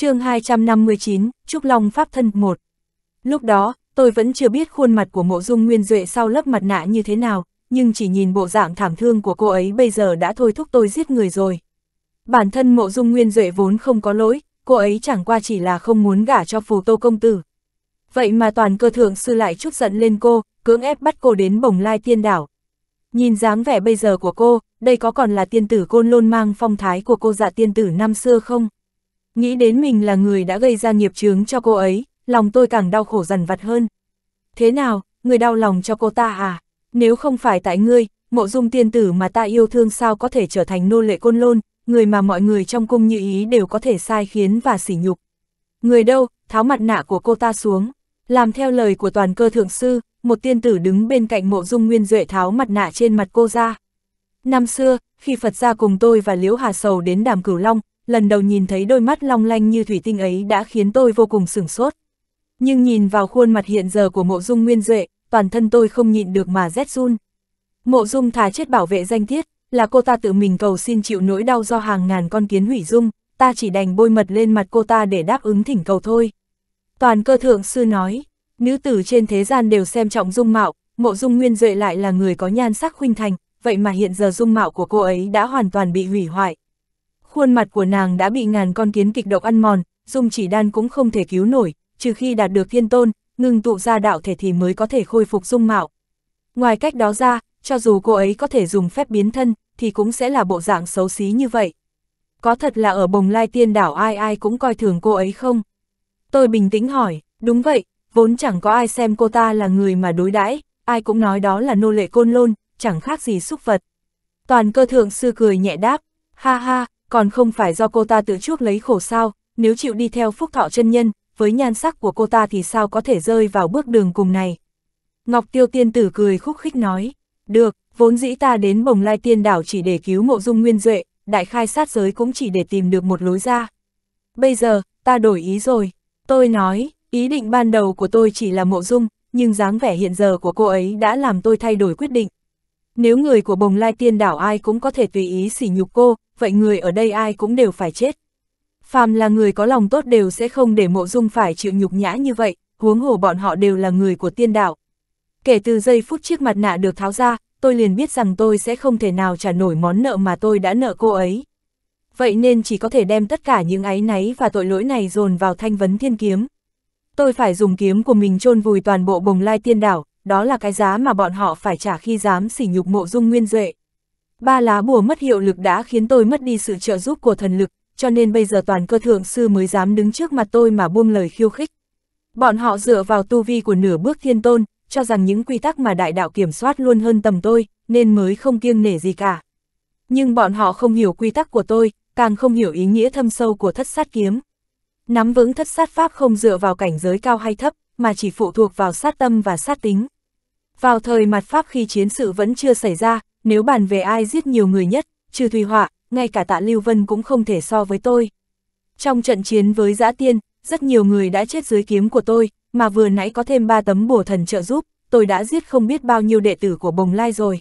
chương 259, Trúc Long Pháp Thân 1. Lúc đó, tôi vẫn chưa biết khuôn mặt của mộ dung nguyên duệ sau lớp mặt nạ như thế nào, nhưng chỉ nhìn bộ dạng thảm thương của cô ấy bây giờ đã thôi thúc tôi giết người rồi. Bản thân mộ dung nguyên duệ vốn không có lỗi, cô ấy chẳng qua chỉ là không muốn gả cho phù tô công tử. Vậy mà toàn cơ thượng sư lại chút giận lên cô, cưỡng ép bắt cô đến bồng lai tiên đảo. Nhìn dáng vẻ bây giờ của cô, đây có còn là tiên tử côn lôn mang phong thái của cô dạ tiên tử năm xưa không? Nghĩ đến mình là người đã gây ra nghiệp chướng cho cô ấy, lòng tôi càng đau khổ dằn vặt hơn. Thế nào, người đau lòng cho cô ta à? Nếu không phải tại ngươi, mộ dung tiên tử mà ta yêu thương sao có thể trở thành nô lệ côn lôn, người mà mọi người trong cung như ý đều có thể sai khiến và sỉ nhục. Người đâu, tháo mặt nạ của cô ta xuống, làm theo lời của toàn cơ thượng sư, một tiên tử đứng bên cạnh mộ dung nguyên duệ tháo mặt nạ trên mặt cô ra. Năm xưa, khi Phật gia cùng tôi và Liễu Hà Sầu đến đàm cửu long, lần đầu nhìn thấy đôi mắt long lanh như thủy tinh ấy đã khiến tôi vô cùng sửng sốt. Nhưng nhìn vào khuôn mặt hiện giờ của mộ dung nguyên duệ, toàn thân tôi không nhịn được mà rét run. Mộ dung thà chết bảo vệ danh thiết, là cô ta tự mình cầu xin chịu nỗi đau do hàng ngàn con kiến hủy dung, ta chỉ đành bôi mật lên mặt cô ta để đáp ứng thỉnh cầu thôi. Toàn cơ thượng sư nói, nữ tử trên thế gian đều xem trọng dung mạo, mộ dung nguyên duệ lại là người có nhan sắc khuynh thành, vậy mà hiện giờ dung mạo của cô ấy đã hoàn toàn bị hủy hoại, khuôn mặt của nàng đã bị ngàn con kiến kịch độc ăn mòn, dung chỉ đan cũng không thể cứu nổi, trừ khi đạt được thiên tôn, ngừng tụ ra đạo thể thì mới có thể khôi phục dung mạo. Ngoài cách đó ra, cho dù cô ấy có thể dùng phép biến thân, thì cũng sẽ là bộ dạng xấu xí như vậy. Có thật là ở bồng lai tiên đảo ai ai cũng coi thường cô ấy không? Tôi bình tĩnh hỏi, đúng vậy, vốn chẳng có ai xem cô ta là người mà đối đãi, ai cũng nói đó là nô lệ côn lôn, chẳng khác gì xúc vật. Toàn cơ thượng sư cười nhẹ đáp, ha ha, còn không phải do cô ta tự chuốc lấy khổ sao, nếu chịu đi theo phúc thọ chân nhân, với nhan sắc của cô ta thì sao có thể rơi vào bước đường cùng này. Ngọc Tiêu Tiên Tử cười khúc khích nói, được, vốn dĩ ta đến bồng lai tiên đảo chỉ để cứu mộ dung nguyên duệ, đại khai sát giới cũng chỉ để tìm được một lối ra. Bây giờ, ta đổi ý rồi, tôi nói, ý định ban đầu của tôi chỉ là mộ dung, nhưng dáng vẻ hiện giờ của cô ấy đã làm tôi thay đổi quyết định. Nếu người của bồng lai tiên đảo ai cũng có thể tùy ý sỉ nhục cô, vậy người ở đây ai cũng đều phải chết. Phàm là người có lòng tốt đều sẽ không để mộ dung phải chịu nhục nhã như vậy, huống hồ bọn họ đều là người của tiên Đảo. Kể từ giây phút chiếc mặt nạ được tháo ra, tôi liền biết rằng tôi sẽ không thể nào trả nổi món nợ mà tôi đã nợ cô ấy. Vậy nên chỉ có thể đem tất cả những áy náy và tội lỗi này dồn vào thanh vấn thiên kiếm. Tôi phải dùng kiếm của mình chôn vùi toàn bộ bồng lai tiên đảo, đó là cái giá mà bọn họ phải trả khi dám sỉ nhục mộ dung nguyên duệ. Ba lá bùa mất hiệu lực đã khiến tôi mất đi sự trợ giúp của thần lực, cho nên bây giờ toàn cơ thượng sư mới dám đứng trước mặt tôi mà buông lời khiêu khích. Bọn họ dựa vào tu vi của nửa bước thiên tôn, cho rằng những quy tắc mà đại đạo kiểm soát luôn hơn tầm tôi, nên mới không kiêng nể gì cả. Nhưng bọn họ không hiểu quy tắc của tôi, càng không hiểu ý nghĩa thâm sâu của thất sát kiếm. Nắm vững thất sát pháp không dựa vào cảnh giới cao hay thấp, mà chỉ phụ thuộc vào sát tâm và sát tính. Vào thời mặt Pháp khi chiến sự vẫn chưa xảy ra, nếu bàn về ai giết nhiều người nhất, trừ Thùy Họa, ngay cả tạ Lưu Vân cũng không thể so với tôi. Trong trận chiến với Giã Tiên, rất nhiều người đã chết dưới kiếm của tôi, mà vừa nãy có thêm ba tấm bùa thần trợ giúp, tôi đã giết không biết bao nhiêu đệ tử của Bồng Lai rồi.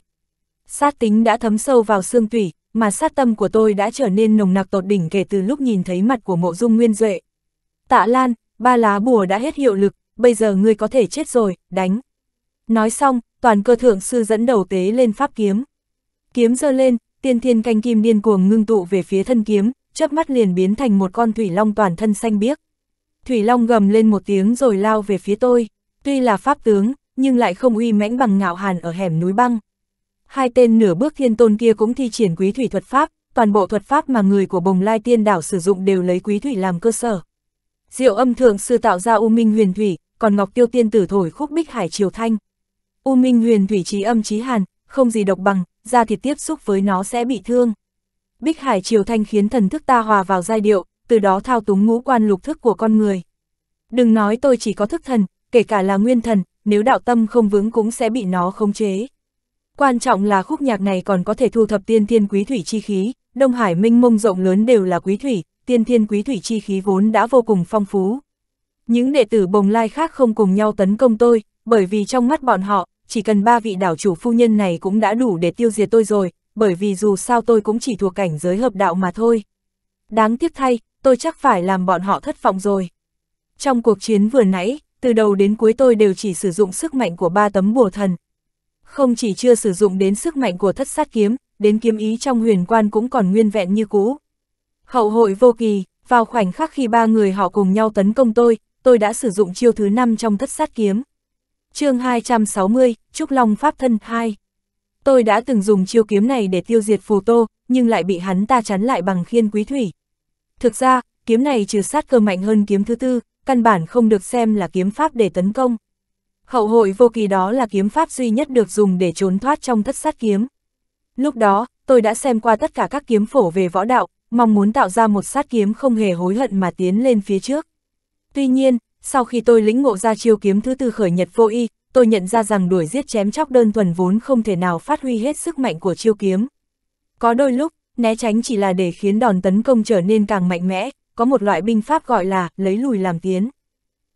Sát tính đã thấm sâu vào xương tủy, mà sát tâm của tôi đã trở nên nồng nặc tột đỉnh kể từ lúc nhìn thấy mặt của mộ dung nguyên duệ. Tạ Lan, ba lá bùa đã hết hiệu lực, bây giờ ngươi có thể chết rồi, đánh. Nói xong, toàn cơ thượng sư dẫn đầu tế lên pháp kiếm. Kiếm giơ lên, tiên thiên canh kim điên cuồng ngưng tụ về phía thân kiếm, chớp mắt liền biến thành một con thủy long toàn thân xanh biếc. Thủy long gầm lên một tiếng rồi lao về phía tôi, tuy là pháp tướng, nhưng lại không uy mãnh bằng ngạo hàn ở hẻm núi băng. Hai tên nửa bước thiên tôn kia cũng thi triển quý thủy thuật pháp, toàn bộ thuật pháp mà người của bồng lai tiên đảo sử dụng đều lấy quý thủy làm cơ sở. Diệu âm thượng sư tạo ra u minh huyền thủy, còn Ngọc Tiêu Tiên tử thổi khúc bích hải triều thanh. U Minh Huyền thủy trí âm trí hàn, không gì độc bằng, da thịt tiếp xúc với nó sẽ bị thương. Bích hải triều thanh khiến thần thức ta hòa vào giai điệu, từ đó thao túng ngũ quan lục thức của con người. Đừng nói tôi chỉ có thức thần, kể cả là nguyên thần, nếu đạo tâm không vững cũng sẽ bị nó khống chế. Quan trọng là khúc nhạc này còn có thể thu thập tiên thiên quý thủy chi khí, Đông Hải minh mông rộng lớn đều là quý thủy, tiên thiên quý thủy chi khí vốn đã vô cùng phong phú. Những đệ tử bồng lai khác không cùng nhau tấn công tôi, bởi vì trong mắt bọn họ, chỉ cần ba vị đảo chủ phu nhân này cũng đã đủ để tiêu diệt tôi rồi, bởi vì dù sao tôi cũng chỉ thuộc cảnh giới hợp đạo mà thôi. Đáng tiếc thay, tôi chắc phải làm bọn họ thất vọng rồi. Trong cuộc chiến vừa nãy, từ đầu đến cuối tôi đều chỉ sử dụng sức mạnh của ba tấm bùa thần. Không chỉ chưa sử dụng đến sức mạnh của thất sát kiếm, đến kiếm ý trong huyền quan cũng còn nguyên vẹn như cũ. Hậu hội vô kỳ, vào khoảnh khắc khi ba người họ cùng nhau tấn công tôi, tôi đã sử dụng chiêu thứ 5 trong thất sát kiếm. chương 260, Trúc Long Pháp Thân 2. Tôi đã từng dùng chiêu kiếm này để tiêu diệt phù tô, nhưng lại bị hắn ta chắn lại bằng khiên quý thủy. Thực ra, kiếm này trừ sát cơ mạnh hơn kiếm thứ tư, căn bản không được xem là kiếm pháp để tấn công. Hậu hội vô kỳ đó là kiếm pháp duy nhất được dùng để trốn thoát trong thất sát kiếm. Lúc đó, tôi đã xem qua tất cả các kiếm phổ về võ đạo, mong muốn tạo ra một sát kiếm không hề hối hận mà tiến lên phía trước. Tuy nhiên, sau khi tôi lĩnh ngộ ra chiêu kiếm thứ tư khởi nhật vô y, tôi nhận ra rằng đuổi giết chém chóc đơn thuần vốn không thể nào phát huy hết sức mạnh của chiêu kiếm. Có đôi lúc, né tránh chỉ là để khiến đòn tấn công trở nên càng mạnh mẽ, có một loại binh pháp gọi là lấy lùi làm tiến.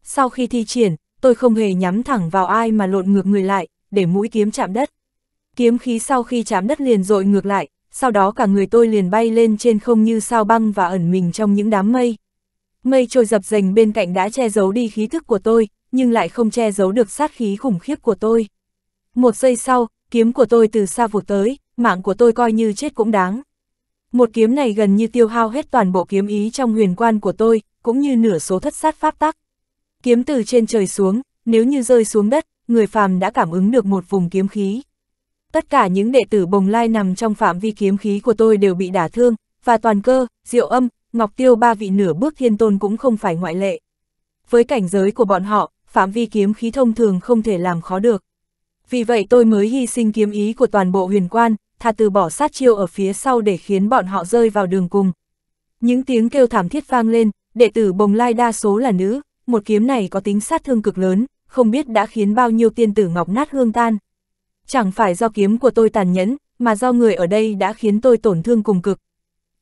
Sau khi thi triển, tôi không hề nhắm thẳng vào ai mà lộn ngược người lại, để mũi kiếm chạm đất. Kiếm khí sau khi chạm đất liền dội ngược lại, sau đó cả người tôi liền bay lên trên không như sao băng và ẩn mình trong những đám mây. Mây trôi dập dềnh bên cạnh đã che giấu đi khí thức của tôi, nhưng lại không che giấu được sát khí khủng khiếp của tôi. Một giây sau, kiếm của tôi từ xa vụt tới, mạng của tôi coi như chết cũng đáng. Một kiếm này gần như tiêu hao hết toàn bộ kiếm ý trong huyền quan của tôi, cũng như nửa số thất sát pháp tắc. Kiếm từ trên trời xuống, nếu như rơi xuống đất, người phàm đã cảm ứng được một vùng kiếm khí. Tất cả những đệ tử bồng lai nằm trong phạm vi kiếm khí của tôi đều bị đả thương, và toàn cơ, diệu âm, Ngọc Tiêu ba vị nửa bước thiên tôn cũng không phải ngoại lệ. Với cảnh giới của bọn họ, phạm vi kiếm khí thông thường không thể làm khó được. Vì vậy tôi mới hy sinh kiếm ý của toàn bộ huyền quan, thà từ bỏ sát chiêu ở phía sau để khiến bọn họ rơi vào đường cùng. Những tiếng kêu thảm thiết vang lên, đệ tử bồng lai đa số là nữ, một kiếm này có tính sát thương cực lớn, không biết đã khiến bao nhiêu tiên tử ngọc nát hương tan. Chẳng phải do kiếm của tôi tàn nhẫn, mà do người ở đây đã khiến tôi tổn thương cùng cực.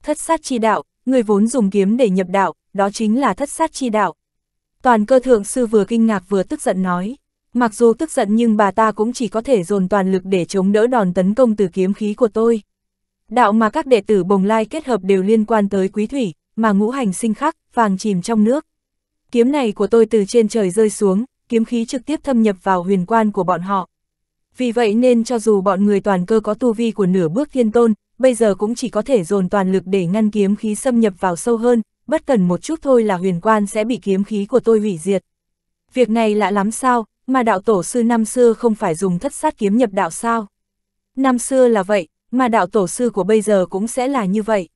Thất sát chi đạo, người vốn dùng kiếm để nhập đạo, đó chính là thất sát chi đạo. Toàn cơ thượng sư vừa kinh ngạc vừa tức giận nói, mặc dù tức giận nhưng bà ta cũng chỉ có thể dồn toàn lực để chống đỡ đòn tấn công từ kiếm khí của tôi. Đạo mà các đệ tử bồng lai kết hợp đều liên quan tới quý thủy, mà ngũ hành sinh khắc, vàng chìm trong nước. Kiếm này của tôi từ trên trời rơi xuống, kiếm khí trực tiếp thâm nhập vào huyền quan của bọn họ. Vì vậy nên cho dù bọn người toàn cơ có tu vi của nửa bước thiên tôn, bây giờ cũng chỉ có thể dồn toàn lực để ngăn kiếm khí xâm nhập vào sâu hơn, bất cần một chút thôi là huyền quan sẽ bị kiếm khí của tôi hủy diệt. Việc này lạ lắm sao, mà đạo tổ sư năm xưa không phải dùng thất sát kiếm nhập đạo sao? Năm xưa là vậy, mà đạo tổ sư của bây giờ cũng sẽ là như vậy.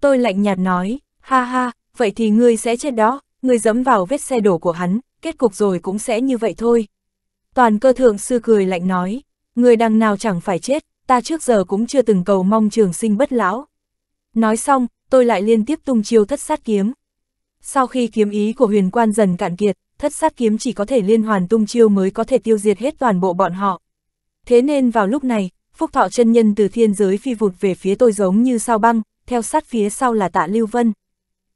Tôi lạnh nhạt nói, ha ha, vậy thì ngươi sẽ chết đó, ngươi dẫm vào vết xe đổ của hắn, kết cục rồi cũng sẽ như vậy thôi. Toàn cơ thượng sư cười lạnh nói, ngươi đằng nào chẳng phải chết, ta trước giờ cũng chưa từng cầu mong trường sinh bất lão. Nói xong, tôi lại liên tiếp tung chiêu thất sát kiếm. Sau khi kiếm ý của huyền quan dần cạn kiệt, thất sát kiếm chỉ có thể liên hoàn tung chiêu mới có thể tiêu diệt hết toàn bộ bọn họ. Thế nên vào lúc này, phúc thọ chân nhân từ thiên giới phi vụt về phía tôi giống như sao băng, theo sát phía sau là tạ Lưu Vân.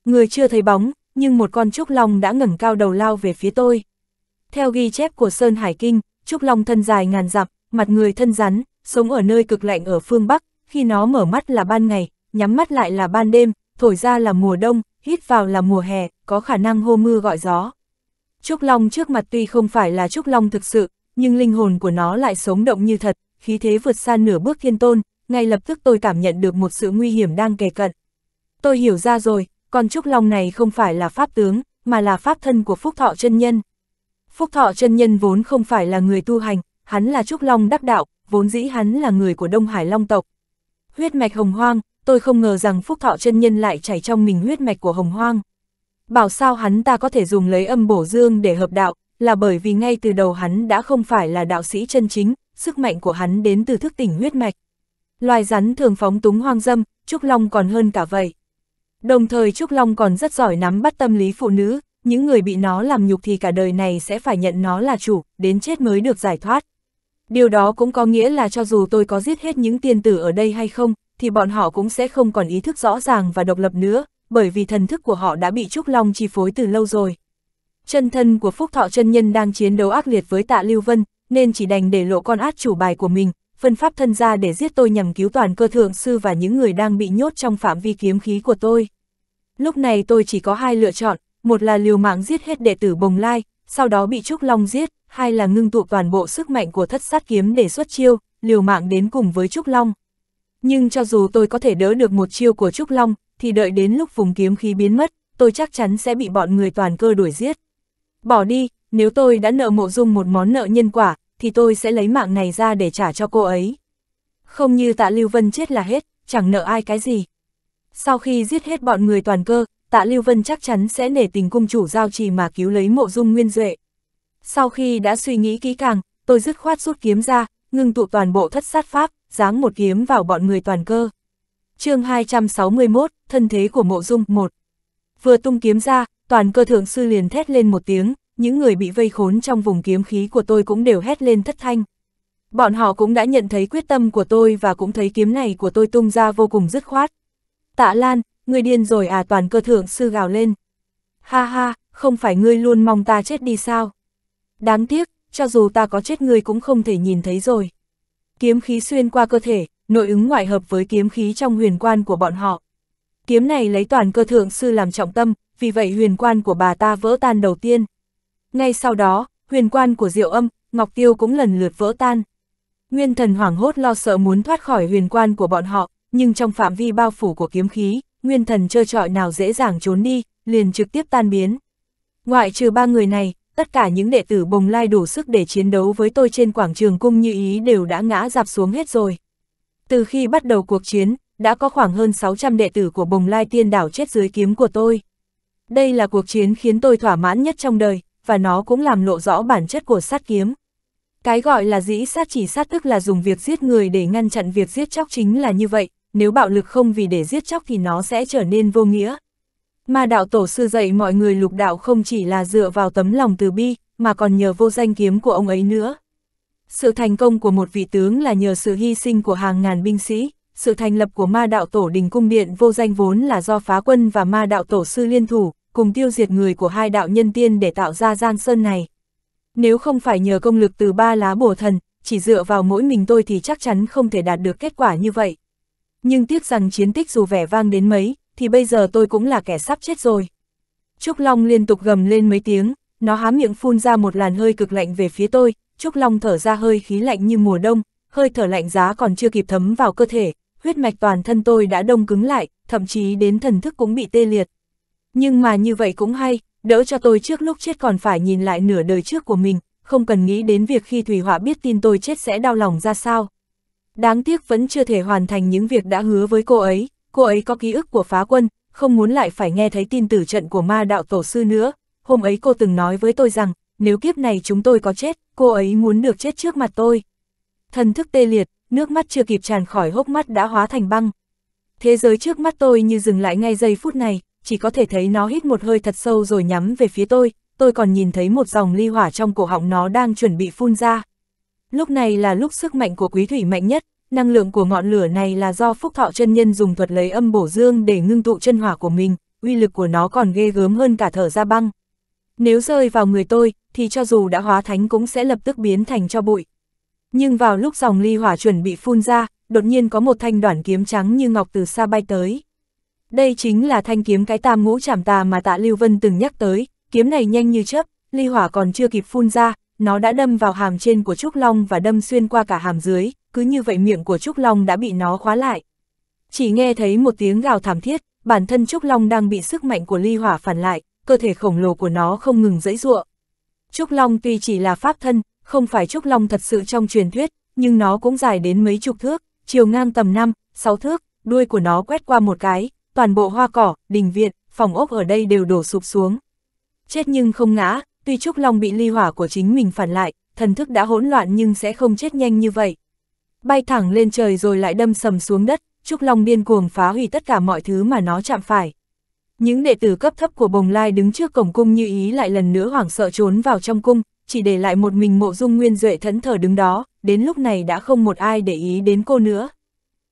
Người chưa thấy bóng, nhưng một con trúc long đã ngẩng cao đầu lao về phía tôi. Theo ghi chép của Sơn Hải Kinh, trúc long thân dài ngàn dặm, mặt người thân rắn, sống ở nơi cực lạnh ở phương Bắc, khi nó mở mắt là ban ngày, nhắm mắt lại là ban đêm, thổi ra là mùa đông, hít vào là mùa hè, có khả năng hô mưa gọi gió. Trúc Long trước mặt tuy không phải là Trúc Long thực sự, nhưng linh hồn của nó lại sống động như thật, khí thế vượt xa nửa bước thiên tôn, ngay lập tức tôi cảm nhận được một sự nguy hiểm đang kề cận. Tôi hiểu ra rồi, con Trúc Long này không phải là pháp tướng, mà là pháp thân của Phúc Thọ chân Nhân. Phúc Thọ chân Nhân vốn không phải là người tu hành, hắn là Trúc Long đắc đạo, vốn dĩ hắn là người của Đông Hải Long tộc. Huyết mạch hồng hoang, tôi không ngờ rằng phúc thọ chân nhân lại chảy trong mình huyết mạch của hồng hoang. Bảo sao hắn ta có thể dùng lấy âm bổ dương để hợp đạo, là bởi vì ngay từ đầu hắn đã không phải là đạo sĩ chân chính, sức mạnh của hắn đến từ thức tỉnh huyết mạch. Loài rắn thường phóng túng hoang dâm, Trúc Long còn hơn cả vậy. Đồng thời Trúc Long còn rất giỏi nắm bắt tâm lý phụ nữ, những người bị nó làm nhục thì cả đời này sẽ phải nhận nó là chủ, đến chết mới được giải thoát. Điều đó cũng có nghĩa là cho dù tôi có giết hết những tiên tử ở đây hay không, thì bọn họ cũng sẽ không còn ý thức rõ ràng và độc lập nữa, bởi vì thần thức của họ đã bị Trúc Long chi phối từ lâu rồi. Chân thân của Phúc Thọ chân nhân đang chiến đấu ác liệt với Tạ Lưu Vân, nên chỉ đành để lộ con át chủ bài của mình, phân pháp thân ra để giết tôi nhằm cứu toàn cơ thượng sư và những người đang bị nhốt trong phạm vi kiếm khí của tôi. Lúc này tôi chỉ có hai lựa chọn, một là liều mạng giết hết đệ tử Bồng Lai, sau đó bị Trúc Long giết, hai là ngưng tụ toàn bộ sức mạnh của thất sát kiếm để xuất chiêu, liều mạng đến cùng với Trúc Long. Nhưng cho dù tôi có thể đỡ được một chiêu của Trúc Long, thì đợi đến lúc vùng kiếm khí biến mất, tôi chắc chắn sẽ bị bọn người toàn cơ đuổi giết. Bỏ đi, nếu tôi đã nợ mộ dung một món nợ nhân quả, thì tôi sẽ lấy mạng này ra để trả cho cô ấy. Không như tạ Lưu Vân chết là hết, chẳng nợ ai cái gì. Sau khi giết hết bọn người toàn cơ, tạ Lưu Vân chắc chắn sẽ nể tình cung chủ giao trì mà cứu lấy mộ dung nguyên duệ. Sau khi đã suy nghĩ kỹ càng, tôi dứt khoát rút kiếm ra, ngưng tụ toàn bộ thất sát pháp, giáng một kiếm vào bọn người toàn cơ. chương 261, thân thế của mộ dung 1. Vừa tung kiếm ra, toàn cơ thượng sư liền thét lên một tiếng, những người bị vây khốn trong vùng kiếm khí của tôi cũng đều hét lên thất thanh. Bọn họ cũng đã nhận thấy quyết tâm của tôi và cũng thấy kiếm này của tôi tung ra vô cùng dứt khoát. Tạ Lan, ngươi điên rồi à toàn cơ thượng sư gào lên. Ha ha, không phải ngươi luôn mong ta chết đi sao? Đáng tiếc, cho dù ta có chết người cũng không thể nhìn thấy rồi. Kiếm khí xuyên qua cơ thể, nội ứng ngoại hợp với kiếm khí trong huyền quan của bọn họ. Kiếm này lấy toàn cơ thượng sư làm trọng tâm, vì vậy huyền quan của bà ta vỡ tan đầu tiên. Ngay sau đó, huyền quan của diệu âm, Ngọc Tiêu cũng lần lượt vỡ tan. Nguyên thần hoảng hốt lo sợ muốn thoát khỏi huyền quan của bọn họ, nhưng trong phạm vi bao phủ của kiếm khí, nguyên thần trơ trọi nào dễ dàng trốn đi, liền trực tiếp tan biến. Ngoại trừ ba người này, tất cả những đệ tử bồng lai đủ sức để chiến đấu với tôi trên quảng trường cung như ý đều đã ngã dạp xuống hết rồi. Từ khi bắt đầu cuộc chiến, đã có khoảng hơn 600 đệ tử của bồng lai tiên đảo chết dưới kiếm của tôi. Đây là cuộc chiến khiến tôi thỏa mãn nhất trong đời, và nó cũng làm lộ rõ bản chất của sát kiếm. Cái gọi là dĩ sát chỉ sát tức là dùng việc giết người để ngăn chặn việc giết chóc chính là như vậy, nếu bạo lực không vì để giết chóc thì nó sẽ trở nên vô nghĩa. Mà đạo tổ sư dạy mọi người lục đạo không chỉ là dựa vào tấm lòng từ bi, mà còn nhờ vô danh kiếm của ông ấy nữa. Sự thành công của một vị tướng là nhờ sự hy sinh của hàng ngàn binh sĩ, sự thành lập của ma đạo tổ đình cung điện vô danh vốn là do phá quân và ma đạo tổ sư liên thủ, cùng tiêu diệt người của hai đạo nhân tiên để tạo ra gian sơn này. Nếu không phải nhờ công lực từ ba lá bổ thần, chỉ dựa vào mỗi mình tôi thì chắc chắn không thể đạt được kết quả như vậy. Nhưng tiếc rằng chiến tích dù vẻ vang đến mấy, thì bây giờ tôi cũng là kẻ sắp chết rồi. Trúc Long liên tục gầm lên mấy tiếng, nó há miệng phun ra một làn hơi cực lạnh về phía tôi, Trúc Long thở ra hơi khí lạnh như mùa đông, hơi thở lạnh giá còn chưa kịp thấm vào cơ thể, huyết mạch toàn thân tôi đã đông cứng lại, thậm chí đến thần thức cũng bị tê liệt. Nhưng mà như vậy cũng hay, đỡ cho tôi trước lúc chết còn phải nhìn lại nửa đời trước của mình, không cần nghĩ đến việc khi Thủy Họa biết tin tôi chết sẽ đau lòng ra sao. Đáng tiếc vẫn chưa thể hoàn thành những việc đã hứa với cô ấy, cô ấy có ký ức của phá quân, không muốn lại phải nghe thấy tin tử trận của ma đạo tổ sư nữa. Hôm ấy cô từng nói với tôi rằng, nếu kiếp này chúng tôi có chết, cô ấy muốn được chết trước mặt tôi. Thần thức tê liệt, nước mắt chưa kịp tràn khỏi hốc mắt đã hóa thành băng. Thế giới trước mắt tôi như dừng lại ngay giây phút này, chỉ có thể thấy nó hít một hơi thật sâu rồi nhắm về phía tôi, tôi còn nhìn thấy một dòng ly hỏa trong cổ họng nó đang chuẩn bị phun ra. Lúc này là lúc sức mạnh của quý thủy mạnh nhất, năng lượng của ngọn lửa này là do phúc thọ chân nhân dùng thuật lấy âm bổ dương để ngưng tụ chân hỏa của mình, uy lực của nó còn ghê gớm hơn cả thở ra băng. Nếu rơi vào người tôi, thì cho dù đã hóa thánh cũng sẽ lập tức biến thành cho bụi. Nhưng vào lúc dòng ly hỏa chuẩn bị phun ra, đột nhiên có một thanh đoạn kiếm trắng như ngọc từ xa bay tới. Đây chính là thanh kiếm cái tam ngũ chảm tà mà tạ Lưu Vân từng nhắc tới, kiếm này nhanh như chớp, ly hỏa còn chưa kịp phun ra, nó đã đâm vào hàm trên của Trúc Long và đâm xuyên qua cả hàm dưới, cứ như vậy miệng của Trúc Long đã bị nó khóa lại. Chỉ nghe thấy một tiếng gào thảm thiết, bản thân Trúc Long đang bị sức mạnh của ly hỏa phản lại, cơ thể khổng lồ của nó không ngừng dẫy ruộng. Trúc Long tuy chỉ là pháp thân, không phải Trúc Long thật sự trong truyền thuyết, nhưng nó cũng dài đến mấy chục thước, chiều ngang tầm 5, 6 thước, đuôi của nó quét qua một cái, toàn bộ hoa cỏ, đình viện, phòng ốc ở đây đều đổ sụp xuống. Chết nhưng không ngã, tuy Trúc Long bị ly hỏa của chính mình phản lại, thần thức đã hỗn loạn nhưng sẽ không chết nhanh như vậy bay thẳng lên trời rồi lại đâm sầm xuống đất, Trúc Long điên cuồng phá hủy tất cả mọi thứ mà nó chạm phải. Những đệ tử cấp thấp của Bồng Lai đứng trước cổng cung như ý lại lần nữa hoảng sợ trốn vào trong cung, chỉ để lại một mình mộ dung nguyên duệ thẫn thờ đứng đó, đến lúc này đã không một ai để ý đến cô nữa.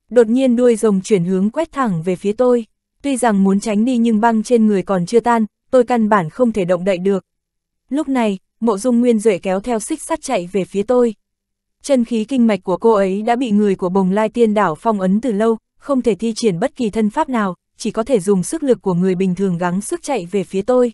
Đột nhiên đuôi rồng chuyển hướng quét thẳng về phía tôi, tuy rằng muốn tránh đi nhưng băng trên người còn chưa tan, tôi căn bản không thể động đậy được. Lúc này, mộ dung nguyên duệ kéo theo xích sắt chạy về phía tôi chân khí kinh mạch của cô ấy đã bị người của bồng lai tiên đảo phong ấn từ lâu, không thể thi triển bất kỳ thân pháp nào, chỉ có thể dùng sức lực của người bình thường gắng sức chạy về phía tôi.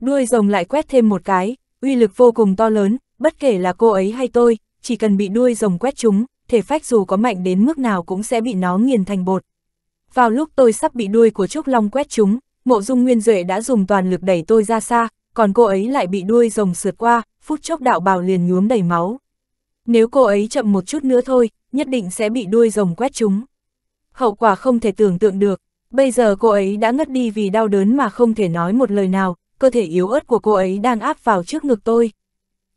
Đuôi rồng lại quét thêm một cái, uy lực vô cùng to lớn, bất kể là cô ấy hay tôi, chỉ cần bị đuôi rồng quét chúng, thể phách dù có mạnh đến mức nào cũng sẽ bị nó nghiền thành bột. Vào lúc tôi sắp bị đuôi của Trúc Long quét chúng, mộ dung nguyên duệ đã dùng toàn lực đẩy tôi ra xa, còn cô ấy lại bị đuôi rồng sượt qua, phút chốc đạo bào liền nhuốm đầy máu. Nếu cô ấy chậm một chút nữa thôi, nhất định sẽ bị đuôi rồng quét chúng. Hậu quả không thể tưởng tượng được, bây giờ cô ấy đã ngất đi vì đau đớn mà không thể nói một lời nào, cơ thể yếu ớt của cô ấy đang áp vào trước ngực tôi.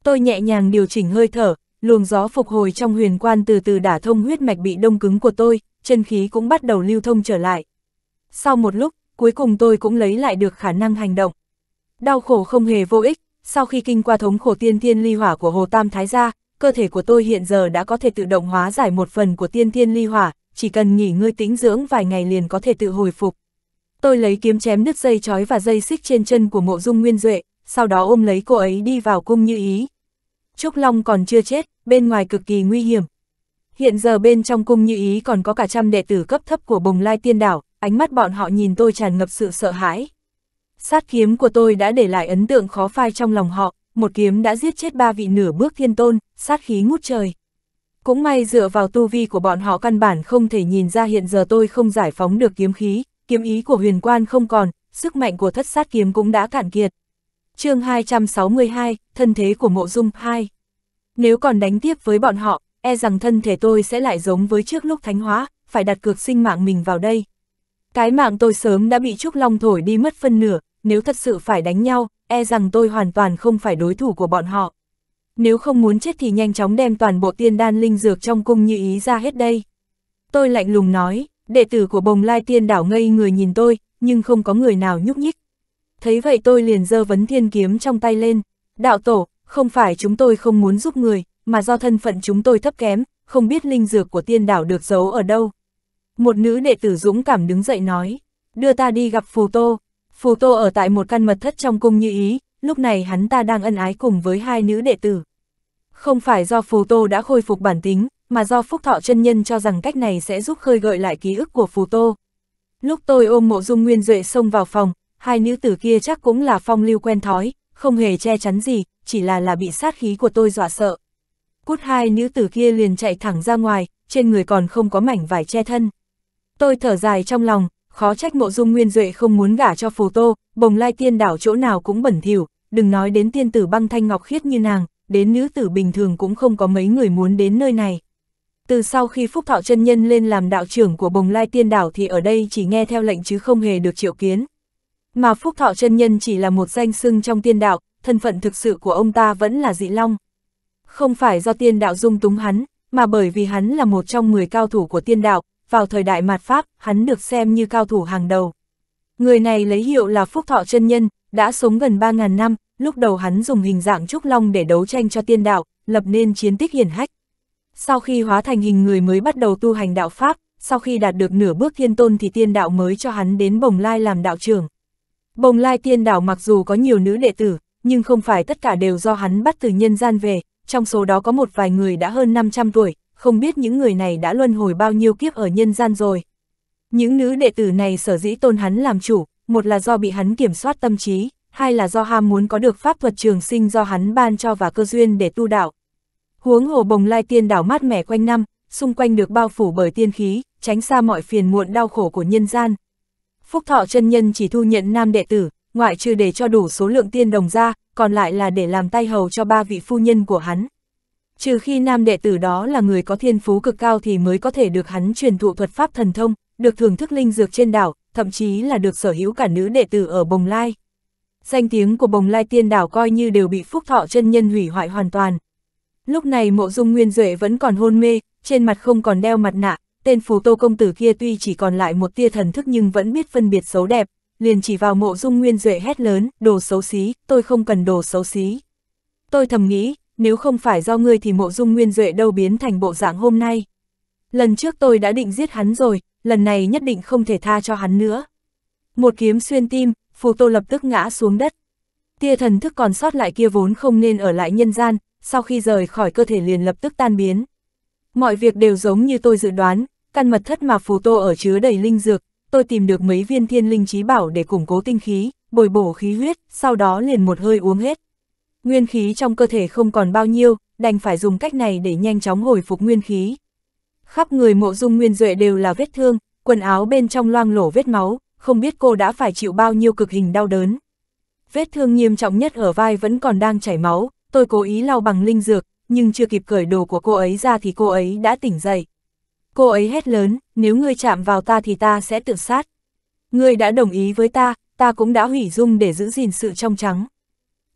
Tôi nhẹ nhàng điều chỉnh hơi thở, luồng gió phục hồi trong huyền quan từ từ đả thông huyết mạch bị đông cứng của tôi, chân khí cũng bắt đầu lưu thông trở lại. Sau một lúc, cuối cùng tôi cũng lấy lại được khả năng hành động. Đau khổ không hề vô ích, sau khi kinh qua thống khổ tiên thiên ly hỏa của Hồ Tam Thái gia, cơ thể của tôi hiện giờ đã có thể tự động hóa giải một phần của tiên thiên ly hỏa, chỉ cần nghỉ ngơi tĩnh dưỡng vài ngày liền có thể tự hồi phục. Tôi lấy kiếm chém đứt dây chói và dây xích trên chân của mộ dung nguyên duệ, sau đó ôm lấy cô ấy đi vào cung như ý. Trúc Long còn chưa chết, bên ngoài cực kỳ nguy hiểm. Hiện giờ bên trong cung như ý còn có cả trăm đệ tử cấp thấp của bồng lai tiên đảo, ánh mắt bọn họ nhìn tôi tràn ngập sự sợ hãi. Sát kiếm của tôi đã để lại ấn tượng khó phai trong lòng họ, một kiếm đã giết chết ba vị nửa bước thiên tôn, sát khí ngút trời. Cũng may dựa vào tu vi của bọn họ căn bản không thể nhìn ra hiện giờ tôi không giải phóng được kiếm khí, kiếm ý của huyền quan không còn, sức mạnh của thất sát kiếm cũng đã cạn kiệt. chương 262, thân thế của mộ dung 2. Nếu còn đánh tiếp với bọn họ, e rằng thân thể tôi sẽ lại giống với trước lúc thánh hóa, phải đặt cược sinh mạng mình vào đây. Cái mạng tôi sớm đã bị Trúc Long thổi đi mất phân nửa, nếu thật sự phải đánh nhau, e rằng tôi hoàn toàn không phải đối thủ của bọn họ. Nếu không muốn chết thì nhanh chóng đem toàn bộ tiên đan linh dược trong cung như ý ra hết đây. Tôi lạnh lùng nói, đệ tử của bồng lai tiên đảo ngây người nhìn tôi, nhưng không có người nào nhúc nhích. Thấy vậy tôi liền dơ vấn thiên kiếm trong tay lên. Đạo tổ, không phải chúng tôi không muốn giúp người, mà do thân phận chúng tôi thấp kém, không biết linh dược của tiên đảo được giấu ở đâu. Một nữ đệ tử dũng cảm đứng dậy nói, đưa ta đi gặp phù tô, Phù Tô ở tại một căn mật thất trong cung như ý, lúc này hắn ta đang ân ái cùng với hai nữ đệ tử. Không phải do Phù Tô đã khôi phục bản tính, mà do Phúc Thọ chân nhân cho rằng cách này sẽ giúp khơi gợi lại ký ức của Phù Tô. Lúc tôi ôm mộ dung nguyên duệ xông vào phòng, hai nữ tử kia chắc cũng là phong lưu quen thói, không hề che chắn gì, chỉ là là bị sát khí của tôi dọa sợ. Cút hai nữ tử kia liền chạy thẳng ra ngoài, trên người còn không có mảnh vải che thân. Tôi thở dài trong lòng, khó trách mộ dung nguyên duệ không muốn gả cho phù tô, bồng lai tiên đảo chỗ nào cũng bẩn thỉu đừng nói đến tiên tử băng thanh ngọc khiết như nàng, đến nữ tử bình thường cũng không có mấy người muốn đến nơi này. Từ sau khi Phúc Thọ chân Nhân lên làm đạo trưởng của bồng lai tiên đảo thì ở đây chỉ nghe theo lệnh chứ không hề được triệu kiến. Mà Phúc Thọ chân Nhân chỉ là một danh xưng trong tiên đạo, thân phận thực sự của ông ta vẫn là dị long. Không phải do tiên đạo dung túng hắn, mà bởi vì hắn là một trong 10 cao thủ của tiên đạo, vào thời đại mạt Pháp, hắn được xem như cao thủ hàng đầu. Người này lấy hiệu là Phúc Thọ chân Nhân, đã sống gần 3.000 năm, lúc đầu hắn dùng hình dạng trúc long để đấu tranh cho tiên đạo, lập nên chiến tích hiển hách. Sau khi hóa thành hình người mới bắt đầu tu hành đạo Pháp, sau khi đạt được nửa bước thiên tôn thì tiên đạo mới cho hắn đến Bồng Lai làm đạo trưởng. Bồng Lai tiên đạo mặc dù có nhiều nữ đệ tử, nhưng không phải tất cả đều do hắn bắt từ nhân gian về, trong số đó có một vài người đã hơn 500 tuổi, không biết những người này đã luân hồi bao nhiêu kiếp ở nhân gian rồi. Những nữ đệ tử này sở dĩ tôn hắn làm chủ, một là do bị hắn kiểm soát tâm trí, hai là do ham muốn có được pháp thuật trường sinh do hắn ban cho và cơ duyên để tu đạo. Huống hồ bồng lai tiên đảo mát mẻ quanh năm, xung quanh được bao phủ bởi tiên khí, tránh xa mọi phiền muộn đau khổ của nhân gian. Phúc thọ chân nhân chỉ thu nhận nam đệ tử, ngoại trừ để cho đủ số lượng tiên đồng ra, còn lại là để làm tay hầu cho ba vị phu nhân của hắn trừ khi nam đệ tử đó là người có thiên phú cực cao thì mới có thể được hắn truyền thụ thuật pháp thần thông, được thưởng thức linh dược trên đảo, thậm chí là được sở hữu cả nữ đệ tử ở Bồng Lai. Danh tiếng của Bồng Lai tiên đảo coi như đều bị phúc thọ chân nhân hủy hoại hoàn toàn. Lúc này mộ dung nguyên duệ vẫn còn hôn mê, trên mặt không còn đeo mặt nạ, tên phù tô công tử kia tuy chỉ còn lại một tia thần thức nhưng vẫn biết phân biệt xấu đẹp, liền chỉ vào mộ dung nguyên duệ hét lớn, đồ xấu xí, tôi không cần đồ xấu xí. Tôi thầm nghĩ, nếu không phải do ngươi thì mộ dung nguyên duệ đâu biến thành bộ dạng hôm nay. Lần trước tôi đã định giết hắn rồi, lần này nhất định không thể tha cho hắn nữa. Một kiếm xuyên tim, Phù Tô lập tức ngã xuống đất. Tia thần thức còn sót lại kia vốn không nên ở lại nhân gian, sau khi rời khỏi cơ thể liền lập tức tan biến. Mọi việc đều giống như tôi dự đoán, căn mật thất mà Phù Tô ở chứa đầy linh dược, tôi tìm được mấy viên thiên linh trí bảo để củng cố tinh khí, bồi bổ khí huyết, sau đó liền một hơi uống hết nguyên khí trong cơ thể không còn bao nhiêu, đành phải dùng cách này để nhanh chóng hồi phục nguyên khí. Khắp người mộ dung nguyên duệ đều là vết thương, quần áo bên trong loang lổ vết máu, không biết cô đã phải chịu bao nhiêu cực hình đau đớn. Vết thương nghiêm trọng nhất ở vai vẫn còn đang chảy máu, tôi cố ý lau bằng linh dược, nhưng chưa kịp cởi đồ của cô ấy ra thì cô ấy đã tỉnh dậy. Cô ấy hét lớn, nếu ngươi chạm vào ta thì ta sẽ tự sát. Ngươi đã đồng ý với ta, ta cũng đã hủy dung để giữ gìn sự trong trắng.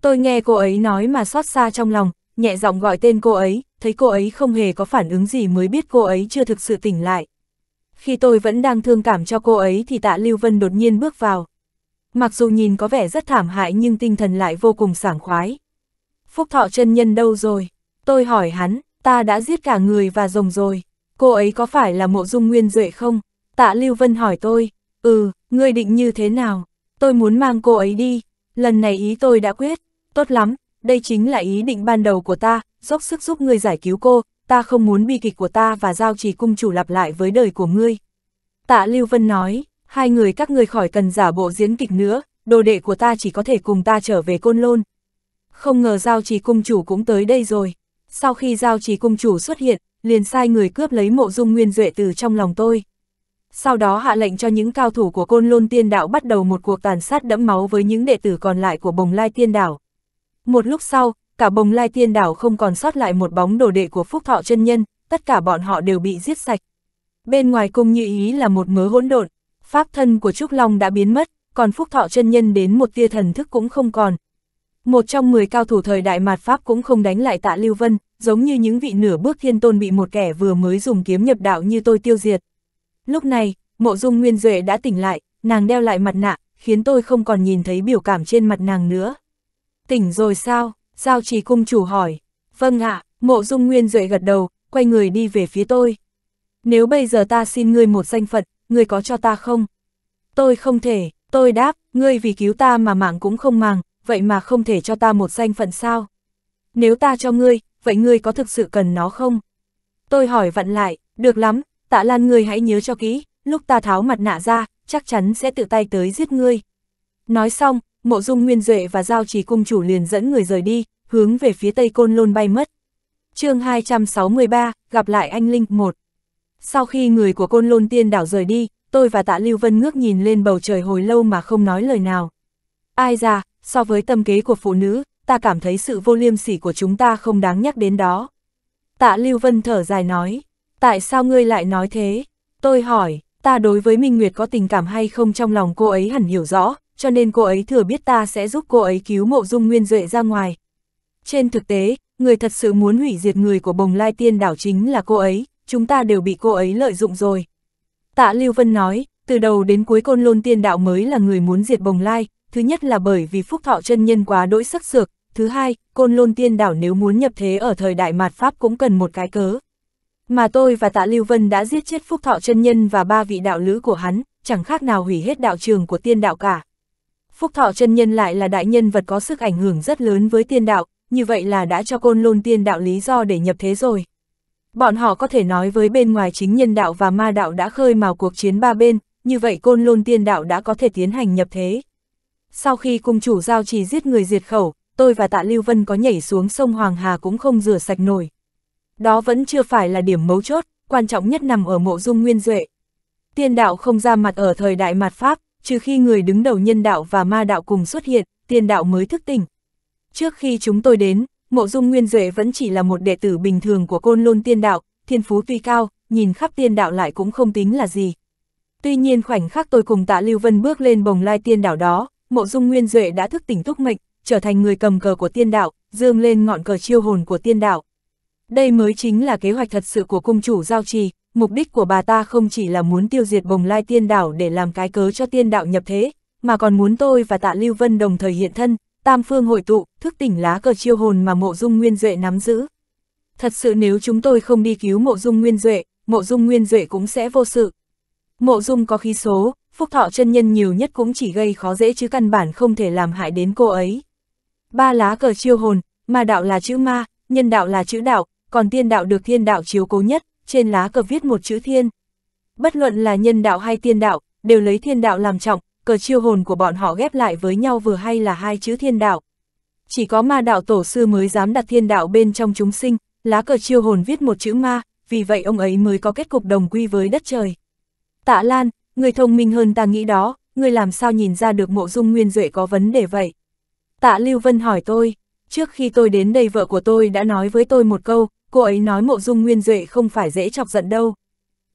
Tôi nghe cô ấy nói mà xót xa trong lòng, nhẹ giọng gọi tên cô ấy, thấy cô ấy không hề có phản ứng gì mới biết cô ấy chưa thực sự tỉnh lại. Khi tôi vẫn đang thương cảm cho cô ấy thì tạ Lưu Vân đột nhiên bước vào. Mặc dù nhìn có vẻ rất thảm hại nhưng tinh thần lại vô cùng sảng khoái. Phúc thọ chân nhân đâu rồi? Tôi hỏi hắn, ta đã giết cả người và rồng rồi. Cô ấy có phải là mộ dung nguyên duệ không? Tạ Lưu Vân hỏi tôi, ừ, ngươi định như thế nào? Tôi muốn mang cô ấy đi. Lần này ý tôi đã quyết, tốt lắm, đây chính là ý định ban đầu của ta, dốc sức giúp ngươi giải cứu cô, ta không muốn bi kịch của ta và giao trì cung chủ lặp lại với đời của ngươi. Tạ Lưu Vân nói, hai người các ngươi khỏi cần giả bộ diễn kịch nữa, đồ đệ của ta chỉ có thể cùng ta trở về côn lôn. Không ngờ giao trì cung chủ cũng tới đây rồi. Sau khi giao trì cung chủ xuất hiện, liền sai người cướp lấy mộ dung nguyên duệ từ trong lòng tôi. Sau đó hạ lệnh cho những cao thủ của côn lôn tiên đạo bắt đầu một cuộc tàn sát đẫm máu với những đệ tử còn lại của bồng lai tiên đảo. Một lúc sau, cả bồng lai tiên đảo không còn sót lại một bóng đồ đệ của phúc thọ chân nhân, tất cả bọn họ đều bị giết sạch. Bên ngoài cung như ý là một mớ hỗn độn, pháp thân của Trúc Long đã biến mất, còn phúc thọ chân nhân đến một tia thần thức cũng không còn. Một trong 10 cao thủ thời đại mạt Pháp cũng không đánh lại tạ Lưu Vân, giống như những vị nửa bước thiên tôn bị một kẻ vừa mới dùng kiếm nhập đạo như tôi tiêu diệt. Lúc này, mộ dung nguyên duệ đã tỉnh lại, nàng đeo lại mặt nạ, khiến tôi không còn nhìn thấy biểu cảm trên mặt nàng nữa tỉnh rồi sao? Giao trì cung chủ hỏi. Vâng ạ, mộ dung nguyên duệ gật đầu, quay người đi về phía tôi. Nếu bây giờ ta xin ngươi một danh phận, ngươi có cho ta không? Tôi không thể, tôi đáp, ngươi vì cứu ta mà mạng cũng không màng, vậy mà không thể cho ta một danh phận sao? Nếu ta cho ngươi, vậy ngươi có thực sự cần nó không? Tôi hỏi vặn lại, được lắm, tạ lan ngươi hãy nhớ cho kỹ, lúc ta tháo mặt nạ ra, chắc chắn sẽ tự tay tới giết ngươi. Nói xong, mộ dung nguyên duệ và giao trì cung chủ liền dẫn người rời đi, hướng về phía tây côn lôn bay mất. chương 263, gặp lại anh Linh 1. Sau khi người của côn lôn tiên đảo rời đi, tôi và tạ Lưu Vân ngước nhìn lên bầu trời hồi lâu mà không nói lời nào. Ai ra, so với tâm kế của phụ nữ, ta cảm thấy sự vô liêm sỉ của chúng ta không đáng nhắc đến đó. Tạ Lưu Vân thở dài nói, tại sao ngươi lại nói thế? Tôi hỏi, ta đối với Minh Nguyệt có tình cảm hay không trong lòng cô ấy hẳn hiểu rõ, cho nên cô ấy thừa biết ta sẽ giúp cô ấy cứu mộ dung nguyên duệ ra ngoài. Trên thực tế, người thật sự muốn hủy diệt người của bồng lai tiên đảo chính là cô ấy, chúng ta đều bị cô ấy lợi dụng rồi. Tạ Lưu Vân nói, từ đầu đến cuối côn lôn tiên đạo mới là người muốn diệt bồng lai, thứ nhất là bởi vì phúc thọ chân nhân quá đỗi sắc sược, thứ hai, côn lôn tiên đảo nếu muốn nhập thế ở thời đại mạt Pháp cũng cần một cái cớ. Mà tôi và tạ Lưu Vân đã giết chết phúc thọ chân nhân và ba vị đạo lữ của hắn, chẳng khác nào hủy hết đạo trường của tiên đạo cả. Phúc Thọ chân nhân lại là đại nhân vật có sức ảnh hưởng rất lớn với tiên đạo, như vậy là đã cho côn lôn tiên đạo lý do để nhập thế rồi. Bọn họ có thể nói với bên ngoài chính nhân đạo và ma đạo đã khơi mào cuộc chiến ba bên, như vậy côn lôn tiên đạo đã có thể tiến hành nhập thế. Sau khi cung chủ giao trì giết người diệt khẩu, tôi và tạ Lưu Vân có nhảy xuống sông Hoàng Hà cũng không rửa sạch nổi. Đó vẫn chưa phải là điểm mấu chốt, quan trọng nhất nằm ở mộ dung nguyên duệ. Tiên đạo không ra mặt ở thời đại mạt Pháp, trừ khi người đứng đầu nhân đạo và ma đạo cùng xuất hiện, tiên đạo mới thức tỉnh. Trước khi chúng tôi đến, Mộ Dung Nguyên Duệ vẫn chỉ là một đệ tử bình thường của côn lôn tiên đạo, thiên phú tuy cao, nhìn khắp tiên đạo lại cũng không tính là gì. Tuy nhiên khoảnh khắc tôi cùng tạ Lưu Vân bước lên bồng lai tiên đạo đó, Mộ Dung Nguyên Duệ đã thức tỉnh túc mệnh, trở thành người cầm cờ của tiên đạo, dương lên ngọn cờ chiêu hồn của tiên đạo. Đây mới chính là kế hoạch thật sự của cung chủ giao trì, mục đích của bà ta không chỉ là muốn tiêu diệt bồng lai tiên đảo để làm cái cớ cho tiên đạo nhập thế, mà còn muốn tôi và tạ Lưu Vân đồng thời hiện thân, tam phương hội tụ, thức tỉnh lá cờ chiêu hồn mà mộ dung nguyên duệ nắm giữ. Thật sự nếu chúng tôi không đi cứu mộ dung nguyên duệ, mộ dung nguyên duệ cũng sẽ vô sự. Mộ dung có khí số, phúc thọ chân nhân nhiều nhất cũng chỉ gây khó dễ chứ căn bản không thể làm hại đến cô ấy. Ba lá cờ chiêu hồn, ma đạo là chữ ma, nhân đạo là chữ đạo, còn thiên đạo được thiên đạo chiếu cố nhất, trên lá cờ viết một chữ thiên. Bất luận là nhân đạo hay thiên đạo, đều lấy thiên đạo làm trọng, cờ chiêu hồn của bọn họ ghép lại với nhau vừa hay là hai chữ thiên đạo. Chỉ có ma đạo tổ sư mới dám đặt thiên đạo bên trong chúng sinh, lá cờ chiêu hồn viết một chữ ma, vì vậy ông ấy mới có kết cục đồng quy với đất trời. Tạ Lan, người thông minh hơn ta nghĩ đó, người làm sao nhìn ra được mộ dung nguyên duệ có vấn đề vậy? Tạ Lưu Vân hỏi tôi, trước khi tôi đến đây vợ của tôi đã nói với tôi một câu, cô ấy nói mộ dung nguyên duệ không phải dễ chọc giận đâu.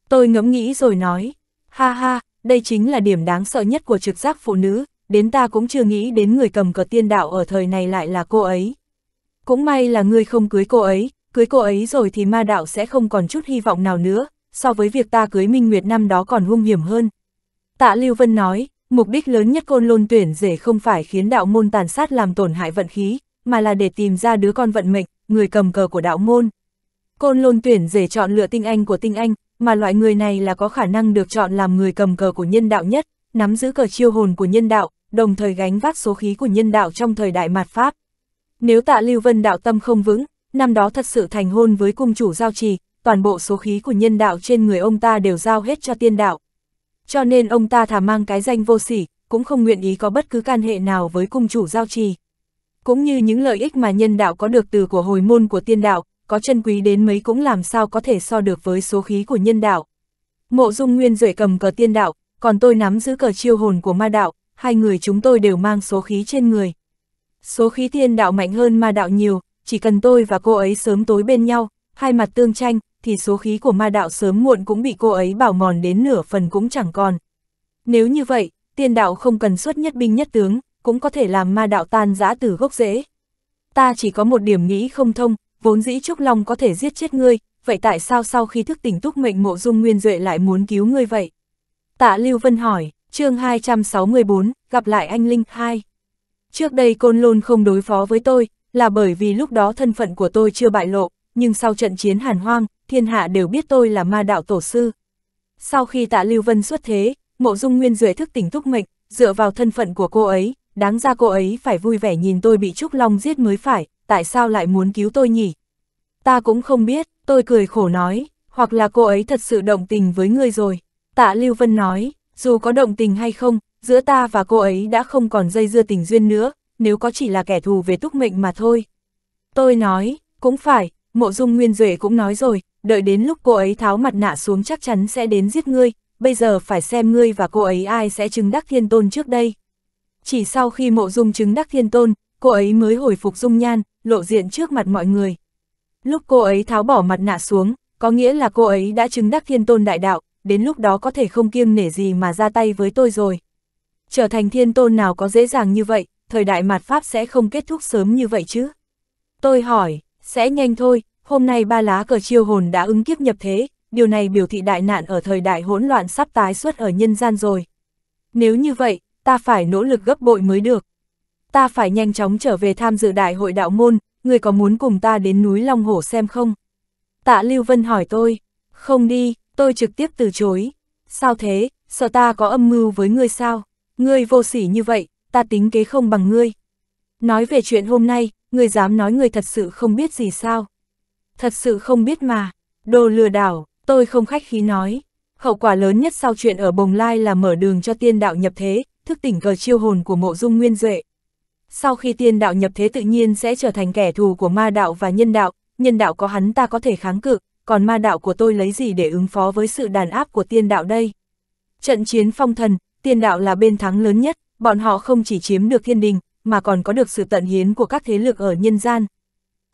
Tôi ngẫm nghĩ rồi nói, ha ha, đây chính là điểm đáng sợ nhất của trực giác phụ nữ, đến ta cũng chưa nghĩ đến người cầm cờ tiên đạo ở thời này lại là cô ấy. Cũng may là ngươi không cưới cô ấy, cưới cô ấy rồi thì ma đạo sẽ không còn chút hy vọng nào nữa, so với việc ta cưới Minh Nguyệt năm đó còn hung hiểm hơn. Tạ Lưu Vân nói, mục đích lớn nhất côn lôn tuyển rể không phải khiến đạo môn tàn sát làm tổn hại vận khí, mà là để tìm ra đứa con vận mệnh, người cầm cờ của đạo môn. Côn lôn tuyển rể chọn lựa tinh anh của tinh anh, mà loại người này là có khả năng được chọn làm người cầm cờ của nhân đạo nhất, nắm giữ cờ chiêu hồn của nhân đạo, đồng thời gánh vác số khí của nhân đạo trong thời đại mạt Pháp. Nếu tạ Lưu Vân đạo tâm không vững, năm đó thật sự thành hôn với cung chủ giao trì, toàn bộ số khí của nhân đạo trên người ông ta đều giao hết cho tiên đạo. Cho nên ông ta thả mang cái danh vô sỉ, cũng không nguyện ý có bất cứ can hệ nào với cung chủ giao trì. Cũng như những lợi ích mà nhân đạo có được từ của hồi môn của tiên đạo, có chân quý đến mấy cũng làm sao có thể so được với số khí của nhân đạo. Mộ dung nguyên duệ cầm cờ tiên đạo, còn tôi nắm giữ cờ chiêu hồn của ma đạo, hai người chúng tôi đều mang số khí trên người. Số khí tiên đạo mạnh hơn ma đạo nhiều, chỉ cần tôi và cô ấy sớm tối bên nhau, hai mặt tương tranh, thì số khí của ma đạo sớm muộn cũng bị cô ấy bảo mòn đến nửa phần cũng chẳng còn. Nếu như vậy, tiên đạo không cần xuất nhất binh nhất tướng, cũng có thể làm ma đạo tan giã từ gốc rễ. Ta chỉ có một điểm nghĩ không thông, vốn dĩ Trúc Long có thể giết chết ngươi, vậy tại sao sau khi thức tỉnh túc mệnh mộ dung nguyên duệ lại muốn cứu ngươi vậy? Tạ Lưu Vân hỏi, chương 264, gặp lại anh Linh 2. Trước đây Côn Lôn không đối phó với tôi, là bởi vì lúc đó thân phận của tôi chưa bại lộ, nhưng sau trận chiến hàn hoang, thiên hạ đều biết tôi là ma đạo tổ sư. Sau khi tạ Lưu Vân xuất thế, mộ dung nguyên duệ thức tỉnh túc mệnh, dựa vào thân phận của cô ấy, đáng ra cô ấy phải vui vẻ nhìn tôi bị Trúc Long giết mới phải, tại sao lại muốn cứu tôi nhỉ? Ta cũng không biết, tôi cười khổ nói, hoặc là cô ấy thật sự động tình với ngươi rồi. Tạ Lưu Vân nói, dù có động tình hay không, giữa ta và cô ấy đã không còn dây dưa tình duyên nữa, nếu có chỉ là kẻ thù về túc mệnh mà thôi. Tôi nói, cũng phải, mộ dung nguyên duệ cũng nói rồi, đợi đến lúc cô ấy tháo mặt nạ xuống chắc chắn sẽ đến giết ngươi, bây giờ phải xem ngươi và cô ấy ai sẽ chứng đắc thiên tôn trước đây. Chỉ sau khi mộ dung chứng đắc thiên tôn, cô ấy mới hồi phục dung nhan, lộ diện trước mặt mọi người. Lúc cô ấy tháo bỏ mặt nạ xuống, có nghĩa là cô ấy đã chứng đắc thiên tôn đại đạo, đến lúc đó có thể không kiêng nể gì mà ra tay với tôi rồi. Trở thành thiên tôn nào có dễ dàng như vậy, thời đại mạt Pháp sẽ không kết thúc sớm như vậy chứ. Tôi hỏi, sẽ nhanh thôi, hôm nay ba lá cờ chiêu hồn đã ứng kiếp nhập thế, điều này biểu thị đại nạn ở thời đại hỗn loạn sắp tái xuất ở nhân gian rồi. Nếu như vậy, ta phải nỗ lực gấp bội mới được ta phải nhanh chóng trở về tham dự đại hội đạo môn, người có muốn cùng ta đến núi Long Hổ xem không? Tạ Lưu Vân hỏi tôi, không đi, tôi trực tiếp từ chối. Sao thế, sợ ta có âm mưu với ngươi sao? Ngươi vô sỉ như vậy, ta tính kế không bằng ngươi. Nói về chuyện hôm nay, ngươi dám nói ngươi thật sự không biết gì sao? Thật sự không biết mà, đồ lừa đảo, tôi không khách khí nói. Hậu quả lớn nhất sau chuyện ở Bồng Lai là mở đường cho tiên đạo nhập thế, thức tỉnh cờ chiêu hồn của mộ dung nguyên duệ. Sau khi tiên đạo nhập thế tự nhiên sẽ trở thành kẻ thù của ma đạo và nhân đạo, nhân đạo có hắn ta có thể kháng cự, còn ma đạo của tôi lấy gì để ứng phó với sự đàn áp của tiên đạo đây? Trận chiến phong thần, tiên đạo là bên thắng lớn nhất, bọn họ không chỉ chiếm được thiên đình, mà còn có được sự tận hiến của các thế lực ở nhân gian.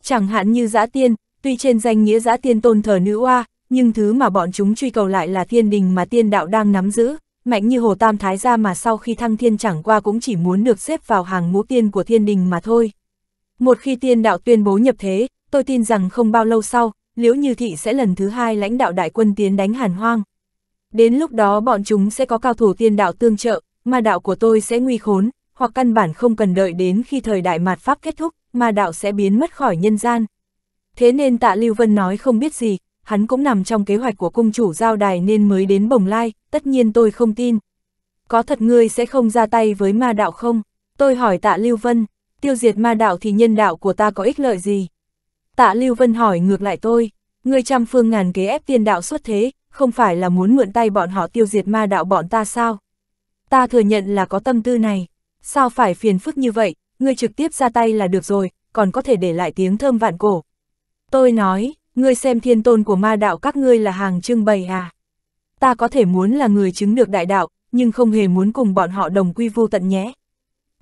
Chẳng hạn như giã tiên, tuy trên danh nghĩa giã tiên tôn thờ nữ oa, nhưng thứ mà bọn chúng truy cầu lại là thiên đình mà tiên đạo đang nắm giữ mạnh như hồ tam thái gia mà sau khi thăng thiên chẳng qua cũng chỉ muốn được xếp vào hàng ngũ tiên của thiên đình mà thôi. Một khi tiên đạo tuyên bố nhập thế, tôi tin rằng không bao lâu sau, liễu như thị sẽ lần thứ hai lãnh đạo đại quân tiến đánh hàn hoang. Đến lúc đó bọn chúng sẽ có cao thủ tiên đạo tương trợ, mà đạo của tôi sẽ nguy khốn, hoặc căn bản không cần đợi đến khi thời đại mạt pháp kết thúc, mà đạo sẽ biến mất khỏi nhân gian. Thế nên tạ Lưu Vân nói không biết gì, hắn cũng nằm trong kế hoạch của cung chủ giao đài nên mới đến bồng lai, tất nhiên tôi không tin. Có thật ngươi sẽ không ra tay với ma đạo không? Tôi hỏi tạ Lưu Vân, tiêu diệt ma đạo thì nhân đạo của ta có ích lợi gì? Tạ Lưu Vân hỏi ngược lại tôi, ngươi trăm phương ngàn kế ép tiên đạo xuất thế, không phải là muốn mượn tay bọn họ tiêu diệt ma đạo bọn ta sao? Ta thừa nhận là có tâm tư này, sao phải phiền phức như vậy, ngươi trực tiếp ra tay là được rồi, còn có thể để lại tiếng thơm vạn cổ. Tôi nói, ngươi xem thiên tôn của ma đạo các ngươi là hàng trưng bày à. Ta có thể muốn là người chứng được đại đạo, nhưng không hề muốn cùng bọn họ đồng quy vô tận nhé.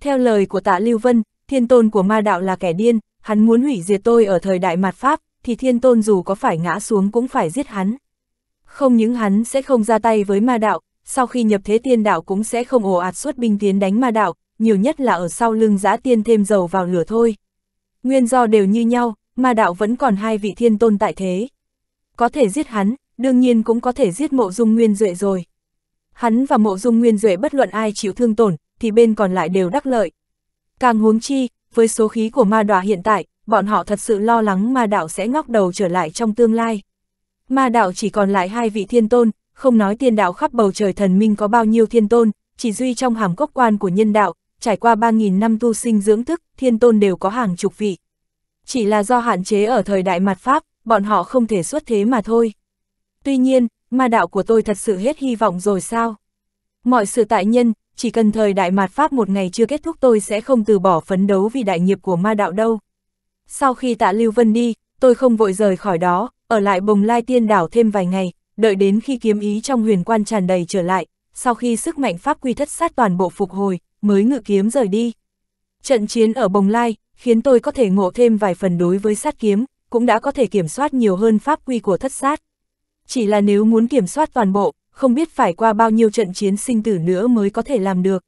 Theo lời của tạ Lưu Vân, thiên tôn của ma đạo là kẻ điên, hắn muốn hủy diệt tôi ở thời đại mặt Pháp, thì thiên tôn dù có phải ngã xuống cũng phải giết hắn. Không những hắn sẽ không ra tay với ma đạo, sau khi nhập thế tiên đạo cũng sẽ không ồ ạt suốt binh tiến đánh ma đạo, nhiều nhất là ở sau lưng giã tiên thêm dầu vào lửa thôi. Nguyên do đều như nhau, ma đạo vẫn còn hai vị thiên tôn tại thế. Có thể giết hắn, đương nhiên cũng có thể giết mộ dung nguyên duệ rồi. Hắn và mộ dung nguyên duệ bất luận ai chịu thương tổn, thì bên còn lại đều đắc lợi. Càng huống chi, với số khí của ma đòa hiện tại, bọn họ thật sự lo lắng ma đạo sẽ ngóc đầu trở lại trong tương lai. Ma đạo chỉ còn lại hai vị thiên tôn, không nói tiên đạo khắp bầu trời thần minh có bao nhiêu thiên tôn, chỉ duy trong hàm cốc quan của nhân đạo, trải qua 3.000 năm tu sinh dưỡng thức, thiên tôn đều có hàng chục vị chỉ là do hạn chế ở thời đại mặt Pháp, bọn họ không thể xuất thế mà thôi. Tuy nhiên, ma đạo của tôi thật sự hết hy vọng rồi sao? Mọi sự tại nhân, chỉ cần thời đại mạt Pháp một ngày chưa kết thúc tôi sẽ không từ bỏ phấn đấu vì đại nghiệp của ma đạo đâu. Sau khi tạ Lưu Vân đi, tôi không vội rời khỏi đó, ở lại bồng lai tiên đảo thêm vài ngày, đợi đến khi kiếm ý trong huyền quan tràn đầy trở lại, sau khi sức mạnh Pháp quy thất sát toàn bộ phục hồi, mới ngự kiếm rời đi. Trận chiến ở bồng lai, khiến tôi có thể ngộ thêm vài phần đối với sát kiếm, cũng đã có thể kiểm soát nhiều hơn pháp quy của thất sát. Chỉ là nếu muốn kiểm soát toàn bộ, không biết phải qua bao nhiêu trận chiến sinh tử nữa mới có thể làm được.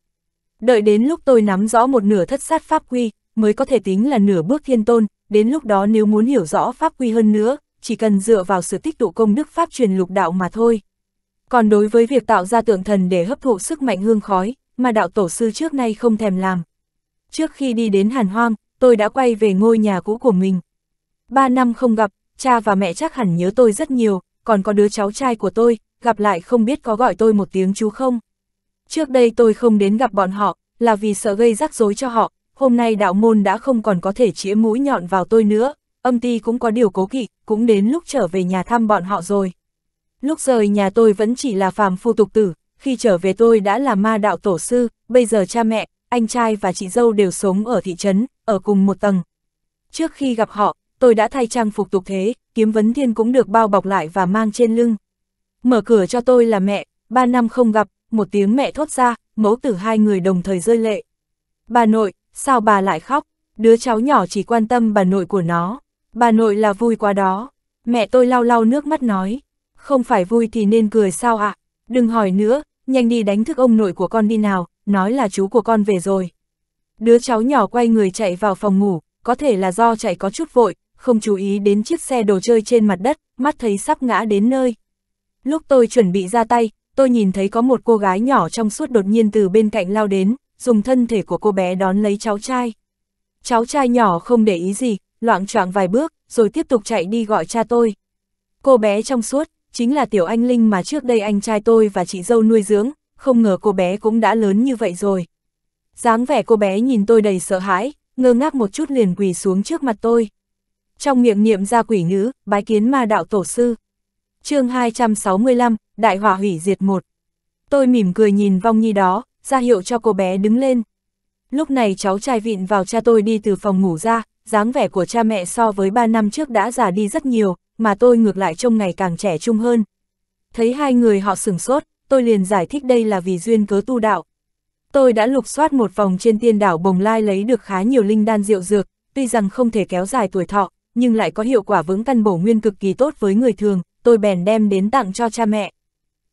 Đợi đến lúc tôi nắm rõ một nửa thất sát pháp quy, mới có thể tính là nửa bước thiên tôn, đến lúc đó nếu muốn hiểu rõ pháp quy hơn nữa, chỉ cần dựa vào sự tích tụ công đức pháp truyền lục đạo mà thôi. Còn đối với việc tạo ra tượng thần để hấp thụ sức mạnh hương khói, mà đạo tổ sư trước nay không thèm làm. Trước khi đi đến Hàn Hoang, tôi đã quay về ngôi nhà cũ của mình. Ba năm không gặp, cha và mẹ chắc hẳn nhớ tôi rất nhiều, còn có đứa cháu trai của tôi, gặp lại không biết có gọi tôi một tiếng chú không. Trước đây tôi không đến gặp bọn họ, là vì sợ gây rắc rối cho họ, hôm nay đạo môn đã không còn có thể chĩa mũi nhọn vào tôi nữa, âm ti cũng có điều cố kỵ, cũng đến lúc trở về nhà thăm bọn họ rồi. Lúc rời nhà tôi vẫn chỉ là phàm phu tục tử, khi trở về tôi đã là ma đạo tổ sư, bây giờ cha mẹ, anh trai và chị dâu đều sống ở thị trấn, ở cùng một tầng. Trước khi gặp họ, tôi đã thay trang phục tục thế, kiếm vấn thiên cũng được bao bọc lại và mang trên lưng. Mở cửa cho tôi là mẹ, ba năm không gặp, một tiếng mẹ thốt ra, mẫu tử hai người đồng thời rơi lệ. Bà nội, sao bà lại khóc? Đứa cháu nhỏ chỉ quan tâm bà nội của nó. Bà nội là vui quá đó. Mẹ tôi lau lau nước mắt nói. Không phải vui thì nên cười sao ạ? À? Đừng hỏi nữa, nhanh đi đánh thức ông nội của con đi nào, nói là chú của con về rồi. Đứa cháu nhỏ quay người chạy vào phòng ngủ, có thể là do chạy có chút vội, không chú ý đến chiếc xe đồ chơi trên mặt đất, mắt thấy sắp ngã đến nơi. Lúc tôi chuẩn bị ra tay, tôi nhìn thấy có một cô gái nhỏ trong suốt đột nhiên từ bên cạnh lao đến, dùng thân thể của cô bé đón lấy cháu trai. Cháu trai nhỏ không để ý gì, loạn choạng vài bước, rồi tiếp tục chạy đi gọi cha tôi. Cô bé trong suốt, chính là tiểu anh Linh mà trước đây anh trai tôi và chị dâu nuôi dưỡng, không ngờ cô bé cũng đã lớn như vậy rồi. dáng vẻ cô bé nhìn tôi đầy sợ hãi, ngơ ngác một chút liền quỳ xuống trước mặt tôi. Trong miệng niệm ra quỷ ngữ, bái kiến ma đạo tổ sư. chương 265, Đại hỏa hủy diệt một. Tôi mỉm cười nhìn vong nhi đó, ra hiệu cho cô bé đứng lên. Lúc này cháu trai vịn vào cha tôi đi từ phòng ngủ ra, dáng vẻ của cha mẹ so với 3 năm trước đã già đi rất nhiều, mà tôi ngược lại trông ngày càng trẻ trung hơn. Thấy hai người họ sửng sốt, tôi liền giải thích đây là vì duyên cớ tu đạo. Tôi đã lục soát một vòng trên tiên đảo Bồng Lai lấy được khá nhiều linh đan rượu dược, tuy rằng không thể kéo dài tuổi thọ, nhưng lại có hiệu quả vững căn bổ nguyên cực kỳ tốt với người thường, tôi bèn đem đến tặng cho cha mẹ.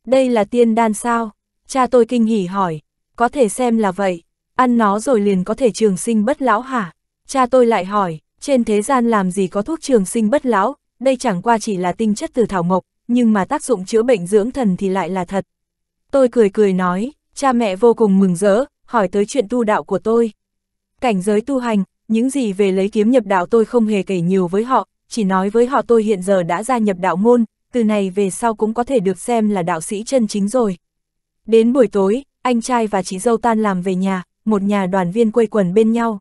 Đây là tiên đan sao? Cha tôi kinh hỉ hỏi, có thể xem là vậy, ăn nó rồi liền có thể trường sinh bất lão hả? Cha tôi lại hỏi, trên thế gian làm gì có thuốc trường sinh bất lão, đây chẳng qua chỉ là tinh chất từ thảo mộc, nhưng mà tác dụng chữa bệnh dưỡng thần thì lại là thật. Tôi cười cười nói, cha mẹ vô cùng mừng rỡ, hỏi tới chuyện tu đạo của tôi. Cảnh giới tu hành, những gì về lấy kiếm nhập đạo tôi không hề kể nhiều với họ, chỉ nói với họ tôi hiện giờ đã gia nhập đạo môn, từ này về sau cũng có thể được xem là đạo sĩ chân chính rồi. Đến buổi tối, anh trai và chị dâu tan làm về nhà, một nhà đoàn viên quây quần bên nhau.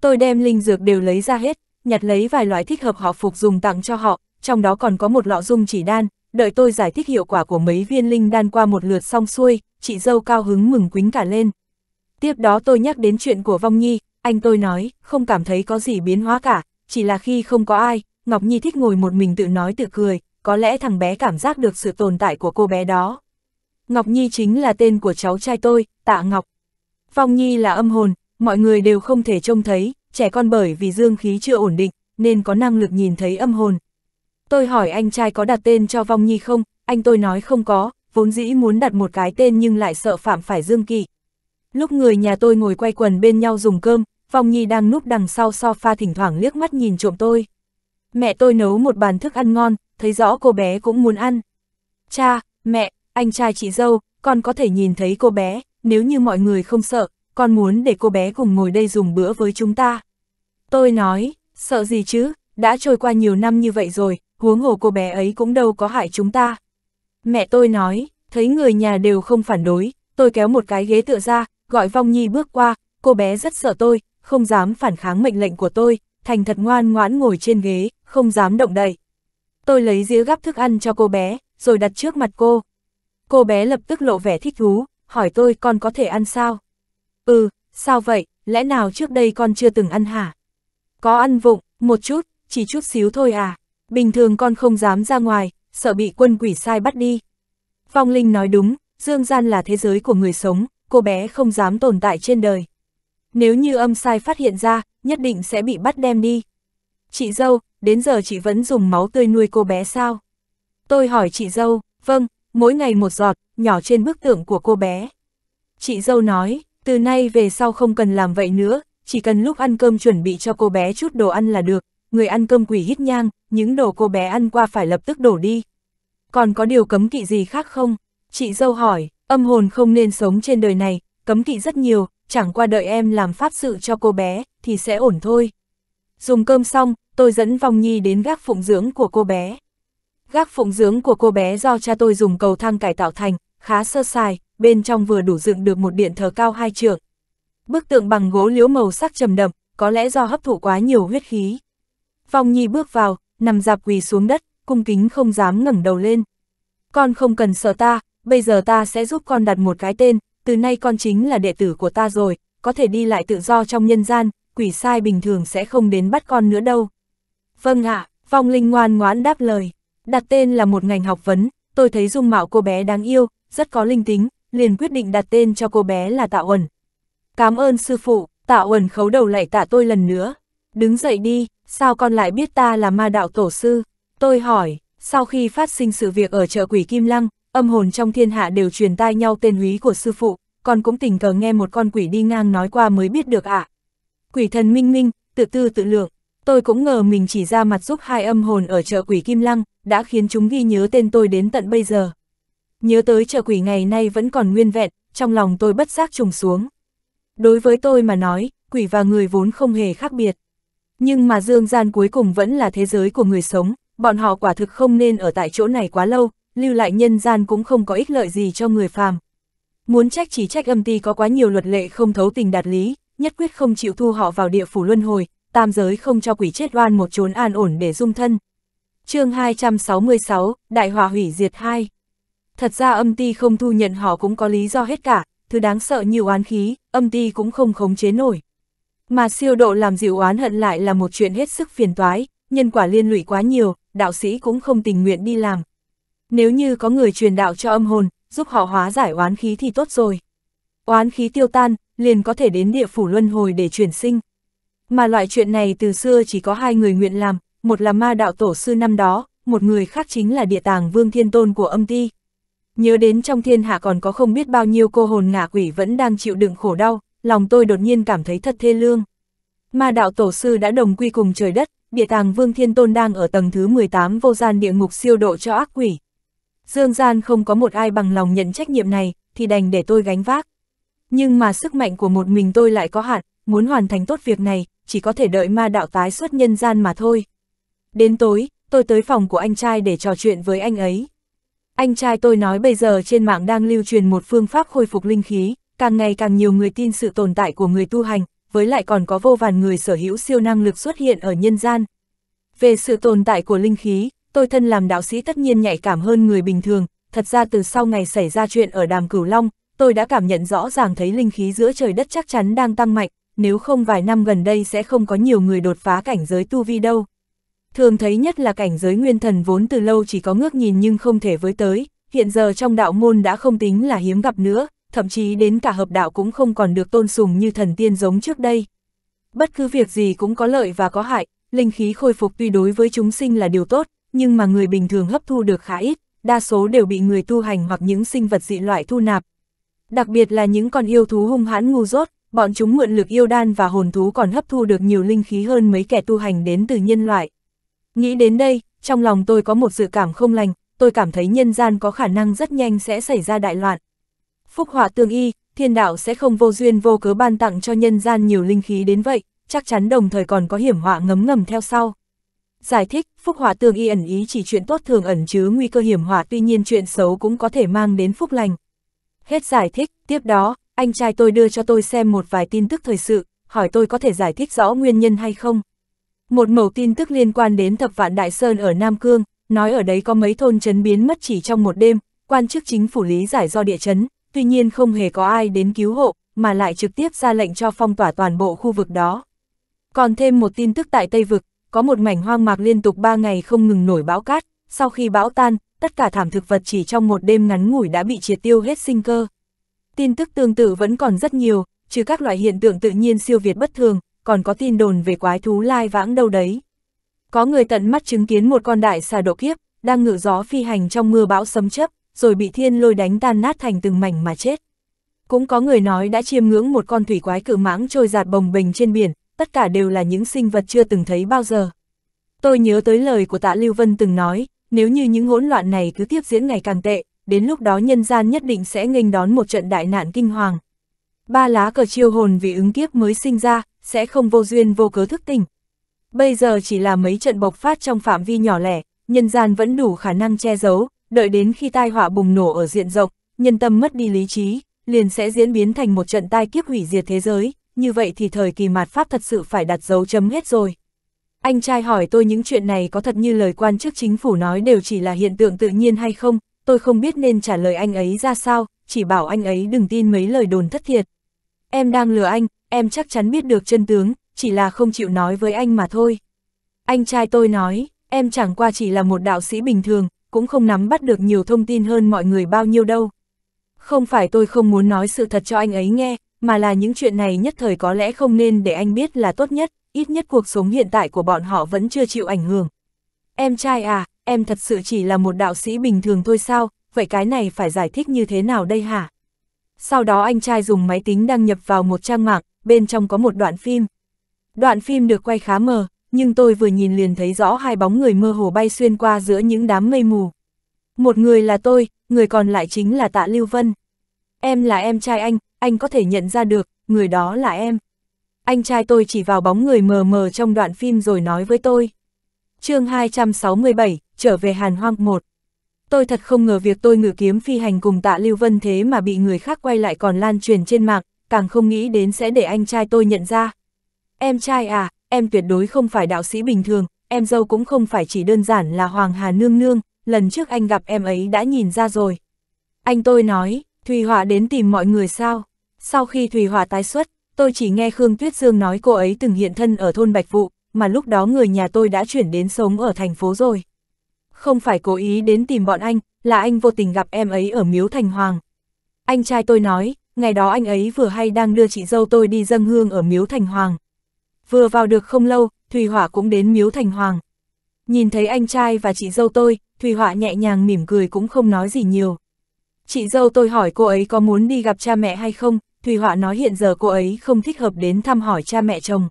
Tôi đem linh dược đều lấy ra hết, nhặt lấy vài loại thích hợp họ phục dùng tặng cho họ, trong đó còn có một lọ dung chỉ đan, đợi tôi giải thích hiệu quả của mấy viên linh đan qua một lượt xong xuôi, chị dâu cao hứng mừng quính cả lên. Tiếp đó tôi nhắc đến chuyện của Vong Nhi, anh tôi nói, không cảm thấy có gì biến hóa cả, chỉ là khi không có ai, Ngọc Nhi thích ngồi một mình tự nói tự cười, có lẽ thằng bé cảm giác được sự tồn tại của cô bé đó. Ngọc Nhi chính là tên của cháu trai tôi, Tạ Ngọc. Vong Nhi là âm hồn, mọi người đều không thể trông thấy, trẻ con bởi vì dương khí chưa ổn định, nên có năng lực nhìn thấy âm hồn, Tôi hỏi anh trai có đặt tên cho Vong Nhi không, anh tôi nói không có, vốn dĩ muốn đặt một cái tên nhưng lại sợ phạm phải Dương Kỳ. Lúc người nhà tôi ngồi quay quần bên nhau dùng cơm, Vong Nhi đang núp đằng sau sofa thỉnh thoảng liếc mắt nhìn trộm tôi. Mẹ tôi nấu một bàn thức ăn ngon, thấy rõ cô bé cũng muốn ăn. Cha, mẹ, anh trai chị dâu, con có thể nhìn thấy cô bé, nếu như mọi người không sợ, con muốn để cô bé cùng ngồi đây dùng bữa với chúng ta. Tôi nói, sợ gì chứ, đã trôi qua nhiều năm như vậy rồi, huống hồ cô bé ấy cũng đâu có hại chúng ta. Mẹ tôi nói, thấy người nhà đều không phản đối, tôi kéo một cái ghế tựa ra, gọi Vong Nhi bước qua, cô bé rất sợ tôi, không dám phản kháng mệnh lệnh của tôi, thành thật ngoan ngoãn ngồi trên ghế, không dám động đậy. Tôi lấy dĩa gắp thức ăn cho cô bé, rồi đặt trước mặt cô. Cô bé lập tức lộ vẻ thích thú, hỏi tôi con có thể ăn sao? Ừ, sao vậy, lẽ nào trước đây con chưa từng ăn hả? Có ăn vụng, một chút, chỉ chút xíu thôi à? bình thường con không dám ra ngoài, sợ bị quân quỷ sai bắt đi. Phong Linh nói đúng, dương gian là thế giới của người sống, cô bé không dám tồn tại trên đời. Nếu như âm sai phát hiện ra, nhất định sẽ bị bắt đem đi. Chị dâu, đến giờ chị vẫn dùng máu tươi nuôi cô bé sao? Tôi hỏi chị dâu, vâng, mỗi ngày một giọt, nhỏ trên bức tượng của cô bé. Chị dâu nói, từ nay về sau không cần làm vậy nữa, chỉ cần lúc ăn cơm chuẩn bị cho cô bé chút đồ ăn là được, người ăn cơm quỷ hít nhang, những đồ cô bé ăn qua phải lập tức đổ đi. Còn có điều cấm kỵ gì khác không? Chị dâu hỏi, âm hồn không nên sống trên đời này, cấm kỵ rất nhiều, chẳng qua đợi em làm pháp sự cho cô bé, thì sẽ ổn thôi. Dùng cơm xong, tôi dẫn Vong Nhi đến gác phụng dưỡng của cô bé. Gác phụng dưỡng của cô bé do cha tôi dùng cầu thang cải tạo thành, khá sơ sài, bên trong vừa đủ dựng được một điện thờ cao hai trượng. Bức tượng bằng gỗ liếu màu sắc trầm đậm, có lẽ do hấp thụ quá nhiều huyết khí. Vong Nhi bước vào, nằm dạp quỳ xuống đất, cung kính không dám ngẩng đầu lên. Con không cần sợ ta, bây giờ ta sẽ giúp con đặt một cái tên, từ nay con chính là đệ tử của ta rồi, có thể đi lại tự do trong nhân gian, quỷ sai bình thường sẽ không đến bắt con nữa đâu. Vâng ạ, à, Vong Linh ngoan ngoãn đáp lời, đặt tên là một ngành học vấn, tôi thấy dung mạo cô bé đáng yêu, rất có linh tính, liền quyết định đặt tên cho cô bé là Tạ Uẩn. Cảm ơn sư phụ, Tạ Uẩn khấu đầu lại tạ tôi lần nữa đứng dậy đi, sao con lại biết ta là ma đạo tổ sư? Tôi hỏi, sau khi phát sinh sự việc ở chợ quỷ Kim Lăng, âm hồn trong thiên hạ đều truyền tai nhau tên húy của sư phụ, con cũng tình cờ nghe một con quỷ đi ngang nói qua mới biết được ạ. À. Quỷ thần minh minh, tự tư tự lượng, tôi cũng ngờ mình chỉ ra mặt giúp hai âm hồn ở chợ quỷ Kim Lăng, đã khiến chúng ghi nhớ tên tôi đến tận bây giờ. Nhớ tới chợ quỷ ngày nay vẫn còn nguyên vẹn, trong lòng tôi bất giác trùng xuống. Đối với tôi mà nói, quỷ và người vốn không hề khác biệt. Nhưng mà dương gian cuối cùng vẫn là thế giới của người sống, bọn họ quả thực không nên ở tại chỗ này quá lâu, lưu lại nhân gian cũng không có ích lợi gì cho người phàm. Muốn trách chỉ trách âm ti có quá nhiều luật lệ không thấu tình đạt lý, nhất quyết không chịu thu họ vào địa phủ luân hồi, tam giới không cho quỷ chết oan một chốn an ổn để dung thân. chương 266, Đại Hòa Hủy Diệt 2 Thật ra âm ti không thu nhận họ cũng có lý do hết cả, thứ đáng sợ nhiều oán khí, âm ti cũng không khống chế nổi. Mà siêu độ làm dịu oán hận lại là một chuyện hết sức phiền toái, nhân quả liên lụy quá nhiều, đạo sĩ cũng không tình nguyện đi làm. Nếu như có người truyền đạo cho âm hồn, giúp họ hóa giải oán khí thì tốt rồi. Oán khí tiêu tan, liền có thể đến địa phủ luân hồi để chuyển sinh. Mà loại chuyện này từ xưa chỉ có hai người nguyện làm, một là ma đạo tổ sư năm đó, một người khác chính là địa tàng vương thiên tôn của âm ti. Nhớ đến trong thiên hạ còn có không biết bao nhiêu cô hồn ngạ quỷ vẫn đang chịu đựng khổ đau, lòng tôi đột nhiên cảm thấy thật thê lương. Ma đạo tổ sư đã đồng quy cùng trời đất, địa tàng vương thiên tôn đang ở tầng thứ 18 vô gian địa ngục siêu độ cho ác quỷ. Dương gian không có một ai bằng lòng nhận trách nhiệm này, thì đành để tôi gánh vác. Nhưng mà sức mạnh của một mình tôi lại có hạn, muốn hoàn thành tốt việc này, chỉ có thể đợi ma đạo tái xuất nhân gian mà thôi. Đến tối, tôi tới phòng của anh trai để trò chuyện với anh ấy. Anh trai tôi nói bây giờ trên mạng đang lưu truyền một phương pháp khôi phục linh khí, càng ngày càng nhiều người tin sự tồn tại của người tu hành, với lại còn có vô vàn người sở hữu siêu năng lực xuất hiện ở nhân gian. Về sự tồn tại của linh khí, tôi thân làm đạo sĩ tất nhiên nhạy cảm hơn người bình thường, thật ra từ sau ngày xảy ra chuyện ở Đàm Cửu Long, tôi đã cảm nhận rõ ràng thấy linh khí giữa trời đất chắc chắn đang tăng mạnh, nếu không vài năm gần đây sẽ không có nhiều người đột phá cảnh giới tu vi đâu. Thường thấy nhất là cảnh giới nguyên thần vốn từ lâu chỉ có ngước nhìn nhưng không thể với tới, hiện giờ trong đạo môn đã không tính là hiếm gặp nữa, thậm chí đến cả hợp đạo cũng không còn được tôn sùng như thần tiên giống trước đây. Bất cứ việc gì cũng có lợi và có hại, linh khí khôi phục tuy đối với chúng sinh là điều tốt, nhưng mà người bình thường hấp thu được khá ít, đa số đều bị người tu hành hoặc những sinh vật dị loại thu nạp. Đặc biệt là những con yêu thú hung hãn ngu dốt, bọn chúng mượn lực yêu đan và hồn thú còn hấp thu được nhiều linh khí hơn mấy kẻ tu hành đến từ nhân loại. Nghĩ đến đây, trong lòng tôi có một dự cảm không lành, tôi cảm thấy nhân gian có khả năng rất nhanh sẽ xảy ra đại loạn. Phúc họa tương y, thiên đạo sẽ không vô duyên vô cớ ban tặng cho nhân gian nhiều linh khí đến vậy, chắc chắn đồng thời còn có hiểm họa ngấm ngầm theo sau. Giải thích, phúc họa tương y ẩn ý chỉ chuyện tốt thường ẩn chứa nguy cơ hiểm họa tuy nhiên chuyện xấu cũng có thể mang đến phúc lành. Hết giải thích, tiếp đó, anh trai tôi đưa cho tôi xem một vài tin tức thời sự, hỏi tôi có thể giải thích rõ nguyên nhân hay không. Một mẫu tin tức liên quan đến thập vạn Đại Sơn ở Nam Cương, nói ở đấy có mấy thôn chấn biến mất chỉ trong một đêm, quan chức chính phủ lý giải do địa chấn, tuy nhiên không hề có ai đến cứu hộ, mà lại trực tiếp ra lệnh cho phong tỏa toàn bộ khu vực đó. Còn thêm một tin tức tại Tây Vực, có một mảnh hoang mạc liên tục 3 ngày không ngừng nổi bão cát, sau khi bão tan, tất cả thảm thực vật chỉ trong một đêm ngắn ngủi đã bị triệt tiêu hết sinh cơ. Tin tức tương tự vẫn còn rất nhiều, trừ các loại hiện tượng tự nhiên siêu việt bất thường, còn có tin đồn về quái thú lai vãng đâu đấy. Có người tận mắt chứng kiến một con đại xà độ kiếp, đang ngự gió phi hành trong mưa bão sấm chấp rồi bị thiên lôi đánh tan nát thành từng mảnh mà chết. Cũng có người nói đã chiêm ngưỡng một con thủy quái cự mãng trôi giạt bồng bềnh trên biển, tất cả đều là những sinh vật chưa từng thấy bao giờ. Tôi nhớ tới lời của tạ Lưu Vân từng nói, nếu như những hỗn loạn này cứ tiếp diễn ngày càng tệ, đến lúc đó nhân gian nhất định sẽ nghênh đón một trận đại nạn kinh hoàng. Ba lá cờ chiêu hồn vì ứng kiếp mới sinh ra, sẽ không vô duyên vô cớ thức tỉnh. Bây giờ chỉ là mấy trận bộc phát trong phạm vi nhỏ lẻ, nhân gian vẫn đủ khả năng che giấu, đợi đến khi tai họa bùng nổ ở diện rộng, nhân tâm mất đi lý trí, liền sẽ diễn biến thành một trận tai kiếp hủy diệt thế giới, như vậy thì thời kỳ mạt Pháp thật sự phải đặt dấu chấm hết rồi. Anh trai hỏi tôi những chuyện này có thật như lời quan chức chính phủ nói đều chỉ là hiện tượng tự nhiên hay không, tôi không biết nên trả lời anh ấy ra sao, chỉ bảo anh ấy đừng tin mấy lời đồn thất thiệt. Em đang lừa anh, em chắc chắn biết được chân tướng, chỉ là không chịu nói với anh mà thôi. Anh trai tôi nói, em chẳng qua chỉ là một đạo sĩ bình thường, cũng không nắm bắt được nhiều thông tin hơn mọi người bao nhiêu đâu. Không phải tôi không muốn nói sự thật cho anh ấy nghe, mà là những chuyện này nhất thời có lẽ không nên để anh biết là tốt nhất, ít nhất cuộc sống hiện tại của bọn họ vẫn chưa chịu ảnh hưởng. Em trai à, em thật sự chỉ là một đạo sĩ bình thường thôi sao, vậy cái này phải giải thích như thế nào đây hả? Sau đó anh trai dùng máy tính đăng nhập vào một trang mạng, bên trong có một đoạn phim. Đoạn phim được quay khá mờ, nhưng tôi vừa nhìn liền thấy rõ hai bóng người mơ hồ bay xuyên qua giữa những đám mây mù. Một người là tôi, người còn lại chính là tạ Lưu Vân. Em là em trai anh, anh có thể nhận ra được, người đó là em. Anh trai tôi chỉ vào bóng người mờ mờ trong đoạn phim rồi nói với tôi. chương 267, trở về Hàn Hoang 1. Tôi thật không ngờ việc tôi ngự kiếm phi hành cùng tạ Lưu Vân thế mà bị người khác quay lại còn lan truyền trên mạng, càng không nghĩ đến sẽ để anh trai tôi nhận ra. Em trai à, em tuyệt đối không phải đạo sĩ bình thường, em dâu cũng không phải chỉ đơn giản là Hoàng Hà Nương Nương, lần trước anh gặp em ấy đã nhìn ra rồi. Anh tôi nói, Thùy Hòa đến tìm mọi người sao? Sau khi Thùy Hòa tái xuất, tôi chỉ nghe Khương Tuyết Dương nói cô ấy từng hiện thân ở thôn Bạch Vụ, mà lúc đó người nhà tôi đã chuyển đến sống ở thành phố rồi. Không phải cố ý đến tìm bọn anh, là anh vô tình gặp em ấy ở Miếu Thành Hoàng. Anh trai tôi nói, ngày đó anh ấy vừa hay đang đưa chị dâu tôi đi dâng hương ở Miếu Thành Hoàng vừa vào được không lâu, Thùy Hỏa cũng đến miếu thành hoàng. Nhìn thấy anh trai và chị dâu tôi, Thùy Hỏa nhẹ nhàng mỉm cười cũng không nói gì nhiều. Chị dâu tôi hỏi cô ấy có muốn đi gặp cha mẹ hay không, Thùy hỏa nói hiện giờ cô ấy không thích hợp đến thăm hỏi cha mẹ chồng.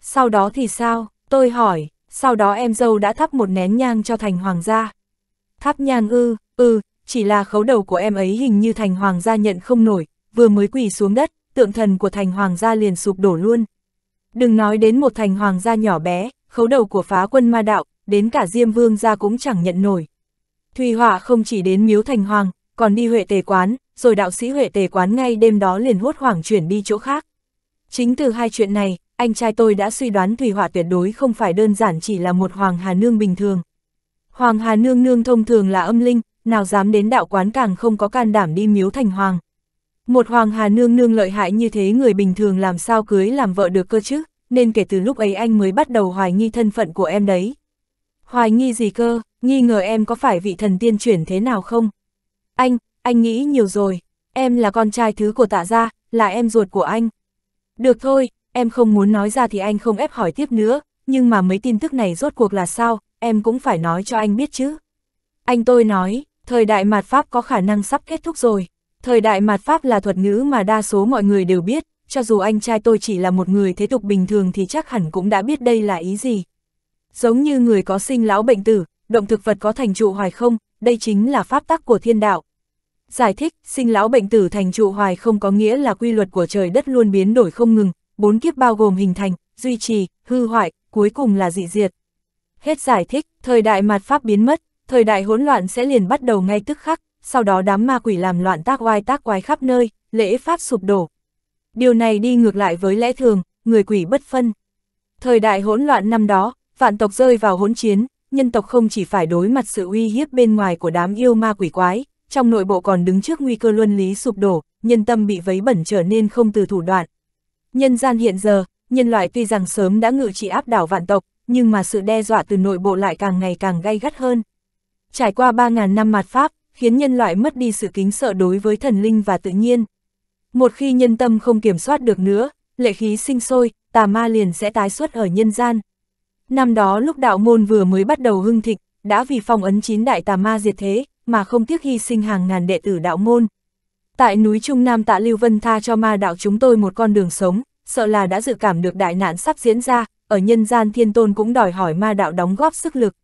Sau đó thì sao, tôi hỏi, sau đó em dâu đã thắp một nén nhang cho thành hoàng gia. Thắp nhang ư, ư, ừ, chỉ là khấu đầu của em ấy hình như thành hoàng gia nhận không nổi, vừa mới quỳ xuống đất, tượng thần của thành hoàng gia liền sụp đổ luôn, Đừng nói đến một thành hoàng gia nhỏ bé, khấu đầu của phá quân ma đạo, đến cả Diêm Vương gia cũng chẳng nhận nổi. Thùy Họa không chỉ đến miếu thành hoàng, còn đi Huệ Tề Quán, rồi đạo sĩ Huệ Tề Quán ngay đêm đó liền hốt hoảng chuyển đi chỗ khác. Chính từ hai chuyện này, anh trai tôi đã suy đoán Thùy Họa tuyệt đối không phải đơn giản chỉ là một Hoàng Hà Nương bình thường. Hoàng Hà Nương Nương thông thường là âm linh, nào dám đến đạo quán càng không có can đảm đi miếu thành hoàng. Một hoàng hà nương nương lợi hại như thế người bình thường làm sao cưới làm vợ được cơ chứ, nên kể từ lúc ấy anh mới bắt đầu hoài nghi thân phận của em đấy. Hoài nghi gì cơ, nghi ngờ em có phải vị thần tiên chuyển thế nào không? Anh, anh nghĩ nhiều rồi, em là con trai thứ của tạ gia, là em ruột của anh. Được thôi, em không muốn nói ra thì anh không ép hỏi tiếp nữa, nhưng mà mấy tin tức này rốt cuộc là sao, em cũng phải nói cho anh biết chứ. Anh tôi nói, thời đại mạt Pháp có khả năng sắp kết thúc rồi, Thời đại mạt Pháp là thuật ngữ mà đa số mọi người đều biết, cho dù anh trai tôi chỉ là một người thế tục bình thường thì chắc hẳn cũng đã biết đây là ý gì. Giống như người có sinh lão bệnh tử, động thực vật có thành trụ hoài không, đây chính là pháp tắc của thiên đạo. Giải thích, sinh lão bệnh tử thành trụ hoài không có nghĩa là quy luật của trời đất luôn biến đổi không ngừng, bốn kiếp bao gồm hình thành, duy trì, hư hoại, cuối cùng là dị diệt. Hết giải thích, thời đại mạt pháp biến mất, thời đại hỗn loạn sẽ liền bắt đầu ngay tức khắc, sau đó đám ma quỷ làm loạn tác oai tác quái khắp nơi, lễ pháp sụp đổ. Điều này đi ngược lại với lẽ thường, người quỷ bất phân. Thời đại hỗn loạn năm đó, vạn tộc rơi vào hỗn chiến, nhân tộc không chỉ phải đối mặt sự uy hiếp bên ngoài của đám yêu ma quỷ quái, trong nội bộ còn đứng trước nguy cơ luân lý sụp đổ, nhân tâm bị vấy bẩn trở nên không từ thủ đoạn. Nhân gian hiện giờ, nhân loại tuy rằng sớm đã ngự trị áp đảo vạn tộc, nhưng mà sự đe dọa từ nội bộ lại càng ngày càng gay gắt hơn. Trải qua 3.000 năm mạt Pháp, khiến nhân loại mất đi sự kính sợ đối với thần linh và tự nhiên. Một khi nhân tâm không kiểm soát được nữa, lệ khí sinh sôi, tà ma liền sẽ tái xuất ở nhân gian. Năm đó lúc đạo môn vừa mới bắt đầu hưng thịnh, đã vì phong ấn chín đại tà ma diệt thế, mà không tiếc hy sinh hàng ngàn đệ tử đạo môn. Tại núi Trung Nam tạ Lưu Vân tha cho ma đạo chúng tôi một con đường sống, sợ là đã dự cảm được đại nạn sắp diễn ra, ở nhân gian thiên tôn cũng đòi hỏi ma đạo đóng góp sức lực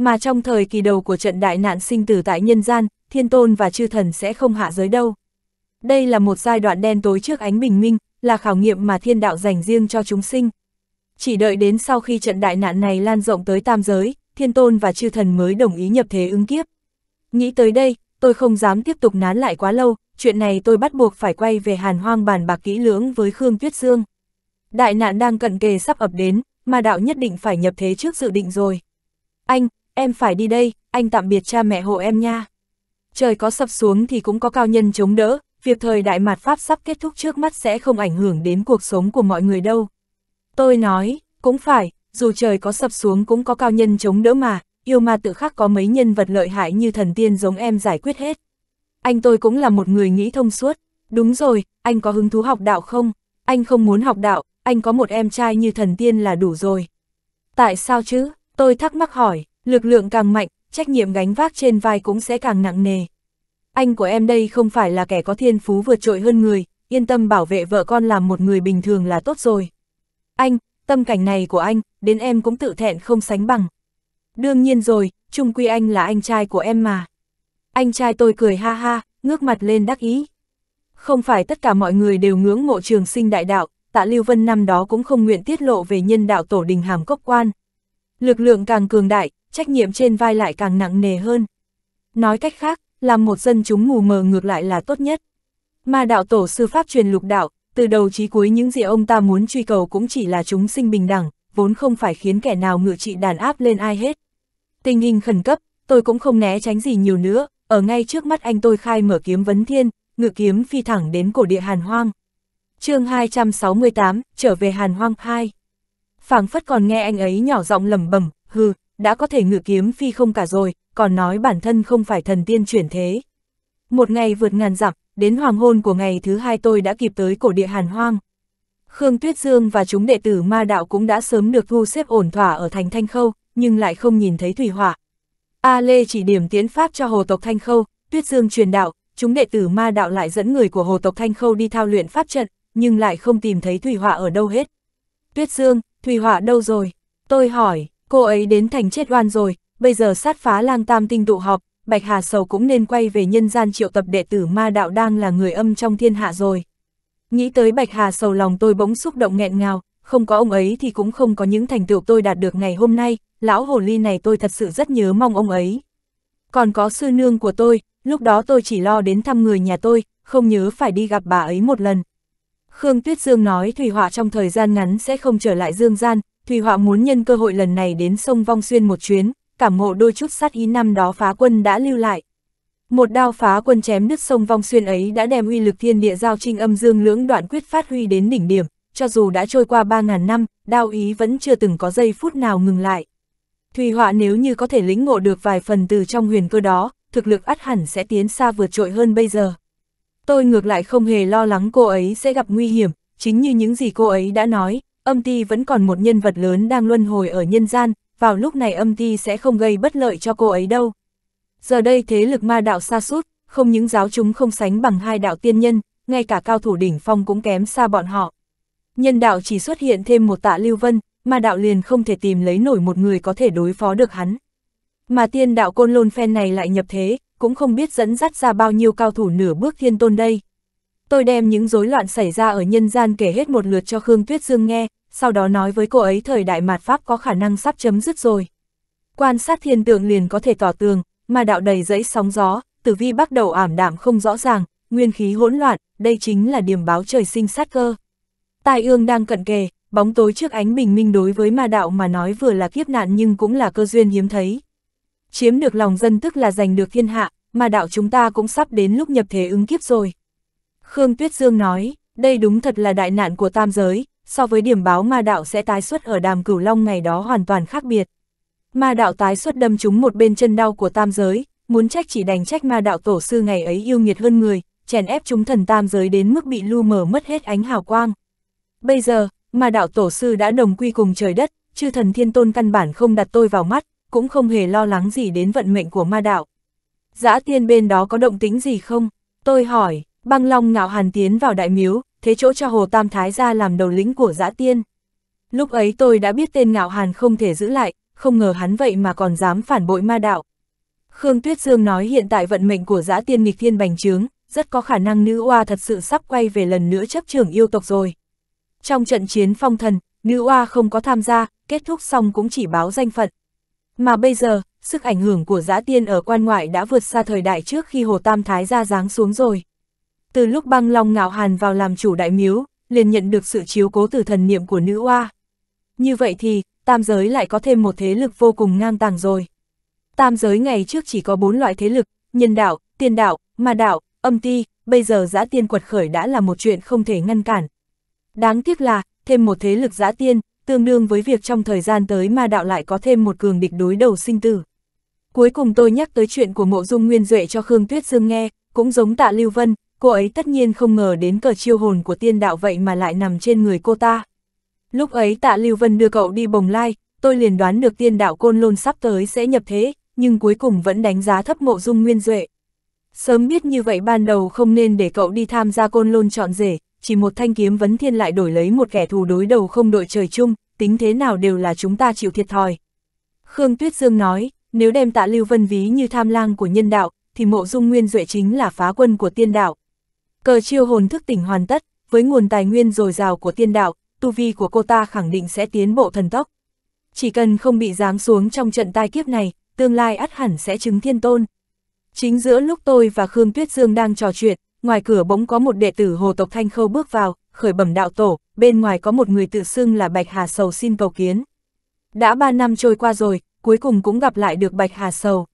mà trong thời kỳ đầu của trận đại nạn sinh tử tại nhân gian, thiên tôn và chư thần sẽ không hạ giới đâu. Đây là một giai đoạn đen tối trước ánh bình minh, là khảo nghiệm mà thiên đạo dành riêng cho chúng sinh. Chỉ đợi đến sau khi trận đại nạn này lan rộng tới tam giới, thiên tôn và chư thần mới đồng ý nhập thế ứng kiếp. Nghĩ tới đây, tôi không dám tiếp tục nán lại quá lâu, chuyện này tôi bắt buộc phải quay về hàn hoang bàn bạc kỹ lưỡng với Khương Tuyết Dương. Đại nạn đang cận kề sắp ập đến, mà đạo nhất định phải nhập thế trước dự định rồi. Anh, em phải đi đây, anh tạm biệt cha mẹ hộ em nha. Trời có sập xuống thì cũng có cao nhân chống đỡ, việc thời đại mạt Pháp sắp kết thúc trước mắt sẽ không ảnh hưởng đến cuộc sống của mọi người đâu. Tôi nói, cũng phải, dù trời có sập xuống cũng có cao nhân chống đỡ mà, yêu ma tự khắc có mấy nhân vật lợi hại như thần tiên giống em giải quyết hết. Anh tôi cũng là một người nghĩ thông suốt, đúng rồi, anh có hứng thú học đạo không? Anh không muốn học đạo, anh có một em trai như thần tiên là đủ rồi. Tại sao chứ? Tôi thắc mắc hỏi, Lực lượng càng mạnh, trách nhiệm gánh vác trên vai cũng sẽ càng nặng nề. Anh của em đây không phải là kẻ có thiên phú vượt trội hơn người, yên tâm bảo vệ vợ con làm một người bình thường là tốt rồi. Anh, tâm cảnh này của anh, đến em cũng tự thẹn không sánh bằng. Đương nhiên rồi, chung quy anh là anh trai của em mà. Anh trai tôi cười ha ha, ngước mặt lên đắc ý. Không phải tất cả mọi người đều ngưỡng mộ trường sinh đại đạo, tạ Lưu Vân năm đó cũng không nguyện tiết lộ về nhân đạo tổ đình hàm cốc quan, Lực lượng càng cường đại, trách nhiệm trên vai lại càng nặng nề hơn. Nói cách khác, làm một dân chúng mù mờ ngược lại là tốt nhất. Mà đạo tổ sư pháp truyền lục đạo, từ đầu chí cuối những gì ông ta muốn truy cầu cũng chỉ là chúng sinh bình đẳng, vốn không phải khiến kẻ nào ngự trị đàn áp lên ai hết. Tình hình khẩn cấp, tôi cũng không né tránh gì nhiều nữa, ở ngay trước mắt anh tôi khai mở kiếm vấn thiên, ngự kiếm phi thẳng đến cổ địa Hàn Hoang. chương 268, trở về Hàn Hoang 2 phảng phất còn nghe anh ấy nhỏ giọng lẩm bẩm hừ, đã có thể ngự kiếm phi không cả rồi, còn nói bản thân không phải thần tiên chuyển thế. Một ngày vượt ngàn dặm, đến hoàng hôn của ngày thứ hai tôi đã kịp tới cổ địa hàn hoang. Khương Tuyết Dương và chúng đệ tử ma đạo cũng đã sớm được thu xếp ổn thỏa ở thành Thanh Khâu, nhưng lại không nhìn thấy thủy hỏa. A Lê chỉ điểm tiến pháp cho hồ tộc Thanh Khâu, Tuyết Dương truyền đạo, chúng đệ tử ma đạo lại dẫn người của hồ tộc Thanh Khâu đi thao luyện pháp trận, nhưng lại không tìm thấy thủy hỏa ở đâu hết. Tuyết Dương, Thùy Họa đâu rồi? Tôi hỏi, cô ấy đến thành chết oan rồi, bây giờ sát phá lang tam tinh tụ họp, Bạch Hà Sầu cũng nên quay về nhân gian triệu tập đệ tử ma đạo đang là người âm trong thiên hạ rồi. Nghĩ tới Bạch Hà Sầu lòng tôi bỗng xúc động nghẹn ngào, không có ông ấy thì cũng không có những thành tựu tôi đạt được ngày hôm nay, lão hồ ly này tôi thật sự rất nhớ mong ông ấy. Còn có sư nương của tôi, lúc đó tôi chỉ lo đến thăm người nhà tôi, không nhớ phải đi gặp bà ấy một lần. Khương Tuyết Dương nói Thủy Họa trong thời gian ngắn sẽ không trở lại dương gian, Thủy Họa muốn nhân cơ hội lần này đến sông Vong Xuyên một chuyến, cảm ngộ đôi chút sát ý năm đó phá quân đã lưu lại. Một đao phá quân chém đứt sông Vong Xuyên ấy đã đem uy lực thiên địa giao trinh âm dương lưỡng đoạn quyết phát huy đến đỉnh điểm, cho dù đã trôi qua 3.000 năm, đao ý vẫn chưa từng có giây phút nào ngừng lại. Thủy Họa nếu như có thể lĩnh ngộ được vài phần từ trong huyền cơ đó, thực lực ắt hẳn sẽ tiến xa vượt trội hơn bây giờ. Tôi ngược lại không hề lo lắng cô ấy sẽ gặp nguy hiểm, chính như những gì cô ấy đã nói, âm ti vẫn còn một nhân vật lớn đang luân hồi ở nhân gian, vào lúc này âm ti sẽ không gây bất lợi cho cô ấy đâu. Giờ đây thế lực ma đạo xa sút không những giáo chúng không sánh bằng hai đạo tiên nhân, ngay cả cao thủ đỉnh phong cũng kém xa bọn họ. Nhân đạo chỉ xuất hiện thêm một tạ lưu vân, ma đạo liền không thể tìm lấy nổi một người có thể đối phó được hắn. Mà tiên đạo côn lôn phen này lại nhập thế, cũng không biết dẫn dắt ra bao nhiêu cao thủ nửa bước thiên tôn đây. Tôi đem những rối loạn xảy ra ở nhân gian kể hết một lượt cho Khương Tuyết Dương nghe, sau đó nói với cô ấy thời đại mạt Pháp có khả năng sắp chấm dứt rồi. Quan sát thiên tượng liền có thể tỏ tường, mà đạo đầy dẫy sóng gió, tử vi bắt đầu ảm đạm không rõ ràng, nguyên khí hỗn loạn, đây chính là điểm báo trời sinh sát cơ. Tài ương đang cận kề, bóng tối trước ánh bình minh đối với ma đạo mà nói vừa là kiếp nạn nhưng cũng là cơ duyên hiếm thấy chiếm được lòng dân tức là giành được thiên hạ, mà đạo chúng ta cũng sắp đến lúc nhập thế ứng kiếp rồi. Khương Tuyết Dương nói, đây đúng thật là đại nạn của tam giới, so với điểm báo ma đạo sẽ tái xuất ở đàm cửu long ngày đó hoàn toàn khác biệt. Ma đạo tái xuất đâm chúng một bên chân đau của tam giới, muốn trách chỉ đành trách ma đạo tổ sư ngày ấy yêu nghiệt hơn người, chèn ép chúng thần tam giới đến mức bị lu mờ mất hết ánh hào quang. Bây giờ, ma đạo tổ sư đã đồng quy cùng trời đất, chư thần thiên tôn căn bản không đặt tôi vào mắt, cũng không hề lo lắng gì đến vận mệnh của ma đạo. Giã tiên bên đó có động tính gì không? Tôi hỏi, băng long ngạo hàn tiến vào đại miếu, thế chỗ cho Hồ Tam Thái ra làm đầu lĩnh của giã tiên. Lúc ấy tôi đã biết tên ngạo hàn không thể giữ lại, không ngờ hắn vậy mà còn dám phản bội ma đạo. Khương Tuyết Dương nói hiện tại vận mệnh của giã tiên nghịch thiên bành trướng, rất có khả năng nữ oa thật sự sắp quay về lần nữa chấp trưởng yêu tộc rồi. Trong trận chiến phong thần, nữ oa không có tham gia, kết thúc xong cũng chỉ báo danh phận. Mà bây giờ, sức ảnh hưởng của giã tiên ở quan ngoại đã vượt xa thời đại trước khi Hồ Tam Thái ra dáng xuống rồi. Từ lúc băng long ngạo hàn vào làm chủ đại miếu, liền nhận được sự chiếu cố từ thần niệm của nữ oa. Như vậy thì, tam giới lại có thêm một thế lực vô cùng ngang tàng rồi. Tam giới ngày trước chỉ có bốn loại thế lực, nhân đạo, tiên đạo, ma đạo, âm ti, bây giờ giã tiên quật khởi đã là một chuyện không thể ngăn cản. Đáng tiếc là, thêm một thế lực giã tiên, tương đương với việc trong thời gian tới ma đạo lại có thêm một cường địch đối đầu sinh tử. Cuối cùng tôi nhắc tới chuyện của mộ dung nguyên duệ cho Khương Tuyết Dương nghe, cũng giống tạ Lưu Vân, cô ấy tất nhiên không ngờ đến cờ chiêu hồn của tiên đạo vậy mà lại nằm trên người cô ta. Lúc ấy tạ Lưu Vân đưa cậu đi bồng lai, tôi liền đoán được tiên đạo côn lôn sắp tới sẽ nhập thế, nhưng cuối cùng vẫn đánh giá thấp mộ dung nguyên duệ. Sớm biết như vậy ban đầu không nên để cậu đi tham gia côn lôn chọn rể, chỉ một thanh kiếm vấn thiên lại đổi lấy một kẻ thù đối đầu không đội trời chung, tính thế nào đều là chúng ta chịu thiệt thòi. Khương Tuyết Dương nói, nếu đem tạ Lưu Vân ví như tham lang của nhân đạo, thì mộ dung nguyên duệ chính là phá quân của tiên đạo. Cờ chiêu hồn thức tỉnh hoàn tất, với nguồn tài nguyên dồi dào của tiên đạo, tu vi của cô ta khẳng định sẽ tiến bộ thần tốc. Chỉ cần không bị giáng xuống trong trận tai kiếp này, tương lai ắt hẳn sẽ chứng thiên tôn. Chính giữa lúc tôi và Khương Tuyết Dương đang trò chuyện, ngoài cửa bỗng có một đệ tử hồ tộc Thanh Khâu bước vào, khởi bẩm đạo tổ, bên ngoài có một người tự xưng là Bạch Hà Sầu xin cầu kiến. Đã ba năm trôi qua rồi, cuối cùng cũng gặp lại được Bạch Hà Sầu.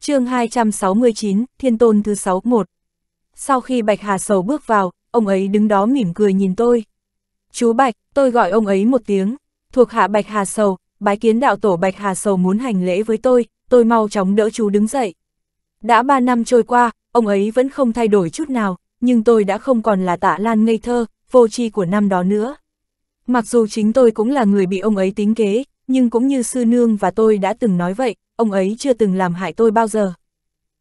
chương 269, Thiên Tôn thứ sáu một Sau khi Bạch Hà Sầu bước vào, ông ấy đứng đó mỉm cười nhìn tôi. Chú Bạch, tôi gọi ông ấy một tiếng, thuộc hạ Bạch Hà Sầu, bái kiến đạo tổ Bạch Hà Sầu muốn hành lễ với tôi, tôi mau chóng đỡ chú đứng dậy. Đã ba năm trôi qua, ông ấy vẫn không thay đổi chút nào, nhưng tôi đã không còn là tạ lan ngây thơ, vô tri của năm đó nữa. Mặc dù chính tôi cũng là người bị ông ấy tính kế, nhưng cũng như sư nương và tôi đã từng nói vậy, ông ấy chưa từng làm hại tôi bao giờ.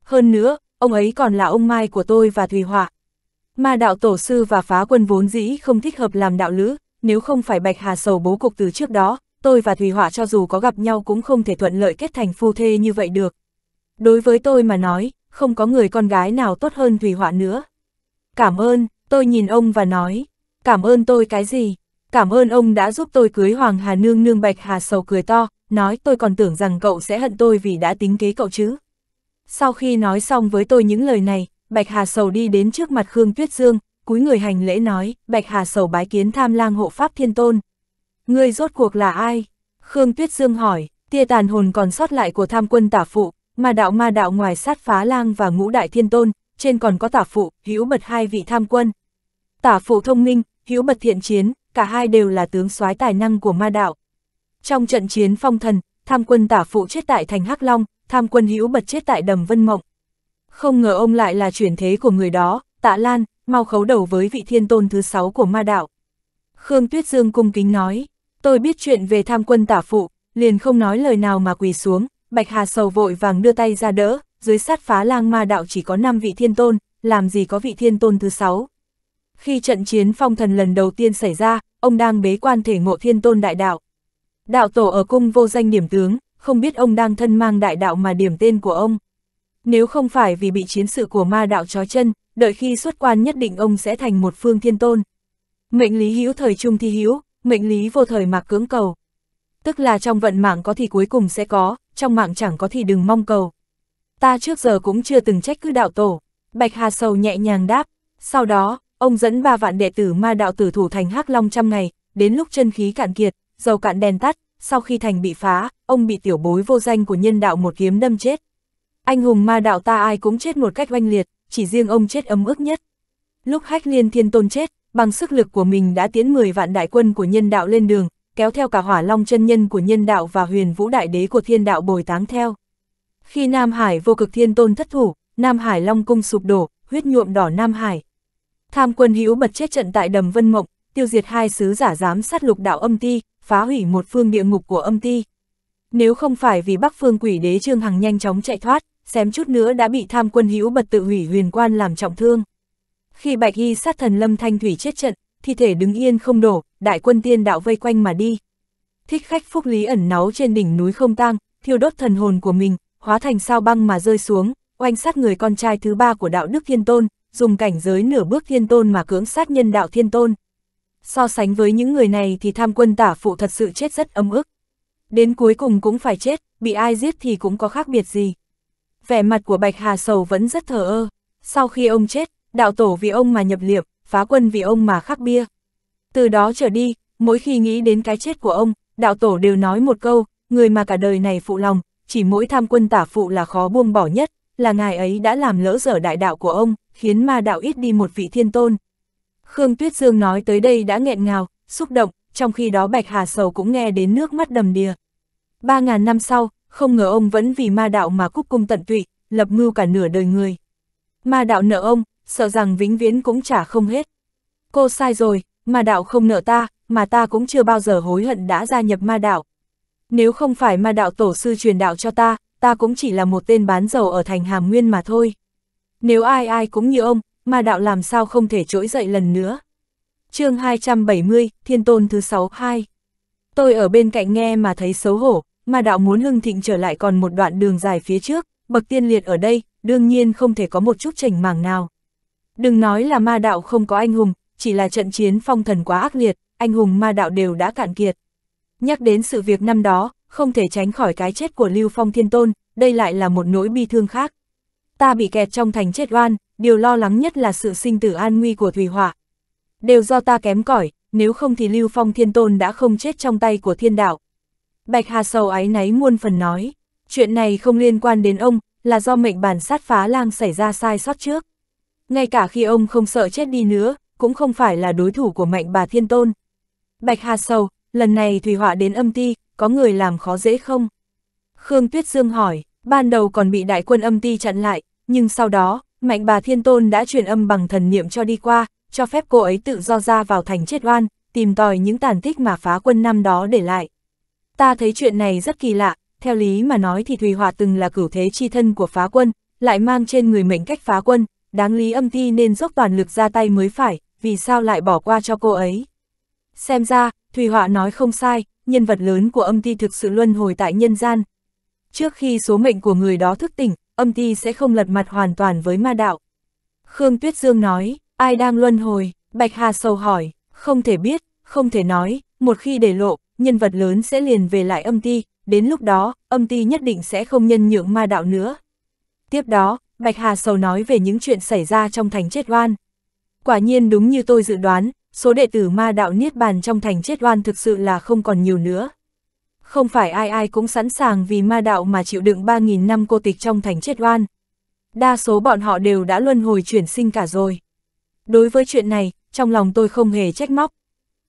Hơn nữa, ông ấy còn là ông mai của tôi và Thùy Họa. Mà đạo tổ sư và phá quân vốn dĩ không thích hợp làm đạo lữ, nếu không phải Bạch Hà sầu bố cục từ trước đó, tôi và Thùy Họa cho dù có gặp nhau cũng không thể thuận lợi kết thành phu thê như vậy được. Đối với tôi mà nói, không có người con gái nào tốt hơn Thủy Họa nữa. Cảm ơn, tôi nhìn ông và nói, cảm ơn tôi cái gì? Cảm ơn ông đã giúp tôi cưới Hoàng Hà Nương Nương Bạch Hà Sầu cười to, nói tôi còn tưởng rằng cậu sẽ hận tôi vì đã tính kế cậu chứ. Sau khi nói xong với tôi những lời này, Bạch Hà Sầu đi đến trước mặt Khương Tuyết Dương, cúi người hành lễ nói, Bạch Hà Sầu bái kiến tham lang hộ pháp thiên tôn. Ngươi rốt cuộc là ai? Khương Tuyết Dương hỏi, tia tàn hồn còn sót lại của tham quân tả phụ, Ma đạo ma đạo ngoài sát phá lang và ngũ đại thiên tôn, trên còn có tả phụ, hữu Bật hai vị tham quân. Tả phụ thông minh, hữu Bật thiện chiến, cả hai đều là tướng soái tài năng của ma đạo. Trong trận chiến phong thần, tham quân tả phụ chết tại thành Hắc Long, tham quân hữu Bật chết tại đầm Vân Mộng. Không ngờ ông lại là chuyển thế của người đó, tạ Lan, mau khấu đầu với vị thiên tôn thứ sáu của ma đạo. Khương Tuyết Dương cung kính nói, tôi biết chuyện về tham quân tả phụ, liền không nói lời nào mà quỳ xuống, Bạch Hà Sầu vội vàng đưa tay ra đỡ, dưới sát phá lang ma đạo chỉ có 5 vị thiên tôn, làm gì có vị thiên tôn thứ 6. Khi trận chiến phong thần lần đầu tiên xảy ra, ông đang bế quan thể ngộ thiên tôn đại đạo. Đạo tổ ở cung vô danh điểm tướng, không biết ông đang thân mang đại đạo mà điểm tên của ông. Nếu không phải vì bị chiến sự của ma đạo trói chân, đợi khi xuất quan nhất định ông sẽ thành một phương thiên tôn. Mệnh lý hữu thời trung thi hữu, mệnh lý vô thời mạc cưỡng cầu tức là trong vận mạng có thì cuối cùng sẽ có, trong mạng chẳng có thì đừng mong cầu. Ta trước giờ cũng chưa từng trách cứ đạo tổ, Bạch Hà Sầu nhẹ nhàng đáp, sau đó, ông dẫn ba vạn đệ tử ma đạo tử thủ thành hắc Long trăm ngày, đến lúc chân khí cạn kiệt, dầu cạn đèn tắt, sau khi thành bị phá, ông bị tiểu bối vô danh của nhân đạo một kiếm đâm chết. Anh hùng ma đạo ta ai cũng chết một cách oanh liệt, chỉ riêng ông chết ấm ức nhất. Lúc hách liên thiên tôn chết, bằng sức lực của mình đã tiến 10 vạn đại quân của nhân đạo lên đường, kéo theo cả hỏa long chân nhân của nhân đạo và huyền vũ đại đế của thiên đạo bồi táng theo. Khi Nam Hải vô cực thiên tôn thất thủ, Nam Hải long cung sụp đổ, huyết nhuộm đỏ Nam Hải. Tham quân hữu bật chết trận tại đầm Vân Mộng, tiêu diệt hai sứ giả giám sát lục đạo âm ti, phá hủy một phương địa ngục của âm ti. Nếu không phải vì bắc phương quỷ đế Trương Hằng nhanh chóng chạy thoát, xém chút nữa đã bị tham quân hữu bật tự hủy huyền quan làm trọng thương. Khi bạch y sát thần lâm thanh thủy chết trận, thi thể đứng yên không đổ, đại quân tiên đạo vây quanh mà đi. Thích khách phúc lý ẩn náu trên đỉnh núi không tang, thiêu đốt thần hồn của mình, hóa thành sao băng mà rơi xuống, oanh sát người con trai thứ ba của đạo đức thiên tôn, dùng cảnh giới nửa bước thiên tôn mà cưỡng sát nhân đạo thiên tôn. So sánh với những người này thì tham quân tả phụ thật sự chết rất âm ức. Đến cuối cùng cũng phải chết, bị ai giết thì cũng có khác biệt gì. Vẻ mặt của Bạch Hà Sầu vẫn rất thờ ơ. Sau khi ông chết, đạo tổ vì ông mà nhập liệp, phá quân vì ông mà khắc bia. Từ đó trở đi, mỗi khi nghĩ đến cái chết của ông, đạo tổ đều nói một câu, người mà cả đời này phụ lòng, chỉ mỗi tham quân tả phụ là khó buông bỏ nhất, là ngài ấy đã làm lỡ dở đại đạo của ông, khiến ma đạo ít đi một vị thiên tôn. Khương Tuyết Dương nói tới đây đã nghẹn ngào, xúc động, trong khi đó Bạch Hà Sầu cũng nghe đến nước mắt đầm đìa. Ba ngàn năm sau, không ngờ ông vẫn vì ma đạo mà cúc cung tận tụy, lập mưu cả nửa đời người. Ma đạo nợ ông, sợ rằng vĩnh viễn cũng trả không hết. Cô sai rồi, ma đạo không nợ ta, mà ta cũng chưa bao giờ hối hận đã gia nhập ma đạo. Nếu không phải ma đạo tổ sư truyền đạo cho ta, ta cũng chỉ là một tên bán dầu ở thành hàm nguyên mà thôi. Nếu ai ai cũng như ông, ma đạo làm sao không thể trỗi dậy lần nữa. chương 270, Thiên Tôn thứ 62 Tôi ở bên cạnh nghe mà thấy xấu hổ, ma đạo muốn hưng thịnh trở lại còn một đoạn đường dài phía trước, bậc tiên liệt ở đây, đương nhiên không thể có một chút chảnh mảng nào. Đừng nói là ma đạo không có anh hùng, chỉ là trận chiến phong thần quá ác liệt, anh hùng ma đạo đều đã cạn kiệt. Nhắc đến sự việc năm đó, không thể tránh khỏi cái chết của Lưu Phong Thiên Tôn, đây lại là một nỗi bi thương khác. Ta bị kẹt trong thành chết oan, điều lo lắng nhất là sự sinh tử an nguy của Thủy Hỏa. Đều do ta kém cỏi, nếu không thì Lưu Phong Thiên Tôn đã không chết trong tay của thiên đạo. Bạch Hà Sầu ái náy muôn phần nói, chuyện này không liên quan đến ông, là do mệnh bản sát phá lang xảy ra sai sót trước. Ngay cả khi ông không sợ chết đi nữa, cũng không phải là đối thủ của mạnh bà thiên tôn. Bạch Hà Sầu, lần này Thủy Họa đến âm ti, có người làm khó dễ không? Khương Tuyết Dương hỏi, ban đầu còn bị đại quân âm ti chặn lại, nhưng sau đó, mạnh bà thiên tôn đã truyền âm bằng thần niệm cho đi qua, cho phép cô ấy tự do ra vào thành chết oan, tìm tòi những tàn tích mà phá quân năm đó để lại. Ta thấy chuyện này rất kỳ lạ, theo lý mà nói thì Thùy Họa từng là cửu thế chi thân của phá quân, lại mang trên người mệnh cách phá quân, đáng lý âm thi nên dốc toàn lực ra tay mới phải, vì sao lại bỏ qua cho cô ấy. Xem ra, Thùy Họa nói không sai, nhân vật lớn của âm ti thực sự luân hồi tại nhân gian. Trước khi số mệnh của người đó thức tỉnh, âm ti sẽ không lật mặt hoàn toàn với ma đạo. Khương Tuyết Dương nói, ai đang luân hồi, Bạch Hà sầu hỏi, không thể biết, không thể nói, một khi để lộ, nhân vật lớn sẽ liền về lại âm ti, đến lúc đó, âm ti nhất định sẽ không nhân nhượng ma đạo nữa. Tiếp đó, Bạch Hà sầu nói về những chuyện xảy ra trong thành chết oan. Quả nhiên đúng như tôi dự đoán, số đệ tử ma đạo Niết Bàn trong thành chết oan thực sự là không còn nhiều nữa. Không phải ai ai cũng sẵn sàng vì ma đạo mà chịu đựng 3.000 năm cô tịch trong thành chết oan. Đa số bọn họ đều đã luân hồi chuyển sinh cả rồi. Đối với chuyện này, trong lòng tôi không hề trách móc.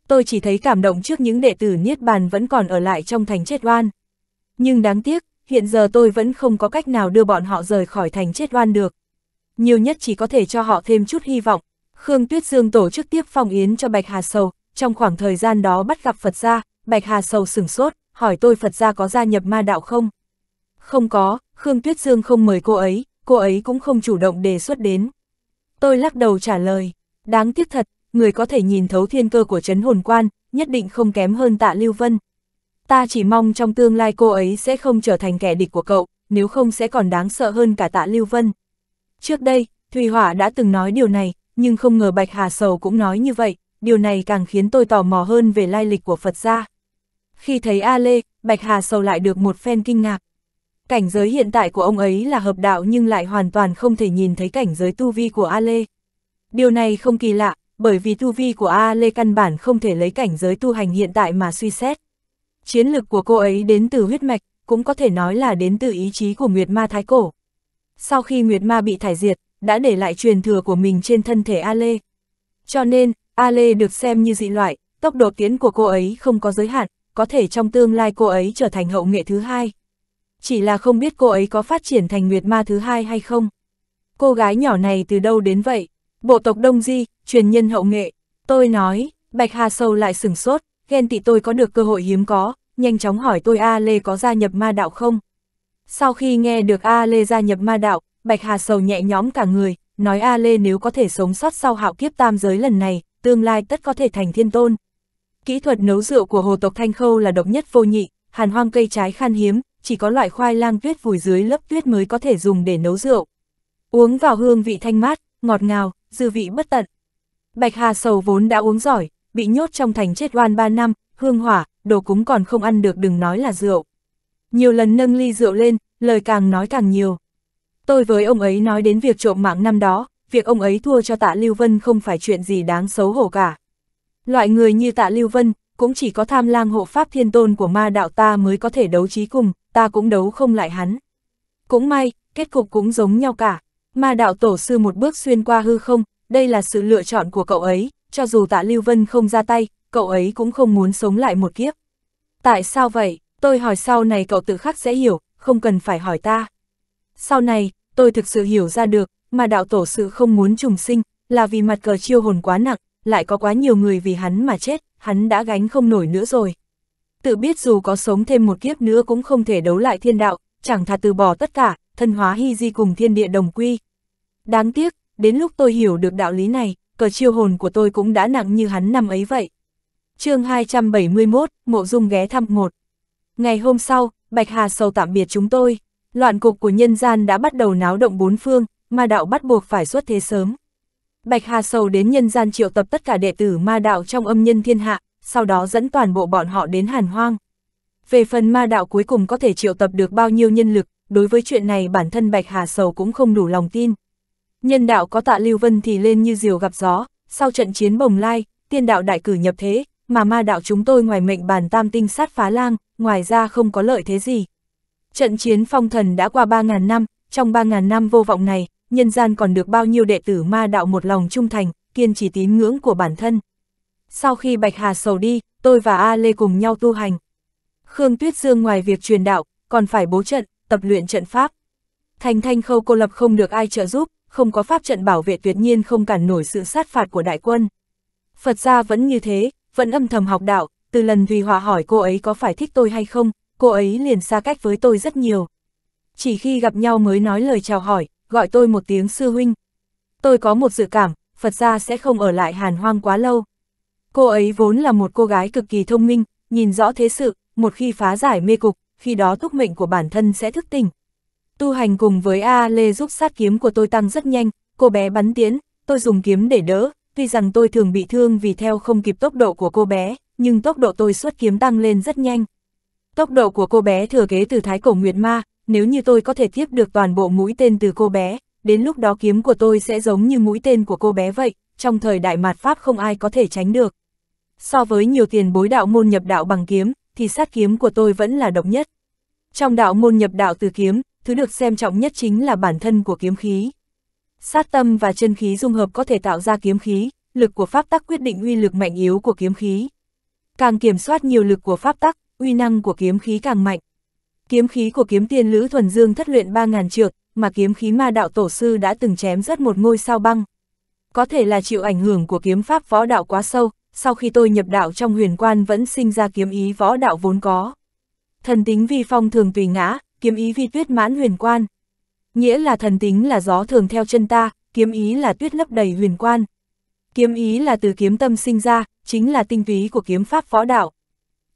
Tôi chỉ thấy cảm động trước những đệ tử Niết Bàn vẫn còn ở lại trong thành chết oan. Nhưng đáng tiếc, hiện giờ tôi vẫn không có cách nào đưa bọn họ rời khỏi thành chết oan được. Nhiều nhất chỉ có thể cho họ thêm chút hy vọng, Khương Tuyết Dương tổ chức tiếp phong yến cho Bạch Hà Sầu, trong khoảng thời gian đó bắt gặp Phật gia, Bạch Hà Sầu sửng sốt, hỏi tôi Phật gia có gia nhập ma đạo không? Không có, Khương Tuyết Dương không mời cô ấy, cô ấy cũng không chủ động đề xuất đến. Tôi lắc đầu trả lời, đáng tiếc thật, người có thể nhìn thấu thiên cơ của Trấn hồn quan, nhất định không kém hơn tạ Lưu Vân. Ta chỉ mong trong tương lai cô ấy sẽ không trở thành kẻ địch của cậu, nếu không sẽ còn đáng sợ hơn cả tạ Lưu Vân. Trước đây, Thùy Hỏa đã từng nói điều này, nhưng không ngờ Bạch Hà Sầu cũng nói như vậy, điều này càng khiến tôi tò mò hơn về lai lịch của Phật gia. Khi thấy A Lê, Bạch Hà Sầu lại được một phen kinh ngạc. Cảnh giới hiện tại của ông ấy là hợp đạo nhưng lại hoàn toàn không thể nhìn thấy cảnh giới tu vi của A Lê. Điều này không kỳ lạ, bởi vì tu vi của A Lê căn bản không thể lấy cảnh giới tu hành hiện tại mà suy xét. Chiến lực của cô ấy đến từ huyết mạch, cũng có thể nói là đến từ ý chí của Nguyệt Ma Thái Cổ. Sau khi Nguyệt Ma bị thải diệt, đã để lại truyền thừa của mình trên thân thể A Lê. Cho nên, A Lê được xem như dị loại, tốc độ tiến của cô ấy không có giới hạn, có thể trong tương lai cô ấy trở thành hậu nghệ thứ hai. Chỉ là không biết cô ấy có phát triển thành nguyệt ma thứ hai hay không. Cô gái nhỏ này từ đâu đến vậy? Bộ tộc Đông Di, truyền nhân hậu nghệ. Tôi nói, Bạch Hà Sâu lại sửng sốt, ghen tị tôi có được cơ hội hiếm có, nhanh chóng hỏi tôi A Lê có gia nhập ma đạo không? Sau khi nghe được A Lê gia nhập ma đạo, Bạch Hà Sầu nhẹ nhõm cả người, nói A Lê nếu có thể sống sót sau hạo kiếp tam giới lần này, tương lai tất có thể thành thiên tôn. Kỹ thuật nấu rượu của hồ tộc Thanh Khâu là độc nhất vô nhị, hàn hoang cây trái khan hiếm, chỉ có loại khoai lang tuyết vùi dưới lớp tuyết mới có thể dùng để nấu rượu. Uống vào hương vị thanh mát, ngọt ngào, dư vị bất tận. Bạch Hà Sầu vốn đã uống giỏi, bị nhốt trong thành chết oan 3 năm, hương hỏa, đồ cúng còn không ăn được đừng nói là rượu. Nhiều lần nâng ly rượu lên, lời càng nói càng nhiều. Tôi với ông ấy nói đến việc trộm mạng năm đó, việc ông ấy thua cho tạ Lưu Vân không phải chuyện gì đáng xấu hổ cả. Loại người như tạ Lưu Vân, cũng chỉ có tham lang hộ pháp thiên tôn của ma đạo ta mới có thể đấu trí cùng, ta cũng đấu không lại hắn. Cũng may, kết cục cũng giống nhau cả. Ma đạo tổ sư một bước xuyên qua hư không, đây là sự lựa chọn của cậu ấy, cho dù tạ Lưu Vân không ra tay, cậu ấy cũng không muốn sống lại một kiếp. Tại sao vậy? Tôi hỏi sau này cậu tự khắc sẽ hiểu, không cần phải hỏi ta. Sau này, tôi thực sự hiểu ra được, mà đạo tổ sự không muốn trùng sinh, là vì mặt cờ chiêu hồn quá nặng, lại có quá nhiều người vì hắn mà chết, hắn đã gánh không nổi nữa rồi. Tự biết dù có sống thêm một kiếp nữa cũng không thể đấu lại thiên đạo, chẳng thà từ bỏ tất cả, thân hóa hy di cùng thiên địa đồng quy. Đáng tiếc, đến lúc tôi hiểu được đạo lý này, cờ chiêu hồn của tôi cũng đã nặng như hắn năm ấy vậy. chương 271, Mộ Dung ghé thăm một Ngày hôm sau, Bạch Hà sầu tạm biệt chúng tôi. Loạn cục của nhân gian đã bắt đầu náo động bốn phương, ma đạo bắt buộc phải xuất thế sớm. Bạch Hà Sầu đến nhân gian triệu tập tất cả đệ tử ma đạo trong âm nhân thiên hạ, sau đó dẫn toàn bộ bọn họ đến hàn hoang. Về phần ma đạo cuối cùng có thể triệu tập được bao nhiêu nhân lực, đối với chuyện này bản thân Bạch Hà Sầu cũng không đủ lòng tin. Nhân đạo có tạ Lưu Vân thì lên như diều gặp gió, sau trận chiến bồng lai, tiên đạo đại cử nhập thế, mà ma đạo chúng tôi ngoài mệnh bàn tam tinh sát phá lang, ngoài ra không có lợi thế gì. Trận chiến phong thần đã qua 3.000 năm, trong 3.000 năm vô vọng này, nhân gian còn được bao nhiêu đệ tử ma đạo một lòng trung thành, kiên trì tín ngưỡng của bản thân. Sau khi Bạch Hà sầu đi, tôi và A Lê cùng nhau tu hành. Khương Tuyết Dương ngoài việc truyền đạo, còn phải bố trận, tập luyện trận pháp. Thành thanh khâu cô lập không được ai trợ giúp, không có pháp trận bảo vệ tuyệt nhiên không cản nổi sự sát phạt của đại quân. Phật gia vẫn như thế, vẫn âm thầm học đạo, từ lần Thùy Hòa hỏi cô ấy có phải thích tôi hay không, cô ấy liền xa cách với tôi rất nhiều. Chỉ khi gặp nhau mới nói lời chào hỏi, gọi tôi một tiếng sư huynh. Tôi có một dự cảm, Phật gia sẽ không ở lại hàn hoang quá lâu. Cô ấy vốn là một cô gái cực kỳ thông minh, nhìn rõ thế sự, một khi phá giải mê cục, khi đó thúc mệnh của bản thân sẽ thức tỉnh. Tu hành cùng với A Lê giúp sát kiếm của tôi tăng rất nhanh, cô bé bắn tiến, tôi dùng kiếm để đỡ, tuy rằng tôi thường bị thương vì theo không kịp tốc độ của cô bé, nhưng tốc độ tôi xuất kiếm tăng lên rất nhanh. Tốc độ của cô bé thừa kế từ Thái Cổ Nguyệt Ma, nếu như tôi có thể tiếp được toàn bộ mũi tên từ cô bé, đến lúc đó kiếm của tôi sẽ giống như mũi tên của cô bé vậy, trong thời đại mạt Pháp không ai có thể tránh được. So với nhiều tiền bối đạo môn nhập đạo bằng kiếm, thì sát kiếm của tôi vẫn là độc nhất. Trong đạo môn nhập đạo từ kiếm, thứ được xem trọng nhất chính là bản thân của kiếm khí. Sát tâm và chân khí dung hợp có thể tạo ra kiếm khí, lực của pháp tắc quyết định uy lực mạnh yếu của kiếm khí. Càng kiểm soát nhiều lực của pháp tắc, uy năng của kiếm khí càng mạnh. Kiếm khí của kiếm tiên Lữ Thuần Dương thất luyện 3.000 trượng, mà kiếm khí ma đạo tổ sư đã từng chém rất một ngôi sao băng. Có thể là chịu ảnh hưởng của kiếm pháp võ đạo quá sâu, sau khi tôi nhập đạo trong huyền quan vẫn sinh ra kiếm ý võ đạo vốn có. Thần tính vi phong thường tùy ngã, kiếm ý vi tuyết mãn huyền quan. Nghĩa là thần tính là gió thường theo chân ta, kiếm ý là tuyết lấp đầy huyền quan. Kiếm ý là từ kiếm tâm sinh ra, chính là tinh túy của kiếm pháp võ đạo.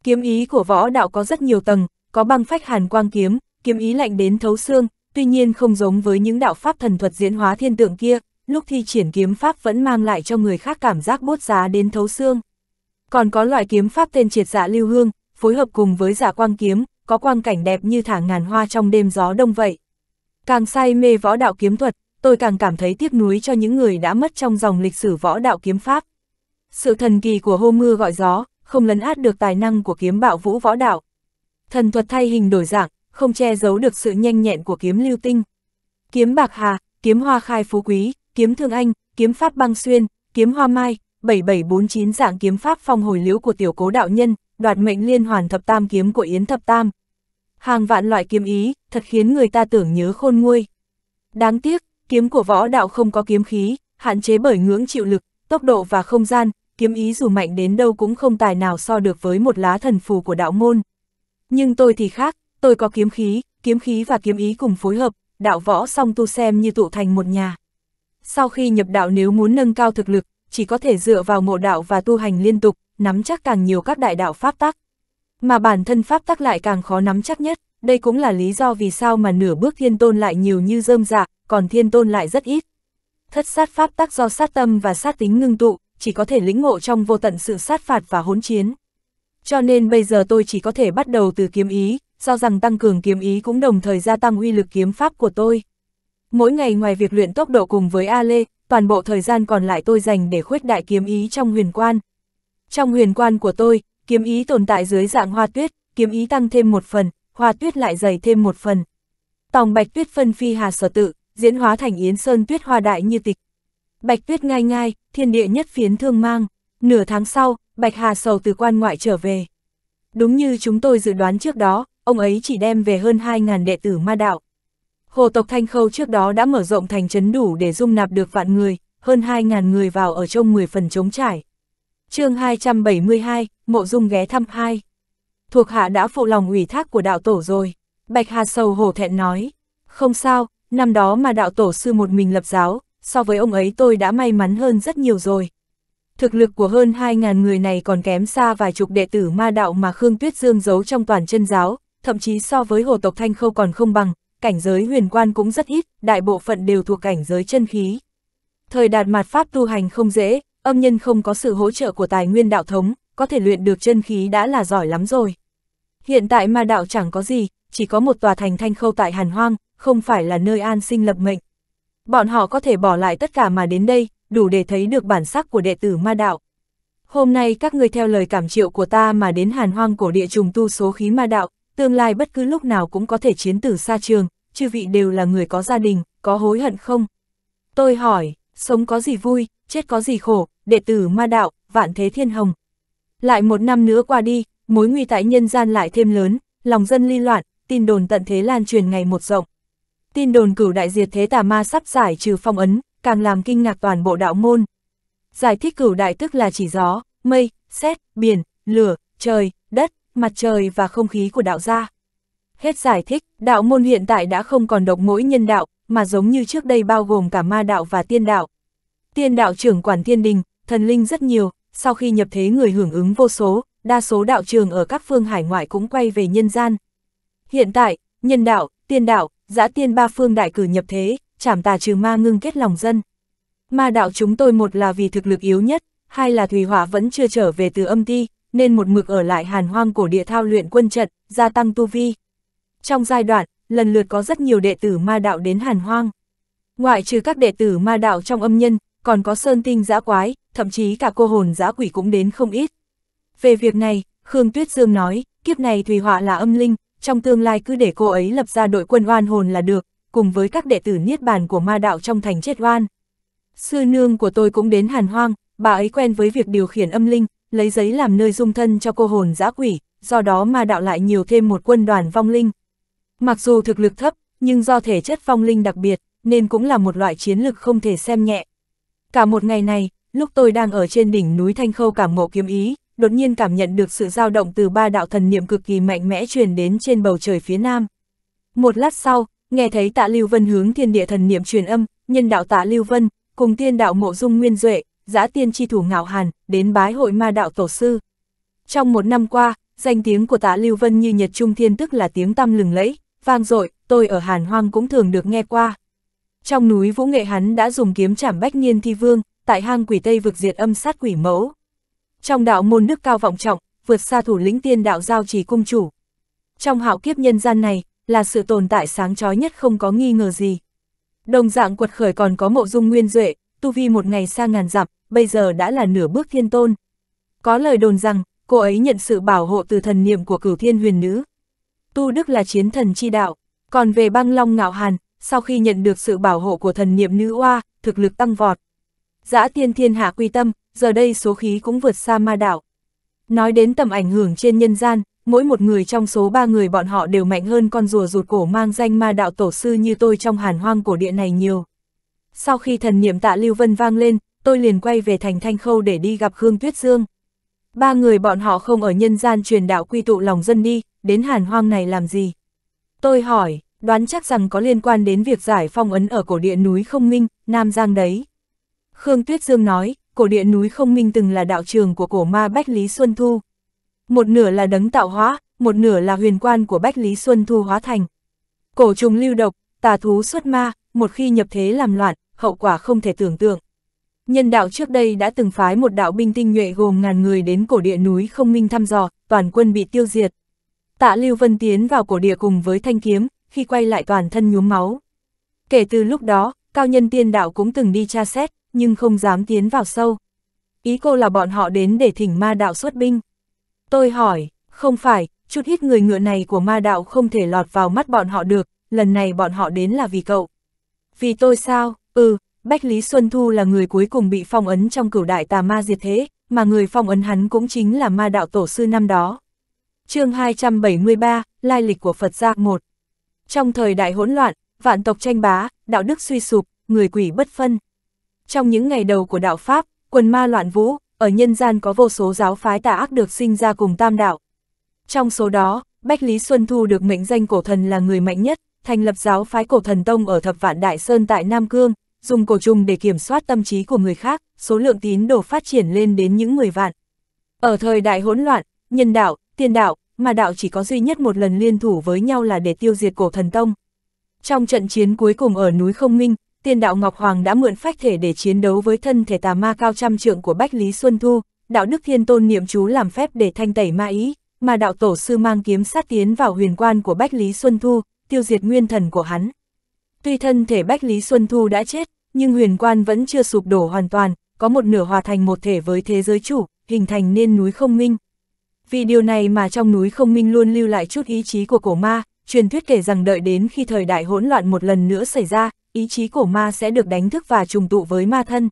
Kiếm ý của võ đạo có rất nhiều tầng, có băng phách hàn quang kiếm, kiếm ý lạnh đến thấu xương, tuy nhiên không giống với những đạo pháp thần thuật diễn hóa thiên tượng kia, lúc thi triển kiếm pháp vẫn mang lại cho người khác cảm giác bốt giá đến thấu xương. Còn có loại kiếm pháp tên triệt dạ lưu hương, phối hợp cùng với giả dạ quang kiếm, có quang cảnh đẹp như thả ngàn hoa trong đêm gió đông vậy. Càng say mê võ đạo kiếm thuật, tôi càng cảm thấy tiếc nuối cho những người đã mất trong dòng lịch sử võ đạo kiếm pháp. Sự thần kỳ của hô mưa gọi gió, không lấn át được tài năng của kiếm bạo vũ võ đạo. Thần thuật thay hình đổi dạng, không che giấu được sự nhanh nhẹn của kiếm lưu tinh. Kiếm bạc hà, kiếm hoa khai phú quý, kiếm thương anh, kiếm pháp băng xuyên, kiếm hoa mai, 7749 dạng kiếm pháp phong hồi liễu của tiểu cố đạo nhân, đoạt mệnh liên hoàn thập tam kiếm của Yến thập tam. Hàng vạn loại kiếm ý, thật khiến người ta tưởng nhớ khôn nguôi. Đáng tiếc, kiếm của võ đạo không có kiếm khí, hạn chế bởi ngưỡng chịu lực, tốc độ và không gian, kiếm ý dù mạnh đến đâu cũng không tài nào so được với một lá thần phù của đạo môn. Nhưng tôi thì khác, tôi có kiếm khí, kiếm khí và kiếm ý cùng phối hợp, đạo võ song tu xem như tụ thành một nhà. Sau khi nhập đạo nếu muốn nâng cao thực lực, chỉ có thể dựa vào ngộ đạo và tu hành liên tục, nắm chắc càng nhiều các đại đạo pháp tắc. Mà bản thân pháp tắc lại càng khó nắm chắc nhất, đây cũng là lý do vì sao mà nửa bước thiên tôn lại nhiều như rơm dạ, còn thiên tôn lại rất ít. Thất sát pháp tắc do sát tâm và sát tính ngưng tụ, chỉ có thể lĩnh ngộ trong vô tận sự sát phạt và hỗn chiến. Cho nên bây giờ tôi chỉ có thể bắt đầu từ kiếm ý, do rằng tăng cường kiếm ý cũng đồng thời gia tăng uy lực kiếm pháp của tôi. Mỗi ngày ngoài việc luyện tốc độ cùng với A Lê, toàn bộ thời gian còn lại tôi dành để khuếch đại kiếm ý trong huyền quan. Trong huyền quan của tôi, kiếm ý tồn tại dưới dạng hoa tuyết, kiếm ý tăng thêm một phần, hoa tuyết lại dày thêm một phần. Tòng bạch tuyết phân phi hà sở tự, diễn hóa thành yến sơn tuyết hoa đại như tịch, Bạch tuyết ngai ngai, thiên địa nhất phiến thương mang. Nửa tháng sau, Bạch Hà Sầu từ quan ngoại trở về. Đúng như chúng tôi dự đoán trước đó, ông ấy chỉ đem về hơn 2.000 đệ tử ma đạo. Hồ tộc Thanh Khâu trước đó đã mở rộng thành trấn đủ để dung nạp được vạn người, hơn 2.000 người vào ở trong 10 phần chống trải. chương 272, Mộ Dung ghé thăm hai. Thuộc hạ đã phụ lòng ủy thác của đạo tổ rồi. Bạch Hà Sầu hổ thẹn nói, không sao, năm đó mà đạo tổ sư một mình lập giáo, so với ông ấy tôi đã may mắn hơn rất nhiều rồi. Thực lực của hơn 2.000 người này còn kém xa vài chục đệ tử ma đạo mà Khương Tuyết Dương giấu trong toàn chân giáo, thậm chí so với hồ tộc Thanh Khâu còn không bằng, cảnh giới huyền quan cũng rất ít, đại bộ phận đều thuộc cảnh giới chân khí. Thời đạt mạt pháp tu hành không dễ, âm nhân không có sự hỗ trợ của tài nguyên đạo thống, có thể luyện được chân khí đã là giỏi lắm rồi. Hiện tại ma đạo chẳng có gì, chỉ có một tòa thành Thanh Khâu tại Hàn Hoang, không phải là nơi an sinh lập mệnh. Bọn họ có thể bỏ lại tất cả mà đến đây, đủ để thấy được bản sắc của đệ tử ma đạo. Hôm nay các ngươi theo lời cảm triệu của ta mà đến hàn hoang cổ địa trùng tu số khí ma đạo, tương lai bất cứ lúc nào cũng có thể chiến tử xa trường, chư vị đều là người có gia đình, có hối hận không? Tôi hỏi, sống có gì vui, chết có gì khổ, đệ tử ma đạo, vạn thế thiên hồng. Lại một năm nữa qua đi, mối nguy tại nhân gian lại thêm lớn, lòng dân ly loạn, tin đồn tận thế lan truyền ngày một rộng. Tin đồn cửu đại diệt thế tà ma sắp giải trừ phong ấn, càng làm kinh ngạc toàn bộ đạo môn. Giải thích cửu đại tức là chỉ gió, mây, sét, biển, lửa, trời, đất, mặt trời và không khí của đạo gia. Hết giải thích, đạo môn hiện tại đã không còn độc mỗi nhân đạo, mà giống như trước đây bao gồm cả ma đạo và tiên đạo. Tiên đạo trưởng quản thiên đình, thần linh rất nhiều, sau khi nhập thế người hưởng ứng vô số, đa số đạo trường ở các phương hải ngoại cũng quay về nhân gian. Hiện tại, nhân đạo, tiên đạo, giã tiên ba phương đại cử nhập thế, chảm tà trừ ma ngưng kết lòng dân. Ma đạo chúng tôi một là vì thực lực yếu nhất, hai là thủy Hỏa vẫn chưa trở về từ âm ti, nên một mực ở lại hàn hoang cổ địa thao luyện quân trận, gia tăng tu vi. Trong giai đoạn, lần lượt có rất nhiều đệ tử ma đạo đến hàn hoang. Ngoại trừ các đệ tử ma đạo trong âm nhân, còn có sơn tinh giã quái, thậm chí cả cô hồn giã quỷ cũng đến không ít. Về việc này, Khương Tuyết Dương nói, kiếp này thủy Họa là âm linh, trong tương lai cứ để cô ấy lập ra đội quân oan hồn là được, cùng với các đệ tử niết bàn của ma đạo trong thành chết oan. Sư nương của tôi cũng đến hàn hoang, bà ấy quen với việc điều khiển âm linh, lấy giấy làm nơi dung thân cho cô hồn giã quỷ, do đó ma đạo lại nhiều thêm một quân đoàn vong linh. Mặc dù thực lực thấp, nhưng do thể chất vong linh đặc biệt, nên cũng là một loại chiến lực không thể xem nhẹ. Cả một ngày này, lúc tôi đang ở trên đỉnh núi Thanh Khâu cảm ngộ kiếm ý, đột nhiên cảm nhận được sự dao động từ ba đạo thần niệm cực kỳ mạnh mẽ truyền đến trên bầu trời phía nam. Một lát sau, nghe thấy tạ Lưu Vân hướng thiên địa thần niệm truyền âm, nhân đạo tạ Lưu Vân, cùng tiên đạo mộ dung nguyên duệ, giã tiên tri thủ ngạo hàn, đến bái hội ma đạo tổ sư. Trong một năm qua, danh tiếng của tạ Lưu Vân như nhật trung thiên tức là tiếng tăm lừng lẫy, vang dội tôi ở Hàn Hoang cũng thường được nghe qua. Trong núi Vũ Nghệ hắn đã dùng kiếm chảm bách niên thi vương, tại hang quỷ Tây vực diệt âm sát quỷ mẫu. Trong đạo môn nước cao vọng trọng, vượt xa thủ lĩnh tiên đạo giao trì cung chủ. Trong hạo kiếp nhân gian này, là sự tồn tại sáng chói nhất không có nghi ngờ gì. Đồng dạng quật khởi còn có mộ dung nguyên duệ, tu vi một ngày xa ngàn dặm, bây giờ đã là nửa bước thiên tôn. Có lời đồn rằng, cô ấy nhận sự bảo hộ từ thần niệm của cửu thiên huyền nữ. Tu Đức là chiến thần chi đạo, còn về băng long ngạo hàn, sau khi nhận được sự bảo hộ của thần niệm nữ oa, thực lực tăng vọt. Giã tiên thiên hạ quy tâm, giờ đây số khí cũng vượt xa ma đạo. Nói đến tầm ảnh hưởng trên nhân gian, mỗi một người trong số ba người bọn họ đều mạnh hơn con rùa rụt cổ mang danh ma đạo tổ sư như tôi trong hàn hoang cổ địa này nhiều. Sau khi thần niệm tạ Lưu Vân vang lên, tôi liền quay về thành Thanh Khâu để đi gặp Khương Tuyết Dương. Ba người bọn họ không ở nhân gian truyền đạo quy tụ lòng dân đi, đến hàn hoang này làm gì? Tôi hỏi, đoán chắc rằng có liên quan đến việc giải phong ấn ở cổ địa núi không minh, Nam Giang đấy. Khương Tuyết Dương nói, cổ địa núi không minh từng là đạo trường của cổ ma Bách Lý Xuân Thu. Một nửa là đấng tạo hóa, một nửa là huyền quan của Bách Lý Xuân Thu hóa thành. Cổ trùng lưu độc, tà thú xuất ma, một khi nhập thế làm loạn, hậu quả không thể tưởng tượng. Nhân đạo trước đây đã từng phái một đạo binh tinh nhuệ gồm ngàn người đến cổ địa núi không minh thăm dò, toàn quân bị tiêu diệt. Tạ Lưu Vân tiến vào cổ địa cùng với thanh kiếm, khi quay lại toàn thân nhuốm máu. Kể từ lúc đó, cao nhân tiên đạo cũng từng đi tra xét, nhưng không dám tiến vào sâu. Ý cô là bọn họ đến để thỉnh ma đạo xuất binh. Tôi hỏi, không phải, chút ít người ngựa này của ma đạo không thể lọt vào mắt bọn họ được, lần này bọn họ đến là vì cậu. Vì tôi sao, ừ, Bách Lý Xuân Thu là người cuối cùng bị phong ấn trong cửu đại tà ma diệt thế, mà người phong ấn hắn cũng chính là ma đạo tổ sư năm đó. chương 273, Lai lịch của Phật gia 1 Trong thời đại hỗn loạn, vạn tộc tranh bá, đạo đức suy sụp, người quỷ bất phân, trong những ngày đầu của đạo Pháp, quần ma loạn vũ, ở nhân gian có vô số giáo phái tà ác được sinh ra cùng tam đạo. Trong số đó, Bách Lý Xuân Thu được mệnh danh cổ thần là người mạnh nhất, thành lập giáo phái cổ thần Tông ở Thập Vạn Đại Sơn tại Nam Cương, dùng cổ trùng để kiểm soát tâm trí của người khác, số lượng tín đồ phát triển lên đến những người vạn. Ở thời đại hỗn loạn, nhân đạo, tiên đạo, mà đạo chỉ có duy nhất một lần liên thủ với nhau là để tiêu diệt cổ thần Tông. Trong trận chiến cuối cùng ở núi Không Minh, tiên đạo Ngọc Hoàng đã mượn phách thể để chiến đấu với thân thể tà ma cao trăm trượng của Bách Lý Xuân Thu, đạo đức thiên tôn niệm chú làm phép để thanh tẩy ma ý, mà đạo tổ sư mang kiếm sát tiến vào huyền quan của Bách Lý Xuân Thu, tiêu diệt nguyên thần của hắn. Tuy thân thể Bách Lý Xuân Thu đã chết, nhưng huyền quan vẫn chưa sụp đổ hoàn toàn, có một nửa hòa thành một thể với thế giới chủ, hình thành nên núi không minh. Vì điều này mà trong núi không minh luôn lưu lại chút ý chí của cổ ma, truyền thuyết kể rằng đợi đến khi thời đại hỗn loạn một lần nữa xảy ra, ý chí của ma sẽ được đánh thức và trùng tụ với ma thân.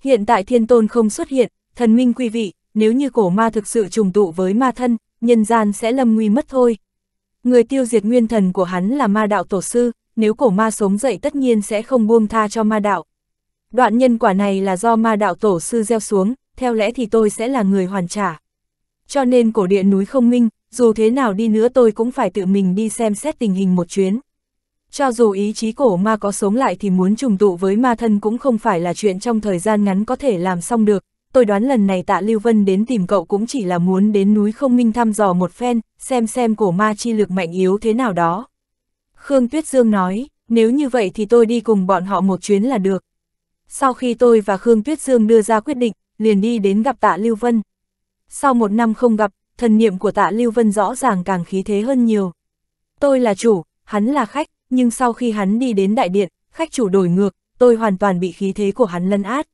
Hiện tại thiên tôn không xuất hiện, thần minh quý vị, nếu như cổ ma thực sự trùng tụ với ma thân, nhân gian sẽ lâm nguy mất thôi. Người tiêu diệt nguyên thần của hắn là ma đạo tổ sư, nếu cổ ma sống dậy tất nhiên sẽ không buông tha cho ma đạo. Đoạn nhân quả này là do ma đạo tổ sư gieo xuống, theo lẽ thì tôi sẽ là người hoàn trả. Cho nên cổ địa núi không minh, dù thế nào đi nữa tôi cũng phải tự mình đi xem xét tình hình một chuyến. Cho dù ý chí cổ ma có sống lại thì muốn trùng tụ với ma thân cũng không phải là chuyện trong thời gian ngắn có thể làm xong được. Tôi đoán lần này tạ Lưu Vân đến tìm cậu cũng chỉ là muốn đến núi không minh thăm dò một phen, xem xem cổ ma chi lực mạnh yếu thế nào đó. Khương Tuyết Dương nói, nếu như vậy thì tôi đi cùng bọn họ một chuyến là được. Sau khi tôi và Khương Tuyết Dương đưa ra quyết định, liền đi đến gặp tạ Lưu Vân. Sau một năm không gặp, thần niệm của tạ Lưu Vân rõ ràng càng khí thế hơn nhiều. Tôi là chủ, hắn là khách, nhưng sau khi hắn đi đến đại điện, khách chủ đổi ngược, tôi hoàn toàn bị khí thế của hắn lấn át.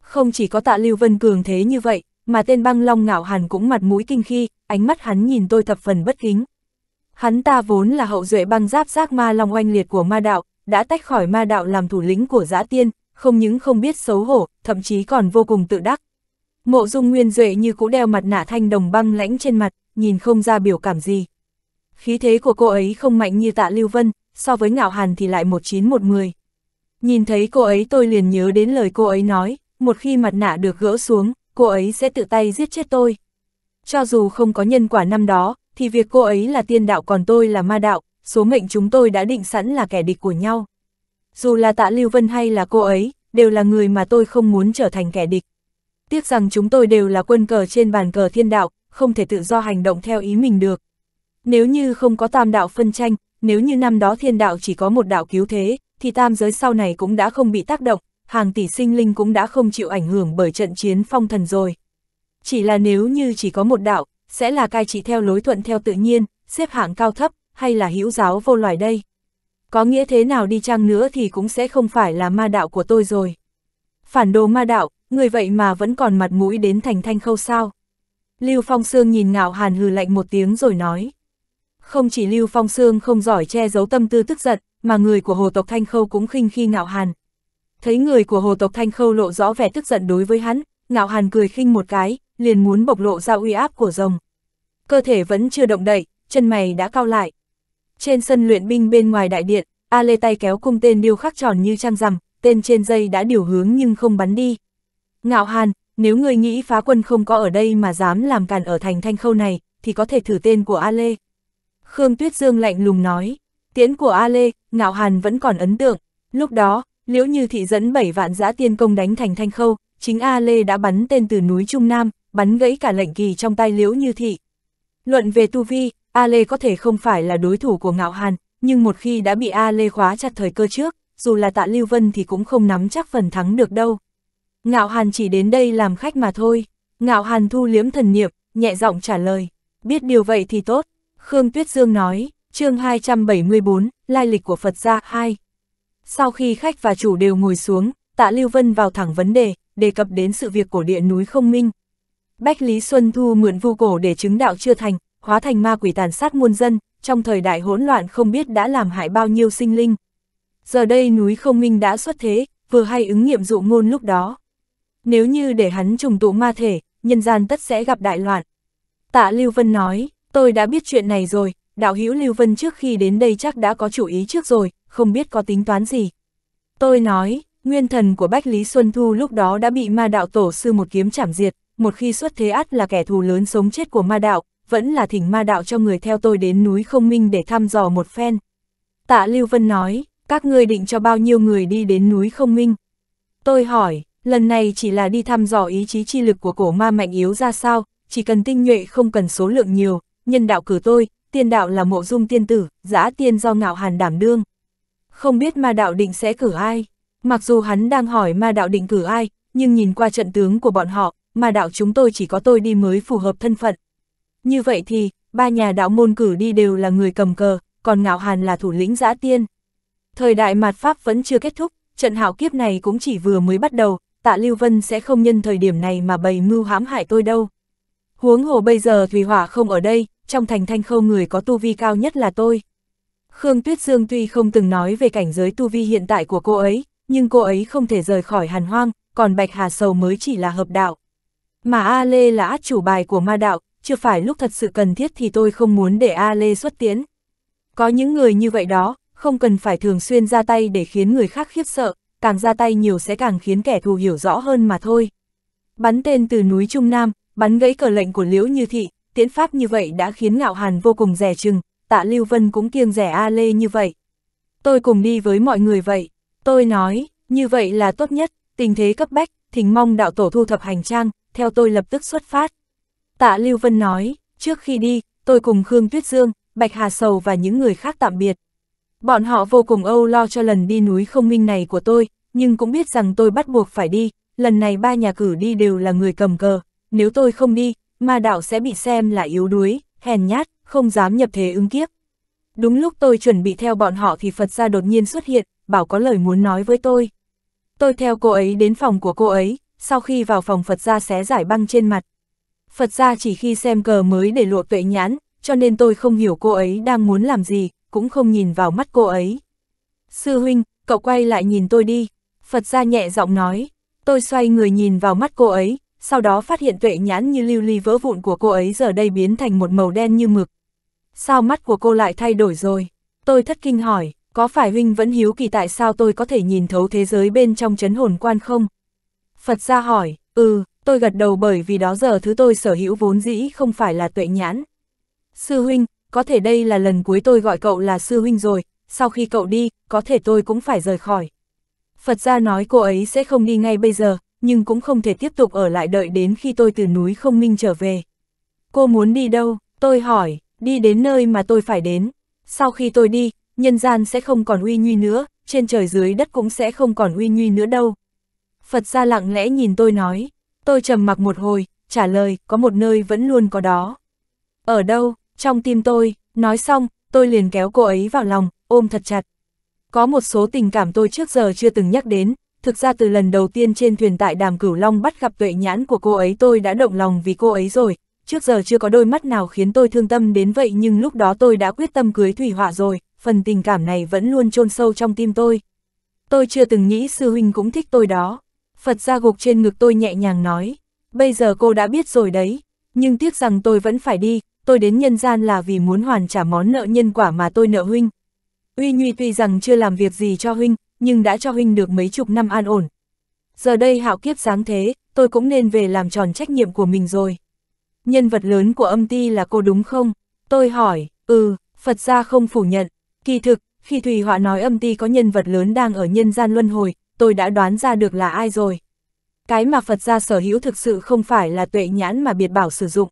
Không chỉ có tạ Lưu Vân Cường thế như vậy, mà tên băng long ngạo hàn cũng mặt mũi kinh khi, ánh mắt hắn nhìn tôi thập phần bất kính. Hắn ta vốn là hậu duệ băng giáp giác ma long oanh liệt của ma đạo, đã tách khỏi ma đạo làm thủ lĩnh của giã tiên, không những không biết xấu hổ, thậm chí còn vô cùng tự đắc. Mộ dung nguyên duệ như cũ đeo mặt nạ thanh đồng băng lãnh trên mặt, nhìn không ra biểu cảm gì. Khí thế của cô ấy không mạnh như tạ Lưu Vân, so với ngạo hàn thì lại một chín một mười. Nhìn thấy cô ấy tôi liền nhớ đến lời cô ấy nói, một khi mặt nạ được gỡ xuống, cô ấy sẽ tự tay giết chết tôi. Cho dù không có nhân quả năm đó, thì việc cô ấy là tiên đạo còn tôi là ma đạo, số mệnh chúng tôi đã định sẵn là kẻ địch của nhau. Dù là tạ Lưu Vân hay là cô ấy, đều là người mà tôi không muốn trở thành kẻ địch. Tiếc rằng chúng tôi đều là quân cờ trên bàn cờ thiên đạo, không thể tự do hành động theo ý mình được. Nếu như không có tam đạo phân tranh, nếu như năm đó thiên đạo chỉ có một đạo cứu thế, thì tam giới sau này cũng đã không bị tác động, hàng tỷ sinh linh cũng đã không chịu ảnh hưởng bởi trận chiến phong thần rồi. Chỉ là nếu như chỉ có một đạo, sẽ là cai trị theo lối thuận theo tự nhiên, xếp hạng cao thấp, hay là hữu giáo vô loài đây. Có nghĩa thế nào đi chăng nữa thì cũng sẽ không phải là ma đạo của tôi rồi. Phản đồ ma đạo, người vậy mà vẫn còn mặt mũi đến thành thanh khâu sao. Lưu Phong Sương nhìn ngạo hàn hừ lạnh một tiếng rồi nói. Không chỉ Lưu Phong Sương không giỏi che giấu tâm tư tức giận, mà người của hồ tộc Thanh Khâu cũng khinh khi ngạo hàn. Thấy người của hồ tộc Thanh Khâu lộ rõ vẻ tức giận đối với hắn, ngạo hàn cười khinh một cái, liền muốn bộc lộ ra uy áp của rồng. Cơ thể vẫn chưa động đậy, chân mày đã cao lại. Trên sân luyện binh bên ngoài đại điện, A Lê tay kéo cung tên điêu khắc tròn như trăng rằm, tên trên dây đã điều hướng nhưng không bắn đi. Ngạo Hàn, nếu người nghĩ phá quân không có ở đây mà dám làm càn ở thành thanh khâu này, thì có thể thử tên của A Lê. Khương Tuyết Dương lạnh lùng nói, tiễn của A Lê, ngạo hàn vẫn còn ấn tượng. Lúc đó, liễu như thị dẫn 7 vạn giã tiên công đánh thành thanh khâu, chính A Lê đã bắn tên từ núi Trung Nam, bắn gãy cả lệnh kỳ trong tay liễu như thị. Luận về tu vi, A Lê có thể không phải là đối thủ của ngạo hàn, nhưng một khi đã bị A Lê khóa chặt thời cơ trước, dù là tạ Lưu Vân thì cũng không nắm chắc phần thắng được đâu. Ngạo hàn chỉ đến đây làm khách mà thôi. Ngạo hàn thu liếm thần niệm, nhẹ giọng trả lời. Biết điều vậy thì tốt, Khương Tuyết Dương nói, chương 274, Lai lịch của Phật gia 2. Sau khi khách và chủ đều ngồi xuống, tạ Lưu Vân vào thẳng vấn đề, đề cập đến sự việc của địa núi không minh. Bách Lý Xuân Thu mượn vu cổ để chứng đạo chưa thành, hóa thành ma quỷ tàn sát muôn dân, trong thời đại hỗn loạn không biết đã làm hại bao nhiêu sinh linh. Giờ đây núi không minh đã xuất thế, vừa hay ứng nghiệm dụ ngôn lúc đó. Nếu như để hắn trùng tụ ma thể, nhân gian tất sẽ gặp đại loạn. Tạ Lưu Vân nói, Tôi đã biết chuyện này rồi, đạo hữu Lưu Vân trước khi đến đây chắc đã có chủ ý trước rồi, không biết có tính toán gì. Tôi nói, nguyên thần của Bách Lý Xuân Thu lúc đó đã bị ma đạo tổ sư một kiếm chảm diệt, một khi xuất thế át là kẻ thù lớn sống chết của ma đạo, vẫn là thỉnh ma đạo cho người theo tôi đến núi không minh để thăm dò một phen. Tạ Lưu Vân nói, các ngươi định cho bao nhiêu người đi đến núi không minh? Tôi hỏi, lần này chỉ là đi thăm dò ý chí chi lực của cổ ma mạnh yếu ra sao, chỉ cần tinh nhuệ không cần số lượng nhiều, nhân đạo cử tôi, tiên đạo là mộ dung tiên tử, giã tiên do ngạo hàn đảm đương. Không biết ma đạo định sẽ cử ai? Mặc dù hắn đang hỏi ma đạo định cử ai, nhưng nhìn qua trận tướng của bọn họ, ma đạo chúng tôi chỉ có tôi đi mới phù hợp thân phận. Như vậy thì, ba nhà đạo môn cử đi đều là người cầm cờ, còn ngạo hàn là thủ lĩnh giã tiên. Thời đại mạt Pháp vẫn chưa kết thúc, trận hảo kiếp này cũng chỉ vừa mới bắt đầu, tạ Lưu Vân sẽ không nhân thời điểm này mà bày mưu hãm hại tôi đâu. Huống hồ bây giờ Thủy Hỏa không ở đây, trong thành thanh khâu người có tu vi cao nhất là tôi. Khương Tuyết Dương tuy không từng nói về cảnh giới tu vi hiện tại của cô ấy, nhưng cô ấy không thể rời khỏi hàn hoang, còn Bạch Hà Sầu mới chỉ là hợp đạo. Mà A Lê là át chủ bài của ma đạo, chưa phải lúc thật sự cần thiết thì tôi không muốn để A Lê xuất tiến. Có những người như vậy đó, không cần phải thường xuyên ra tay để khiến người khác khiếp sợ, càng ra tay nhiều sẽ càng khiến kẻ thù hiểu rõ hơn mà thôi. Bắn tên từ núi Trung Nam, Bắn gãy cờ lệnh của Liễu Như Thị, tiễn pháp như vậy đã khiến Ngạo Hàn vô cùng rẻ chừng, tạ Lưu Vân cũng kiêng rẻ A Lê như vậy. Tôi cùng đi với mọi người vậy, tôi nói, như vậy là tốt nhất, tình thế cấp bách, thỉnh mong đạo tổ thu thập hành trang, theo tôi lập tức xuất phát. Tạ Lưu Vân nói, trước khi đi, tôi cùng Khương Tuyết Dương, Bạch Hà Sầu và những người khác tạm biệt. Bọn họ vô cùng âu lo cho lần đi núi không minh này của tôi, nhưng cũng biết rằng tôi bắt buộc phải đi, lần này ba nhà cử đi đều là người cầm cờ, nếu tôi không đi, ma đạo sẽ bị xem là yếu đuối, hèn nhát, không dám nhập thế ứng kiếp. Đúng lúc tôi chuẩn bị theo bọn họ thì Phật gia đột nhiên xuất hiện, bảo có lời muốn nói với tôi. Tôi theo cô ấy đến phòng của cô ấy, sau khi vào phòng Phật gia xé giải băng trên mặt. Phật gia chỉ khi xem cờ mới để lộ tuệ nhãn, cho nên tôi không hiểu cô ấy đang muốn làm gì, cũng không nhìn vào mắt cô ấy. Sư huynh, cậu quay lại nhìn tôi đi. Phật gia nhẹ giọng nói, tôi xoay người nhìn vào mắt cô ấy, sau đó phát hiện tuệ nhãn như lưu ly vỡ vụn của cô ấy giờ đây biến thành một màu đen như mực. Sao mắt của cô lại thay đổi rồi? Tôi thất kinh hỏi, có phải huynh vẫn hiếu kỳ tại sao tôi có thể nhìn thấu thế giới bên trong chấn hồn quan không? Phật ra hỏi, ừ, tôi gật đầu bởi vì đó giờ thứ tôi sở hữu vốn dĩ không phải là tuệ nhãn. Sư huynh, có thể đây là lần cuối tôi gọi cậu là sư huynh rồi, sau khi cậu đi, có thể tôi cũng phải rời khỏi. Phật ra nói cô ấy sẽ không đi ngay bây giờ, nhưng cũng không thể tiếp tục ở lại đợi đến khi tôi từ núi không minh trở về. Cô muốn đi đâu? Tôi hỏi, đi đến nơi mà tôi phải đến. Sau khi tôi đi, nhân gian sẽ không còn uy nhuy nữa, trên trời dưới đất cũng sẽ không còn uy nhuy nữa đâu. Phật ra lặng lẽ nhìn tôi nói, tôi trầm mặc một hồi, trả lời, có một nơi vẫn luôn có đó. Ở đâu, trong tim tôi, nói xong, tôi liền kéo cô ấy vào lòng, ôm thật chặt. Có một số tình cảm tôi trước giờ chưa từng nhắc đến, thực ra từ lần đầu tiên trên thuyền tại đàm cửu long bắt gặp tuệ nhãn của cô ấy tôi đã động lòng vì cô ấy rồi, trước giờ chưa có đôi mắt nào khiến tôi thương tâm đến vậy nhưng lúc đó tôi đã quyết tâm cưới Thủy Họa rồi, phần tình cảm này vẫn luôn chôn sâu trong tim tôi. Tôi chưa từng nghĩ sư huynh cũng thích tôi đó. Phật ra gục trên ngực tôi nhẹ nhàng nói, bây giờ cô đã biết rồi đấy, nhưng tiếc rằng tôi vẫn phải đi, tôi đến nhân gian là vì muốn hoàn trả món nợ nhân quả mà tôi nợ huynh. Uy Nhuy tuy rằng chưa làm việc gì cho huynh, nhưng đã cho huynh được mấy chục năm an ổn. Giờ đây hạo kiếp sáng thế, tôi cũng nên về làm tròn trách nhiệm của mình rồi. Nhân vật lớn của âm ti là cô đúng không? Tôi hỏi, ừ, Phật gia không phủ nhận. Kỳ thực, khi Thùy Họa nói âm ti có nhân vật lớn đang ở nhân gian luân hồi, tôi đã đoán ra được là ai rồi. Cái mà Phật gia sở hữu thực sự không phải là tuệ nhãn mà biệt bảo sử dụng.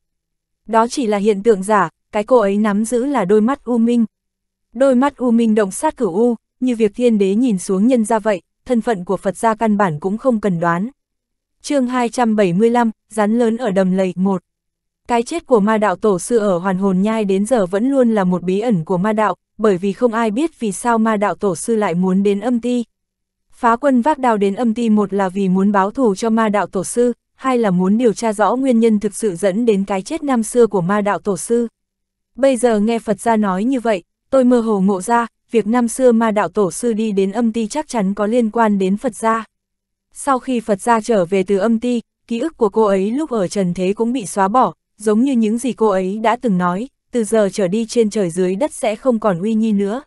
Đó chỉ là hiện tượng giả, cái cô ấy nắm giữ là đôi mắt u minh. Đôi mắt u minh động sát cửu u, như việc thiên đế nhìn xuống nhân ra vậy, thân phận của Phật gia căn bản cũng không cần đoán. chương 275, rắn lớn ở đầm lầy 1 Cái chết của ma đạo tổ sư ở hoàn hồn nhai đến giờ vẫn luôn là một bí ẩn của ma đạo, bởi vì không ai biết vì sao ma đạo tổ sư lại muốn đến âm ti. Phá quân vác đào đến âm ti một là vì muốn báo thù cho ma đạo tổ sư, hai là muốn điều tra rõ nguyên nhân thực sự dẫn đến cái chết năm xưa của ma đạo tổ sư. Bây giờ nghe Phật gia nói như vậy, tôi mơ hồ ngộ ra, việc năm xưa ma đạo tổ sư đi đến âm ti chắc chắn có liên quan đến Phật gia. Sau khi Phật gia trở về từ âm ti, ký ức của cô ấy lúc ở trần thế cũng bị xóa bỏ, giống như những gì cô ấy đã từng nói, từ giờ trở đi trên trời dưới đất sẽ không còn uy nhi nữa.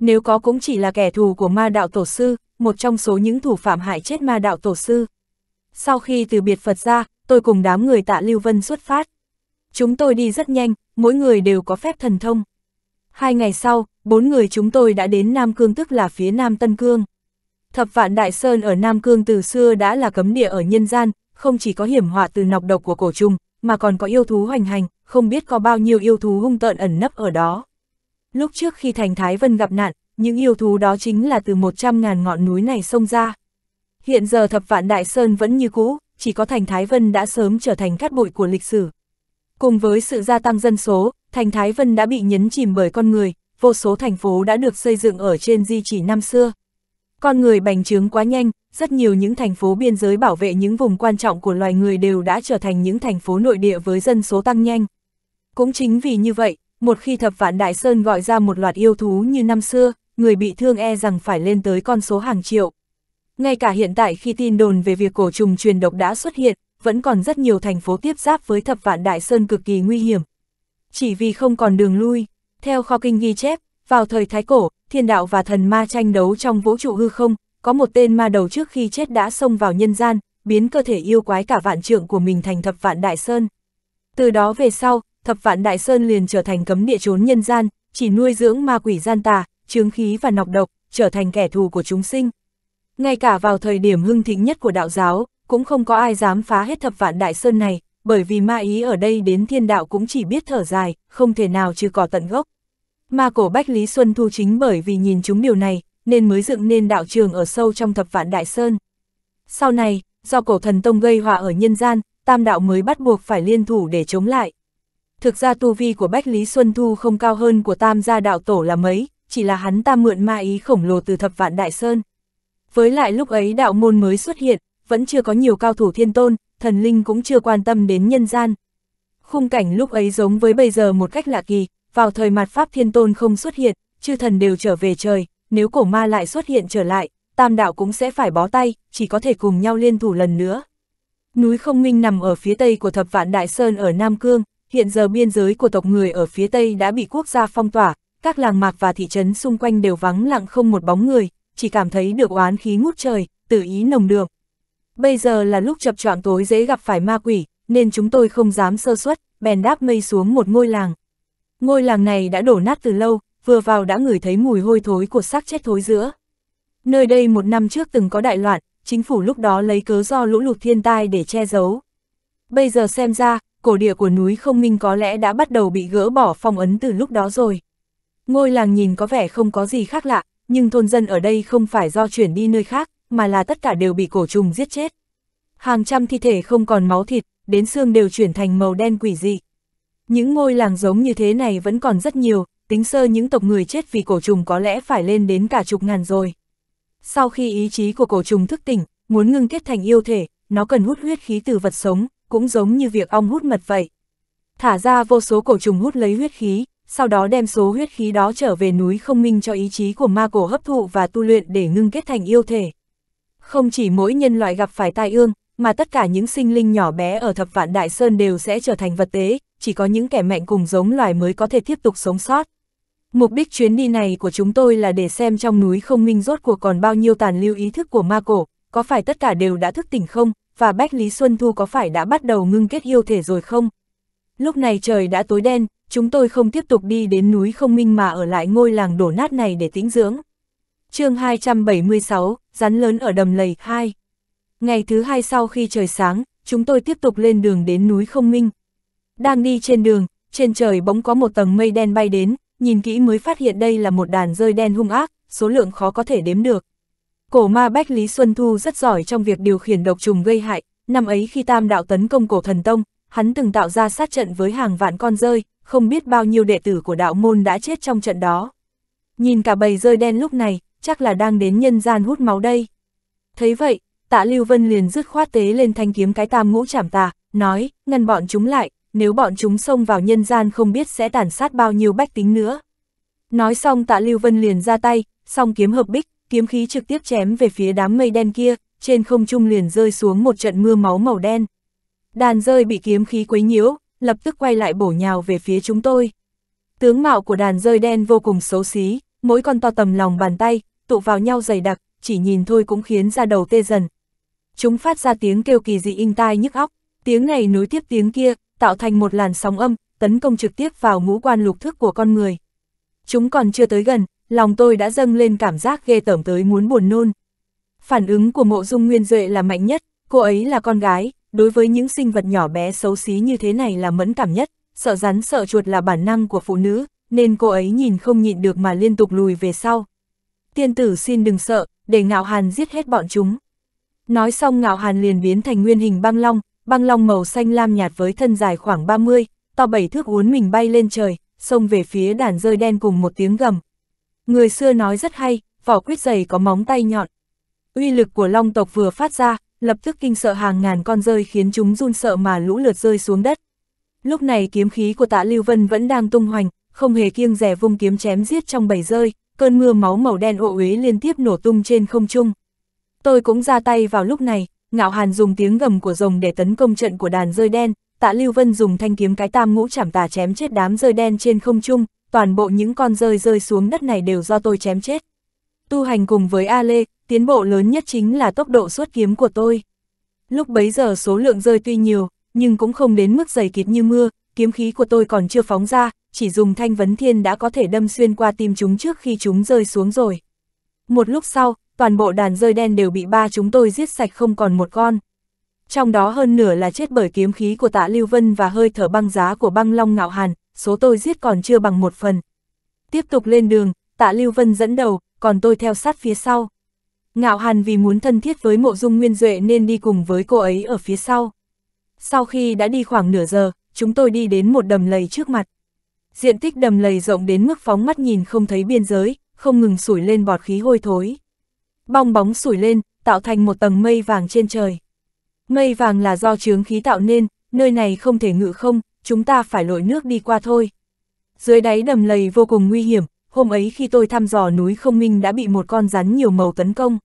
Nếu có cũng chỉ là kẻ thù của ma đạo tổ sư, một trong số những thủ phạm hại chết ma đạo tổ sư. Sau khi từ biệt Phật gia, tôi cùng đám người tạ Lưu Vân xuất phát. Chúng tôi đi rất nhanh, mỗi người đều có phép thần thông. Hai ngày sau, Bốn người chúng tôi đã đến Nam Cương tức là phía Nam Tân Cương. Thập vạn Đại Sơn ở Nam Cương từ xưa đã là cấm địa ở nhân gian, không chỉ có hiểm họa từ nọc độc của cổ trùng, mà còn có yêu thú hoành hành, không biết có bao nhiêu yêu thú hung tợn ẩn nấp ở đó. Lúc trước khi Thành Thái Vân gặp nạn, những yêu thú đó chính là từ 100.000 ngọn núi này xông ra. Hiện giờ thập vạn Đại Sơn vẫn như cũ, chỉ có Thành Thái Vân đã sớm trở thành cát bụi của lịch sử. Cùng với sự gia tăng dân số, Thành Thái Vân đã bị nhấn chìm bởi con người, vô số thành phố đã được xây dựng ở trên di chỉ năm xưa. Con người bành trướng quá nhanh, rất nhiều những thành phố biên giới bảo vệ những vùng quan trọng của loài người đều đã trở thành những thành phố nội địa với dân số tăng nhanh. Cũng chính vì như vậy, một khi thập vạn Đại Sơn gọi ra một loạt yêu thú như năm xưa, người bị thương e rằng phải lên tới con số hàng triệu. Ngay cả hiện tại khi tin đồn về việc cổ trùng truyền độc đã xuất hiện, vẫn còn rất nhiều thành phố tiếp giáp với thập vạn Đại Sơn cực kỳ nguy hiểm. Chỉ vì không còn đường lui, theo kho kinh ghi chép, vào thời Thái Cổ, thiên đạo và thần ma tranh đấu trong vũ trụ hư không, có một tên ma đầu trước khi chết đã xông vào nhân gian, biến cơ thể yêu quái cả vạn trượng của mình thành thập vạn đại sơn. Từ đó về sau, thập vạn đại sơn liền trở thành cấm địa trốn nhân gian, chỉ nuôi dưỡng ma quỷ gian tà, chướng khí và nọc độc, trở thành kẻ thù của chúng sinh. Ngay cả vào thời điểm hưng thịnh nhất của đạo giáo, cũng không có ai dám phá hết thập vạn đại sơn này, bởi vì ma ý ở đây đến thiên đạo cũng chỉ biết thở dài, không thể nào trừ cỏ tận gốc. Mà cổ Bách Lý Xuân Thu chính bởi vì nhìn chúng điều này, nên mới dựng nên đạo trường ở sâu trong thập vạn Đại Sơn. Sau này, do cổ thần Tông gây họa ở nhân gian, tam đạo mới bắt buộc phải liên thủ để chống lại. Thực ra tu vi của Bách Lý Xuân Thu không cao hơn của tam gia đạo tổ là mấy, chỉ là hắn ta mượn ma ý khổng lồ từ thập vạn Đại Sơn. Với lại lúc ấy đạo môn mới xuất hiện, vẫn chưa có nhiều cao thủ thiên tôn, thần linh cũng chưa quan tâm đến nhân gian. Khung cảnh lúc ấy giống với bây giờ một cách lạ kỳ, vào thời mặt Pháp Thiên Tôn không xuất hiện, chư thần đều trở về trời, nếu cổ ma lại xuất hiện trở lại, tam đạo cũng sẽ phải bó tay, chỉ có thể cùng nhau liên thủ lần nữa. Núi Không Minh nằm ở phía tây của Thập Vạn Đại Sơn ở Nam Cương, hiện giờ biên giới của tộc người ở phía tây đã bị quốc gia phong tỏa, các làng mạc và thị trấn xung quanh đều vắng lặng không một bóng người, chỉ cảm thấy được oán khí ngút trời, tự ý nồng đường, bây giờ là lúc chập choạng tối dễ gặp phải ma quỷ, nên chúng tôi không dám sơ suất, bèn đáp mây xuống một ngôi làng. Ngôi làng này đã đổ nát từ lâu, vừa vào đã ngửi thấy mùi hôi thối của xác chết thối giữa. Nơi đây một năm trước từng có đại loạn, chính phủ lúc đó lấy cớ do lũ lụt thiên tai để che giấu. Bây giờ xem ra, cổ địa của núi không minh có lẽ đã bắt đầu bị gỡ bỏ phong ấn từ lúc đó rồi. Ngôi làng nhìn có vẻ không có gì khác lạ, nhưng thôn dân ở đây không phải do chuyển đi nơi khác, mà là tất cả đều bị cổ trùng giết chết. Hàng trăm thi thể không còn máu thịt, đến xương đều chuyển thành màu đen quỷ dị. Những ngôi làng giống như thế này vẫn còn rất nhiều, tính sơ những tộc người chết vì cổ trùng có lẽ phải lên đến cả chục ngàn rồi. Sau khi ý chí của cổ trùng thức tỉnh, muốn ngưng kết thành yêu thể, nó cần hút huyết khí từ vật sống, cũng giống như việc ong hút mật vậy. Thả ra vô số cổ trùng hút lấy huyết khí, sau đó đem số huyết khí đó trở về núi không minh cho ý chí của ma cổ hấp thụ và tu luyện để ngưng kết thành yêu thể. Không chỉ mỗi nhân loại gặp phải tai ương, mà tất cả những sinh linh nhỏ bé ở thập vạn đại sơn đều sẽ trở thành vật tế, chỉ có những kẻ mạnh cùng giống loài mới có thể tiếp tục sống sót. Mục đích chuyến đi này của chúng tôi là để xem trong núi không minh rốt cuộc còn bao nhiêu tàn lưu ý thức của ma cổ, có phải tất cả đều đã thức tỉnh không, và Bách Lý Xuân Thu có phải đã bắt đầu ngưng kết yêu thể rồi không? Lúc này trời đã tối đen, chúng tôi không tiếp tục đi đến núi không minh mà ở lại ngôi làng đổ nát này để tĩnh dưỡng chương 276, rắn lớn ở đầm lầy 2. Ngày thứ hai sau khi trời sáng, chúng tôi tiếp tục lên đường đến núi Không Minh. Đang đi trên đường, trên trời bỗng có một tầng mây đen bay đến, nhìn kỹ mới phát hiện đây là một đàn rơi đen hung ác, số lượng khó có thể đếm được. Cổ ma Bách Lý Xuân Thu rất giỏi trong việc điều khiển độc trùng gây hại, năm ấy khi tam đạo tấn công cổ thần tông, hắn từng tạo ra sát trận với hàng vạn con rơi, không biết bao nhiêu đệ tử của đạo môn đã chết trong trận đó. Nhìn cả bầy rơi đen lúc này, chắc là đang đến nhân gian hút máu đây. Thấy vậy, tạ Lưu Vân liền dứt khoát tế lên thanh kiếm cái tam ngũ chảm tà, nói, ngăn bọn chúng lại, nếu bọn chúng xông vào nhân gian không biết sẽ tàn sát bao nhiêu bách tính nữa. Nói xong tạ Lưu Vân liền ra tay, song kiếm hợp bích, kiếm khí trực tiếp chém về phía đám mây đen kia, trên không trung liền rơi xuống một trận mưa máu màu đen. Đàn rơi bị kiếm khí quấy nhiễu, lập tức quay lại bổ nhào về phía chúng tôi. Tướng mạo của đàn rơi đen vô cùng xấu xí, mỗi con to tầm lòng bàn tay, tụ vào nhau dày đặc, chỉ nhìn thôi cũng khiến ra đầu tê dần. Chúng phát ra tiếng kêu kỳ dị inh tai nhức óc, tiếng này nối tiếp tiếng kia, tạo thành một làn sóng âm, tấn công trực tiếp vào ngũ quan lục thức của con người. Chúng còn chưa tới gần, lòng tôi đã dâng lên cảm giác ghê tởm tới muốn buồn nôn. Phản ứng của mộ dung nguyên duệ là mạnh nhất, cô ấy là con gái, đối với những sinh vật nhỏ bé xấu xí như thế này là mẫn cảm nhất, sợ rắn sợ chuột là bản năng của phụ nữ, nên cô ấy nhìn không nhịn được mà liên tục lùi về sau tiên tử xin đừng sợ, để ngạo hàn giết hết bọn chúng. Nói xong ngạo hàn liền biến thành nguyên hình băng long, băng long màu xanh lam nhạt với thân dài khoảng 30, to bảy thước uốn mình bay lên trời, xông về phía đàn rơi đen cùng một tiếng gầm. Người xưa nói rất hay, vỏ quyết dày có móng tay nhọn. Uy lực của long tộc vừa phát ra, lập tức kinh sợ hàng ngàn con rơi khiến chúng run sợ mà lũ lượt rơi xuống đất. Lúc này kiếm khí của tạ Lưu Vân vẫn đang tung hoành, không hề kiêng rẻ vung kiếm chém giết trong bầy rơi, cơn mưa máu màu đen ộ uế liên tiếp nổ tung trên không trung. Tôi cũng ra tay vào lúc này, ngạo hàn dùng tiếng gầm của rồng để tấn công trận của đàn rơi đen, tạ Lưu Vân dùng thanh kiếm cái tam ngũ chảm tà chém chết đám rơi đen trên không trung, toàn bộ những con rơi rơi xuống đất này đều do tôi chém chết. Tu hành cùng với A Lê, tiến bộ lớn nhất chính là tốc độ xuất kiếm của tôi. Lúc bấy giờ số lượng rơi tuy nhiều, nhưng cũng không đến mức dày kịt như mưa, kiếm khí của tôi còn chưa phóng ra, chỉ dùng thanh vấn thiên đã có thể đâm xuyên qua tim chúng trước khi chúng rơi xuống rồi. Một lúc sau, toàn bộ đàn rơi đen đều bị ba chúng tôi giết sạch không còn một con. Trong đó hơn nửa là chết bởi kiếm khí của tạ Lưu Vân và hơi thở băng giá của băng long ngạo hàn, số tôi giết còn chưa bằng một phần. Tiếp tục lên đường, tạ Lưu Vân dẫn đầu, còn tôi theo sát phía sau. Ngạo hàn vì muốn thân thiết với mộ dung nguyên duệ nên đi cùng với cô ấy ở phía sau. Sau khi đã đi khoảng nửa giờ, chúng tôi đi đến một đầm lầy trước mặt diện tích đầm lầy rộng đến mức phóng mắt nhìn không thấy biên giới, không ngừng sủi lên bọt khí hôi thối. Bong bóng sủi lên, tạo thành một tầng mây vàng trên trời. Mây vàng là do chướng khí tạo nên, nơi này không thể ngự không, chúng ta phải lội nước đi qua thôi. Dưới đáy đầm lầy vô cùng nguy hiểm, hôm ấy khi tôi thăm dò núi không minh đã bị một con rắn nhiều màu tấn công.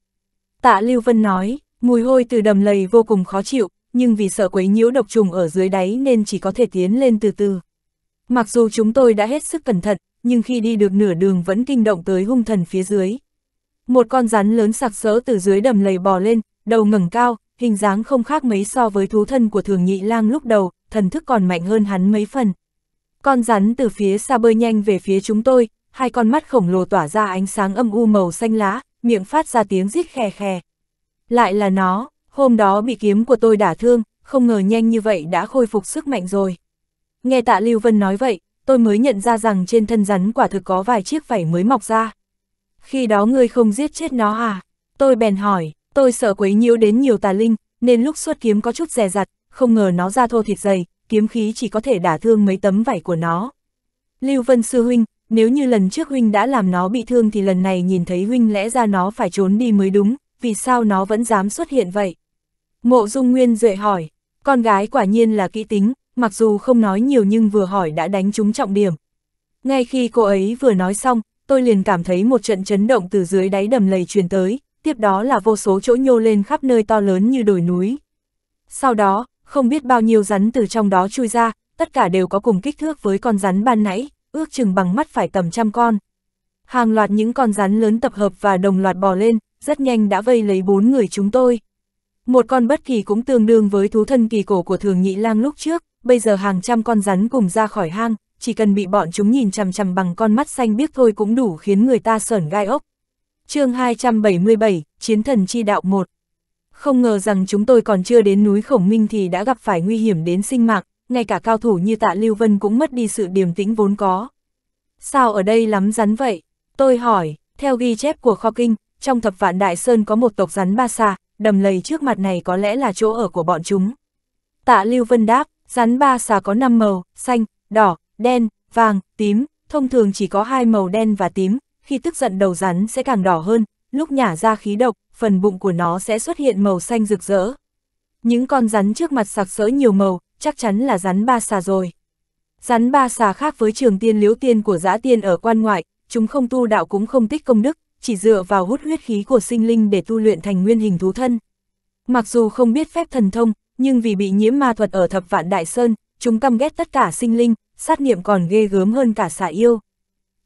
Tạ Lưu Vân nói, mùi hôi từ đầm lầy vô cùng khó chịu, nhưng vì sợ quấy nhiễu độc trùng ở dưới đáy nên chỉ có thể tiến lên từ từ. Mặc dù chúng tôi đã hết sức cẩn thận, nhưng khi đi được nửa đường vẫn kinh động tới hung thần phía dưới. Một con rắn lớn sặc sỡ từ dưới đầm lầy bò lên, đầu ngẩng cao, hình dáng không khác mấy so với thú thân của thường nhị lang lúc đầu, thần thức còn mạnh hơn hắn mấy phần. Con rắn từ phía xa bơi nhanh về phía chúng tôi, hai con mắt khổng lồ tỏa ra ánh sáng âm u màu xanh lá, miệng phát ra tiếng rít khè khè. Lại là nó, hôm đó bị kiếm của tôi đả thương, không ngờ nhanh như vậy đã khôi phục sức mạnh rồi. Nghe tạ Lưu Vân nói vậy, tôi mới nhận ra rằng trên thân rắn quả thực có vài chiếc vảy mới mọc ra. Khi đó ngươi không giết chết nó à? Tôi bèn hỏi, tôi sợ quấy nhiễu đến nhiều tà linh, nên lúc xuất kiếm có chút dè dặt. không ngờ nó ra thô thịt dày, kiếm khí chỉ có thể đả thương mấy tấm vảy của nó. Lưu Vân Sư Huynh, nếu như lần trước Huynh đã làm nó bị thương thì lần này nhìn thấy Huynh lẽ ra nó phải trốn đi mới đúng, vì sao nó vẫn dám xuất hiện vậy? Mộ Dung Nguyên Duệ hỏi, con gái quả nhiên là kỹ tính, mặc dù không nói nhiều nhưng vừa hỏi đã đánh trúng trọng điểm. Ngay khi cô ấy vừa nói xong, tôi liền cảm thấy một trận chấn động từ dưới đáy đầm lầy truyền tới, tiếp đó là vô số chỗ nhô lên khắp nơi to lớn như đồi núi. Sau đó, không biết bao nhiêu rắn từ trong đó chui ra, tất cả đều có cùng kích thước với con rắn ban nãy, ước chừng bằng mắt phải tầm trăm con. Hàng loạt những con rắn lớn tập hợp và đồng loạt bò lên, rất nhanh đã vây lấy bốn người chúng tôi. Một con bất kỳ cũng tương đương với thú thân kỳ cổ của thường nhị lang lúc trước, bây giờ hàng trăm con rắn cùng ra khỏi hang, chỉ cần bị bọn chúng nhìn chằm chằm bằng con mắt xanh biếc thôi cũng đủ khiến người ta sởn gai ốc. chương 277, Chiến thần chi đạo 1 Không ngờ rằng chúng tôi còn chưa đến núi Khổng Minh thì đã gặp phải nguy hiểm đến sinh mạng, ngay cả cao thủ như tạ Lưu Vân cũng mất đi sự điềm tĩnh vốn có. Sao ở đây lắm rắn vậy? Tôi hỏi, theo ghi chép của kho kinh, trong thập vạn Đại Sơn có một tộc rắn ba xa, đầm lầy trước mặt này có lẽ là chỗ ở của bọn chúng. Tạ Lưu Vân đáp, Rắn ba xà có 5 màu, xanh, đỏ, đen, vàng, tím, thông thường chỉ có hai màu đen và tím, khi tức giận đầu rắn sẽ càng đỏ hơn, lúc nhả ra khí độc, phần bụng của nó sẽ xuất hiện màu xanh rực rỡ. Những con rắn trước mặt sặc sỡ nhiều màu, chắc chắn là rắn ba xà rồi. Rắn ba xà khác với trường tiên liễu tiên của giã tiên ở quan ngoại, chúng không tu đạo cũng không tích công đức, chỉ dựa vào hút huyết khí của sinh linh để tu luyện thành nguyên hình thú thân. Mặc dù không biết phép thần thông, nhưng vì bị nhiễm ma thuật ở thập vạn đại sơn, chúng căm ghét tất cả sinh linh, sát niệm còn ghê gớm hơn cả xà yêu.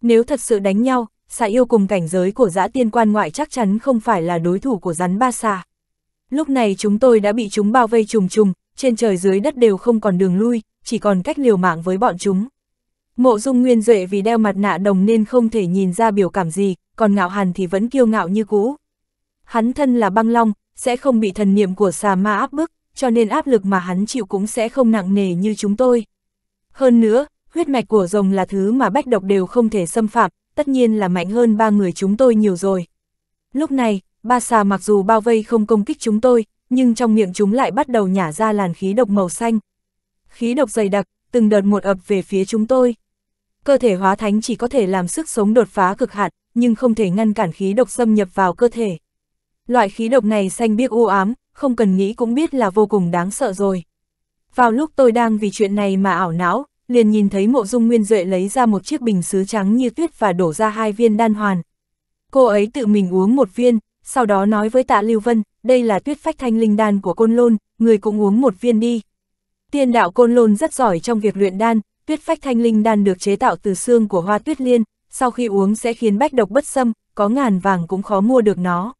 Nếu thật sự đánh nhau, xà yêu cùng cảnh giới của dã tiên quan ngoại chắc chắn không phải là đối thủ của rắn ba xà. Lúc này chúng tôi đã bị chúng bao vây trùng trùng, trên trời dưới đất đều không còn đường lui, chỉ còn cách liều mạng với bọn chúng. Mộ dung nguyên duệ vì đeo mặt nạ đồng nên không thể nhìn ra biểu cảm gì, còn ngạo hàn thì vẫn kiêu ngạo như cũ. Hắn thân là băng long, sẽ không bị thần niệm của xà ma áp bức, cho nên áp lực mà hắn chịu cũng sẽ không nặng nề như chúng tôi. Hơn nữa, huyết mạch của rồng là thứ mà bách độc đều không thể xâm phạm, tất nhiên là mạnh hơn ba người chúng tôi nhiều rồi. Lúc này, ba xà mặc dù bao vây không công kích chúng tôi, nhưng trong miệng chúng lại bắt đầu nhả ra làn khí độc màu xanh. Khí độc dày đặc, từng đợt một ập về phía chúng tôi. Cơ thể hóa thánh chỉ có thể làm sức sống đột phá cực hạn, nhưng không thể ngăn cản khí độc xâm nhập vào cơ thể. Loại khí độc này xanh biếc u ám, không cần nghĩ cũng biết là vô cùng đáng sợ rồi. Vào lúc tôi đang vì chuyện này mà ảo não, liền nhìn thấy mộ dung nguyên duệ lấy ra một chiếc bình sứ trắng như tuyết và đổ ra hai viên đan hoàn. Cô ấy tự mình uống một viên, sau đó nói với tạ Lưu Vân, đây là tuyết phách thanh linh đan của côn lôn, người cũng uống một viên đi. Tiên đạo côn lôn rất giỏi trong việc luyện đan, tuyết phách thanh linh đan được chế tạo từ xương của hoa tuyết liên, sau khi uống sẽ khiến bách độc bất xâm, có ngàn vàng cũng khó mua được nó.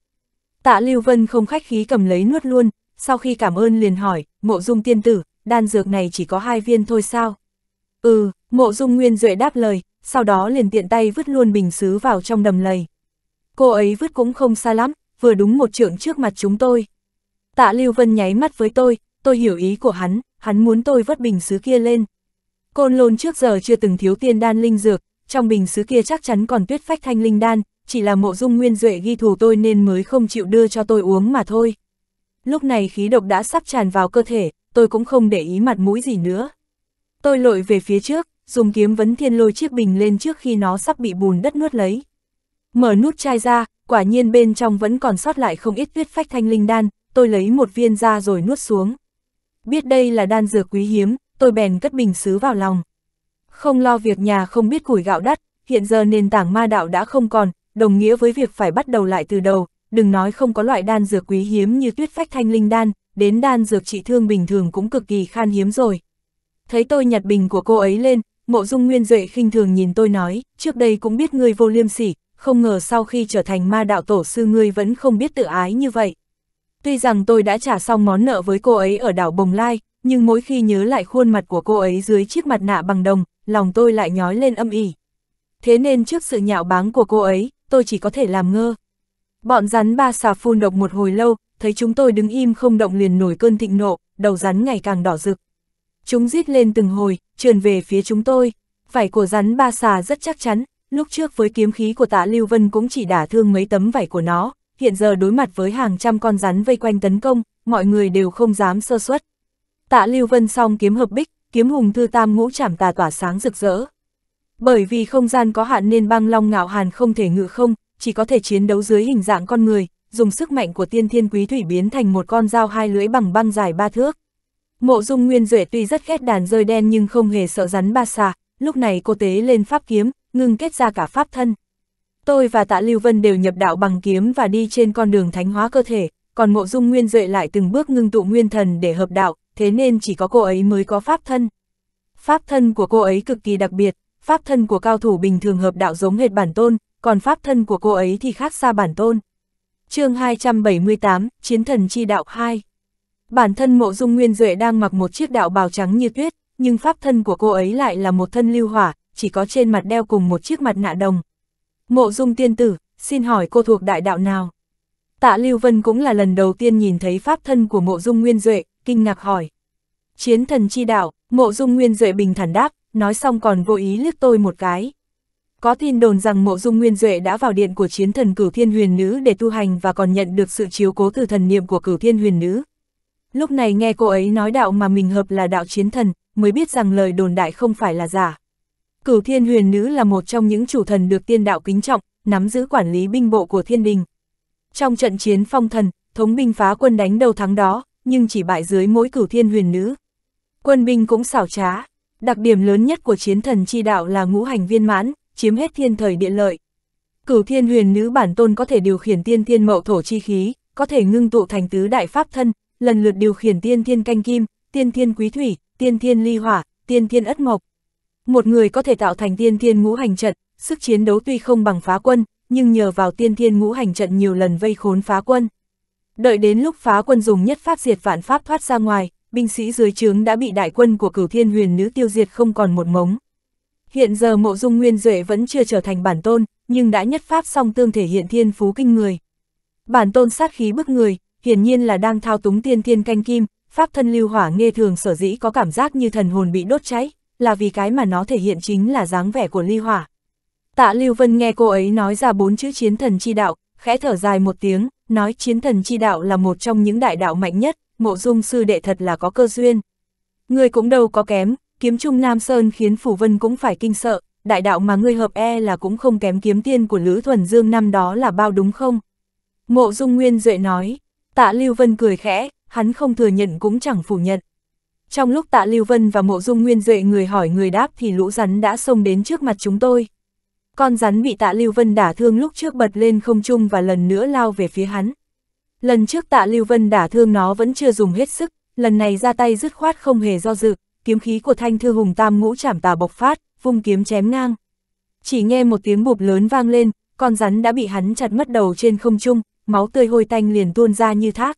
Tạ Lưu Vân không khách khí cầm lấy nuốt luôn, sau khi cảm ơn liền hỏi, mộ dung tiên tử, đan dược này chỉ có hai viên thôi sao? Ừ, mộ dung nguyên duệ đáp lời, sau đó liền tiện tay vứt luôn bình xứ vào trong đầm lầy. Cô ấy vứt cũng không xa lắm, vừa đúng một trượng trước mặt chúng tôi. Tạ Lưu Vân nháy mắt với tôi, tôi hiểu ý của hắn, hắn muốn tôi vứt bình xứ kia lên. Côn lôn trước giờ chưa từng thiếu tiên đan linh dược, trong bình xứ kia chắc chắn còn tuyết phách thanh linh đan, chỉ là mộ dung nguyên duệ ghi thù tôi nên mới không chịu đưa cho tôi uống mà thôi. Lúc này khí độc đã sắp tràn vào cơ thể, tôi cũng không để ý mặt mũi gì nữa. Tôi lội về phía trước, dùng kiếm vấn thiên lôi chiếc bình lên trước khi nó sắp bị bùn đất nuốt lấy. Mở nút chai ra, quả nhiên bên trong vẫn còn sót lại không ít tuyết phách thanh linh đan, tôi lấy một viên ra rồi nuốt xuống. Biết đây là đan dược quý hiếm, tôi bèn cất bình xứ vào lòng. Không lo việc nhà không biết củi gạo đắt, hiện giờ nền tảng ma đạo đã không còn, đồng nghĩa với việc phải bắt đầu lại từ đầu, đừng nói không có loại đan dược quý hiếm như tuyết phách thanh linh đan, đến đan dược trị thương bình thường cũng cực kỳ khan hiếm rồi. Thấy tôi nhặt bình của cô ấy lên, mộ dung nguyên duệ khinh thường nhìn tôi nói, trước đây cũng biết ngươi vô liêm sỉ, không ngờ sau khi trở thành ma đạo tổ sư ngươi vẫn không biết tự ái như vậy. Tuy rằng tôi đã trả xong món nợ với cô ấy ở đảo Bồng Lai, nhưng mỗi khi nhớ lại khuôn mặt của cô ấy dưới chiếc mặt nạ bằng đồng, lòng tôi lại nhói lên âm ỉ. Thế nên trước sự nhạo báng của cô ấy, tôi chỉ có thể làm ngơ. Bọn rắn ba xà phun độc một hồi lâu, thấy chúng tôi đứng im không động liền nổi cơn thịnh nộ, đầu rắn ngày càng đỏ rực. Chúng rít lên từng hồi, trườn về phía chúng tôi. Vải của rắn ba xà rất chắc chắn, lúc trước với kiếm khí của tạ Lưu Vân cũng chỉ đả thương mấy tấm vải của nó, hiện giờ đối mặt với hàng trăm con rắn vây quanh tấn công, mọi người đều không dám sơ suất. Tạ Lưu Vân song kiếm hợp bích, kiếm hùng thư tam ngũ chảm tà tỏa sáng rực rỡ. Bởi vì không gian có hạn nên băng long ngạo hàn không thể ngự không, chỉ có thể chiến đấu dưới hình dạng con người, dùng sức mạnh của tiên thiên quý thủy biến thành một con dao hai lưỡi bằng băng dài ba thước. Mộ dung nguyên duệ tuy rất ghét đàn rơi đen nhưng không hề sợ rắn ba xà, lúc này cô tế lên pháp kiếm, ngưng kết ra cả pháp thân. Tôi và tạ Lưu Vân đều nhập đạo bằng kiếm và đi trên con đường thánh hóa cơ thể, còn mộ dung nguyên duệ lại từng bước ngưng tụ nguyên thần để hợp đạo, thế nên chỉ có cô ấy mới có pháp thân. Pháp thân của cô ấy cực kỳ đặc biệt, pháp thân của cao thủ bình thường hợp đạo giống hệt bản tôn, còn pháp thân của cô ấy thì khác xa bản tôn. chương 278, Chiến thần chi đạo 2 Bản thân mộ dung nguyên duệ đang mặc một chiếc đạo bào trắng như tuyết, nhưng pháp thân của cô ấy lại là một thân lưu hỏa, chỉ có trên mặt đeo cùng một chiếc mặt nạ đồng. Mộ dung tiên tử, xin hỏi cô thuộc đại đạo nào? Tạ Lưu Vân cũng là lần đầu tiên nhìn thấy pháp thân của mộ dung nguyên duệ, kinh ngạc hỏi. Chiến thần chi đạo, mộ dung nguyên duệ bình thản đáp, nói xong còn vô ý liếc tôi một cái. Có tin đồn rằng mộ dung nguyên duệ đã vào điện của chiến thần cửu thiên huyền nữ để tu hành và còn nhận được sự chiếu cố từ thần niệm của cửu thiên huyền nữ. Lúc này nghe cô ấy nói đạo mà mình hợp là đạo chiến thần, mới biết rằng lời đồn đại không phải là giả. Cửu thiên huyền nữ là một trong những chủ thần được tiên đạo kính trọng, nắm giữ quản lý binh bộ của thiên đình. Trong trận chiến phong thần, thống binh phá quân đánh đầu thắng đó, nhưng chỉ bại dưới mỗi cửu thiên huyền nữ. Quân binh cũng xảo trá, Đặc điểm lớn nhất của chiến thần chi đạo là ngũ hành viên mãn, chiếm hết thiên thời địa lợi. Cửu thiên huyền nữ bản tôn có thể điều khiển tiên thiên mậu thổ chi khí, có thể ngưng tụ thành tứ đại pháp thân, lần lượt điều khiển tiên thiên canh kim, tiên thiên quý thủy, tiên thiên ly hỏa, tiên thiên ất mộc. Một người có thể tạo thành tiên thiên ngũ hành trận, sức chiến đấu tuy không bằng phá quân, nhưng nhờ vào tiên thiên ngũ hành trận nhiều lần vây khốn phá quân. Đợi đến lúc phá quân dùng nhất pháp diệt vạn pháp thoát ra ngoài, binh sĩ dưới trướng đã bị đại quân của cửu thiên huyền nữ tiêu diệt không còn một mống. Hiện giờ mộ dung nguyên duệ vẫn chưa trở thành bản tôn, nhưng đã nhất pháp song tương thể hiện thiên phú kinh người. Bản tôn sát khí bức người, hiển nhiên là đang thao túng tiên thiên canh kim, pháp thân lưu hỏa nghe thường sở dĩ có cảm giác như thần hồn bị đốt cháy, là vì cái mà nó thể hiện chính là dáng vẻ của ly hỏa. Tạ Lưu Vân nghe cô ấy nói ra bốn chữ chiến thần chi đạo, khẽ thở dài một tiếng, nói chiến thần chi đạo là một trong những đại đạo mạnh nhất, mộ dung sư đệ thật là có cơ duyên. Ngươi cũng đâu có kém, kiếm trung Nam Sơn khiến Phủ Vân cũng phải kinh sợ, đại đạo mà ngươi hợp e là cũng không kém kiếm tiên của Lữ Thuần Dương năm đó là bao đúng không? Mộ dung Nguyên Duệ nói, tạ Lưu Vân cười khẽ, hắn không thừa nhận cũng chẳng phủ nhận. Trong lúc tạ Lưu Vân và mộ dung Nguyên Duệ người hỏi người đáp thì lũ rắn đã xông đến trước mặt chúng tôi. Con rắn bị tạ Lưu Vân đả thương lúc trước bật lên không trung và lần nữa lao về phía hắn. Lần trước tạ Lưu Vân đả thương nó vẫn chưa dùng hết sức, lần này ra tay dứt khoát không hề do dự, kiếm khí của thanh thư hùng tam ngũ chảm tà bộc phát, vung kiếm chém ngang. Chỉ nghe một tiếng bụp lớn vang lên, con rắn đã bị hắn chặt mất đầu trên không trung, máu tươi hôi tanh liền tuôn ra như thác.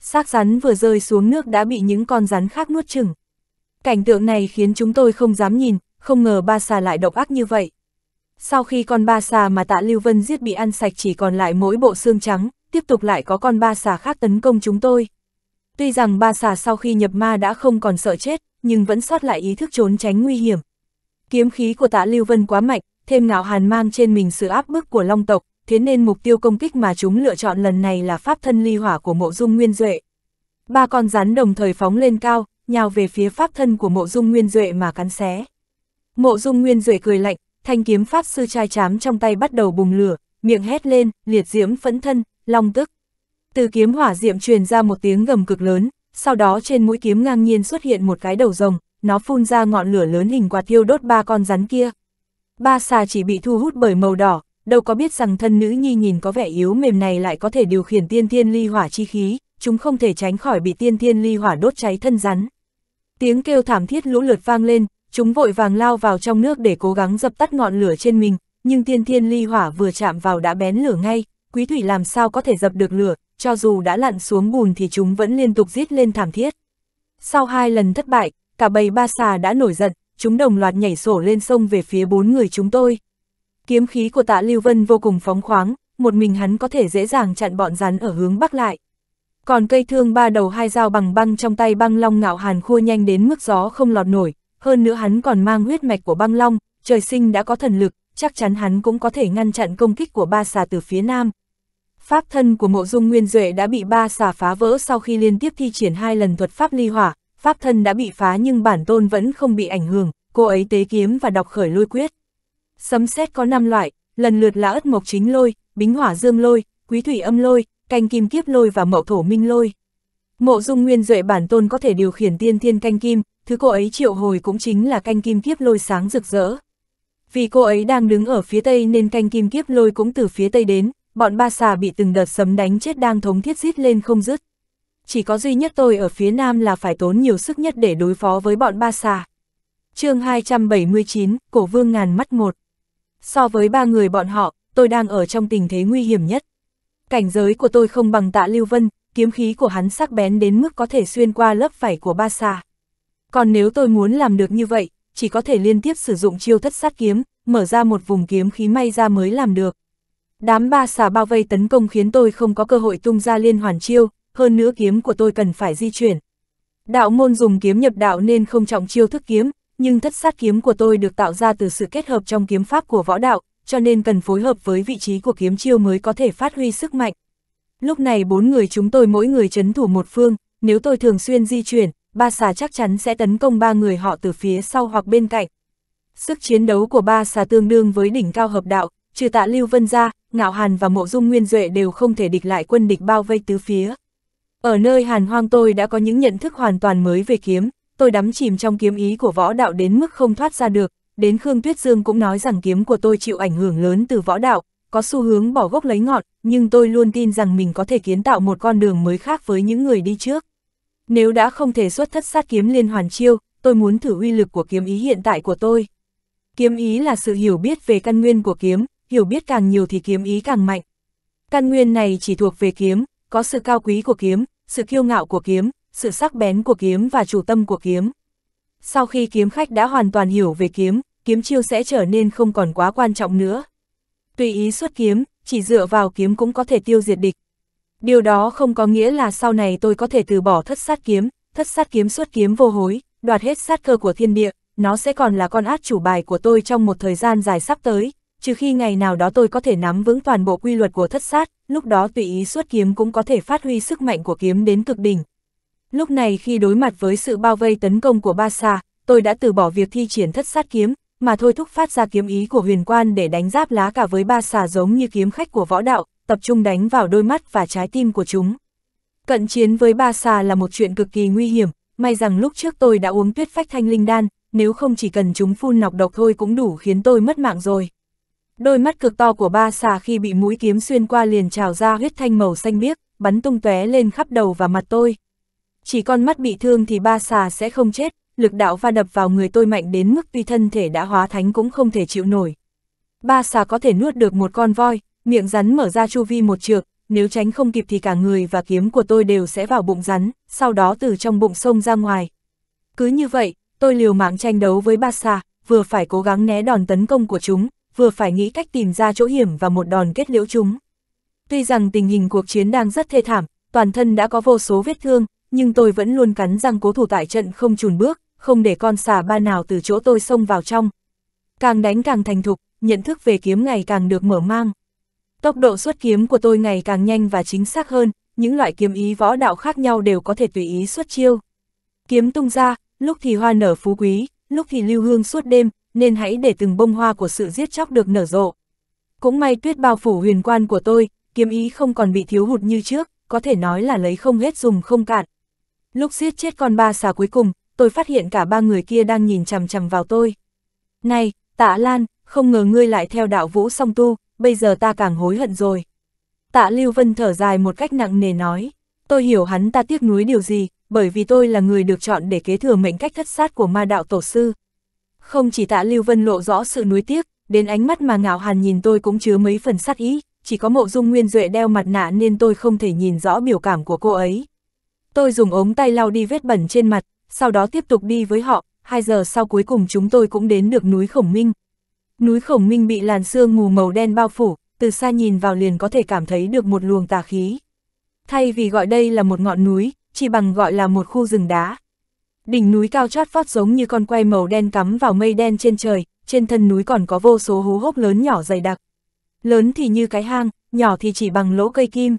Xác rắn vừa rơi xuống nước đã bị những con rắn khác nuốt chừng. Cảnh tượng này khiến chúng tôi không dám nhìn, không ngờ ba xà lại độc ác như vậy. Sau khi con ba xà mà tạ Lưu Vân giết bị ăn sạch chỉ còn lại mỗi bộ xương trắng, tiếp tục lại có con ba xà khác tấn công chúng tôi. Tuy rằng ba xà sau khi nhập ma đã không còn sợ chết, nhưng vẫn sót lại ý thức trốn tránh nguy hiểm. Kiếm khí của tạ Lưu Vân quá mạnh, thêm ngạo hàn mang trên mình sự áp bức của long tộc, thế nên mục tiêu công kích mà chúng lựa chọn lần này là pháp thân ly hỏa của mộ dung nguyên duệ. Ba con rắn đồng thời phóng lên cao, nhào về phía pháp thân của mộ dung nguyên duệ mà cắn xé. Mộ dung nguyên duệ cười lạnh, thanh kiếm pháp sư trai chám trong tay bắt đầu bùng lửa, miệng hét lên, liệt diễm phẫn thân, long tức. Từ kiếm hỏa diệm truyền ra một tiếng gầm cực lớn, sau đó trên mũi kiếm ngang nhiên xuất hiện một cái đầu rồng, nó phun ra ngọn lửa lớn hình quạt thiêu đốt ba con rắn kia. Ba xà chỉ bị thu hút bởi màu đỏ, đâu có biết rằng thân nữ nhi nhìn có vẻ yếu mềm này lại có thể điều khiển tiên thiên ly hỏa chi khí, chúng không thể tránh khỏi bị tiên thiên ly hỏa đốt cháy thân rắn. Tiếng kêu thảm thiết lũ lượt vang lên, chúng vội vàng lao vào trong nước để cố gắng dập tắt ngọn lửa trên mình, nhưng tiên thiên ly hỏa vừa chạm vào đã bén lửa ngay, quý thủy làm sao có thể dập được lửa, cho dù đã lặn xuống bùn thì chúng vẫn liên tục giết lên thảm thiết. Sau hai lần thất bại, cả bầy ba xà đã nổi giận, chúng đồng loạt nhảy sổ lên sông về phía bốn người chúng tôi. Kiếm khí của tạ Lưu Vân vô cùng phóng khoáng, một mình hắn có thể dễ dàng chặn bọn rắn ở hướng bắc lại. Còn cây thương ba đầu hai dao bằng băng trong tay băng long ngạo hàn khua nhanh đến mức gió không lọt nổi, hơn nữa hắn còn mang huyết mạch của băng long, trời sinh đã có thần lực, chắc chắn hắn cũng có thể ngăn chặn công kích của ba xà từ phía nam. Pháp thân của mộ dung nguyên duệ đã bị ba xà phá vỡ sau khi liên tiếp thi triển hai lần thuật pháp ly hỏa, pháp thân đã bị phá nhưng bản tôn vẫn không bị ảnh hưởng, cô ấy tế kiếm và đọc khởi lôi quyết. Sấm sét có 5 loại, lần lượt là ất mộc chính lôi, bính hỏa dương lôi, quý thủy âm lôi, canh kim kiếp lôi và mậu thổ minh lôi. Mộ dung nguyên duệ bản tôn có thể điều khiển tiên thiên canh kim, thứ cô ấy triệu hồi cũng chính là canh kim kiếp lôi sáng rực rỡ. Vì cô ấy đang đứng ở phía tây nên canh kim kiếp lôi cũng từ phía tây đến, bọn ba xà bị từng đợt sấm đánh chết đang thống thiết giết lên không dứt. Chỉ có duy nhất tôi ở phía nam là phải tốn nhiều sức nhất để đối phó với bọn ba xà. chương 279, Cổ Vương ngàn mắt một. So với ba người bọn họ, tôi đang ở trong tình thế nguy hiểm nhất. Cảnh giới của tôi không bằng tạ Lưu Vân, kiếm khí của hắn sắc bén đến mức có thể xuyên qua lớp vảy của ba xà. Còn nếu tôi muốn làm được như vậy, chỉ có thể liên tiếp sử dụng chiêu thất sát kiếm, mở ra một vùng kiếm khí may ra mới làm được. Đám ba xà bao vây tấn công khiến tôi không có cơ hội tung ra liên hoàn chiêu, hơn nữa kiếm của tôi cần phải di chuyển. Đạo môn dùng kiếm nhập đạo nên không trọng chiêu thức kiếm, nhưng thất sát kiếm của tôi được tạo ra từ sự kết hợp trong kiếm pháp của võ đạo, cho nên cần phối hợp với vị trí của kiếm chiêu mới có thể phát huy sức mạnh. Lúc này bốn người chúng tôi mỗi người chấn thủ một phương, nếu tôi thường xuyên di chuyển, ba xà chắc chắn sẽ tấn công ba người họ từ phía sau hoặc bên cạnh. Sức chiến đấu của ba xà tương đương với đỉnh cao hợp đạo, trừ tạ Lưu Vân ra, Ngạo Hàn và Mộ Dung Nguyên Duệ đều không thể địch lại quân địch bao vây tứ phía. Ở nơi Hàn Hoang tôi đã có những nhận thức hoàn toàn mới về kiếm, tôi đắm chìm trong kiếm ý của võ đạo đến mức không thoát ra được, đến Khương Tuyết Dương cũng nói rằng kiếm của tôi chịu ảnh hưởng lớn từ võ đạo, có xu hướng bỏ gốc lấy ngọn, nhưng tôi luôn tin rằng mình có thể kiến tạo một con đường mới khác với những người đi trước. Nếu đã không thể xuất thất sát kiếm liên hoàn chiêu, tôi muốn thử uy lực của kiếm ý hiện tại của tôi. Kiếm ý là sự hiểu biết về căn nguyên của kiếm, hiểu biết càng nhiều thì kiếm ý càng mạnh. Căn nguyên này chỉ thuộc về kiếm, có sự cao quý của kiếm, sự kiêu ngạo của kiếm, sự sắc bén của kiếm và chủ tâm của kiếm. Sau khi kiếm khách đã hoàn toàn hiểu về kiếm, kiếm chiêu sẽ trở nên không còn quá quan trọng nữa. Tùy ý xuất kiếm, chỉ dựa vào kiếm cũng có thể tiêu diệt địch. Điều đó không có nghĩa là sau này tôi có thể từ bỏ thất sát kiếm, thất sát kiếm xuất kiếm vô hối, đoạt hết sát cơ của thiên địa, nó sẽ còn là con át chủ bài của tôi trong một thời gian dài sắp tới, trừ khi ngày nào đó tôi có thể nắm vững toàn bộ quy luật của thất sát, lúc đó tùy ý xuất kiếm cũng có thể phát huy sức mạnh của kiếm đến cực đỉnh. Lúc này khi đối mặt với sự bao vây tấn công của Ba Sa, tôi đã từ bỏ việc thi triển thất sát kiếm, mà thôi thúc phát ra kiếm ý của huyền quan để đánh giáp lá cả với Ba Sa giống như kiếm khách của võ đạo, tập trung đánh vào đôi mắt và trái tim của chúng. Cận chiến với Ba Sa là một chuyện cực kỳ nguy hiểm, may rằng lúc trước tôi đã uống tuyết phách thanh linh đan, nếu không chỉ cần chúng phun nọc độc thôi cũng đủ khiến tôi mất mạng rồi. Đôi mắt cực to của ba xà khi bị mũi kiếm xuyên qua liền trào ra huyết thanh màu xanh biếc, bắn tung tóe lên khắp đầu và mặt tôi. Chỉ con mắt bị thương thì ba xà sẽ không chết, lực đạo va đập vào người tôi mạnh đến mức tuy thân thể đã hóa thánh cũng không thể chịu nổi. Ba xà có thể nuốt được một con voi, miệng rắn mở ra chu vi một trượt, nếu tránh không kịp thì cả người và kiếm của tôi đều sẽ vào bụng rắn, sau đó từ trong bụng sông ra ngoài. Cứ như vậy, tôi liều mạng tranh đấu với ba xà, vừa phải cố gắng né đòn tấn công của chúng, vừa phải nghĩ cách tìm ra chỗ hiểm và một đòn kết liễu chúng. Tuy rằng tình hình cuộc chiến đang rất thê thảm, toàn thân đã có vô số vết thương, nhưng tôi vẫn luôn cắn răng cố thủ tại trận không chùn bước, không để con xà ba nào từ chỗ tôi xông vào trong. Càng đánh càng thành thục, nhận thức về kiếm ngày càng được mở mang. Tốc độ xuất kiếm của tôi ngày càng nhanh và chính xác hơn, những loại kiếm ý võ đạo khác nhau đều có thể tùy ý xuất chiêu. Kiếm tung ra, lúc thì hoa nở phú quý, lúc thì lưu hương suốt đêm, nên hãy để từng bông hoa của sự giết chóc được nở rộ. Cũng may tuyết bao phủ huyền quan của tôi, kiếm ý không còn bị thiếu hụt như trước, có thể nói là lấy không hết dùng không cạn. Lúc giết chết con ba xà cuối cùng, tôi phát hiện cả ba người kia đang nhìn chằm chằm vào tôi. Này, tạ Lan, không ngờ ngươi lại theo đạo vũ song tu, bây giờ ta càng hối hận rồi. Tạ Lưu Vân thở dài một cách nặng nề nói, tôi hiểu hắn ta tiếc nuối điều gì, bởi vì tôi là người được chọn để kế thừa mệnh cách thất sát của ma đạo tổ sư, không chỉ tạ Lưu Vân lộ rõ sự nuối tiếc, đến ánh mắt mà ngạo hàn nhìn tôi cũng chứa mấy phần sát ý, chỉ có mộ dung nguyên duệ đeo mặt nạ nên tôi không thể nhìn rõ biểu cảm của cô ấy. Tôi dùng ống tay lau đi vết bẩn trên mặt, sau đó tiếp tục đi với họ, Hai giờ sau cuối cùng chúng tôi cũng đến được núi Khổng Minh. Núi Khổng Minh bị làn sương mù màu đen bao phủ, từ xa nhìn vào liền có thể cảm thấy được một luồng tà khí. Thay vì gọi đây là một ngọn núi, chỉ bằng gọi là một khu rừng đá, Đỉnh núi cao chót vót giống như con quay màu đen cắm vào mây đen trên trời, trên thân núi còn có vô số hố hốc lớn nhỏ dày đặc. Lớn thì như cái hang, nhỏ thì chỉ bằng lỗ cây kim.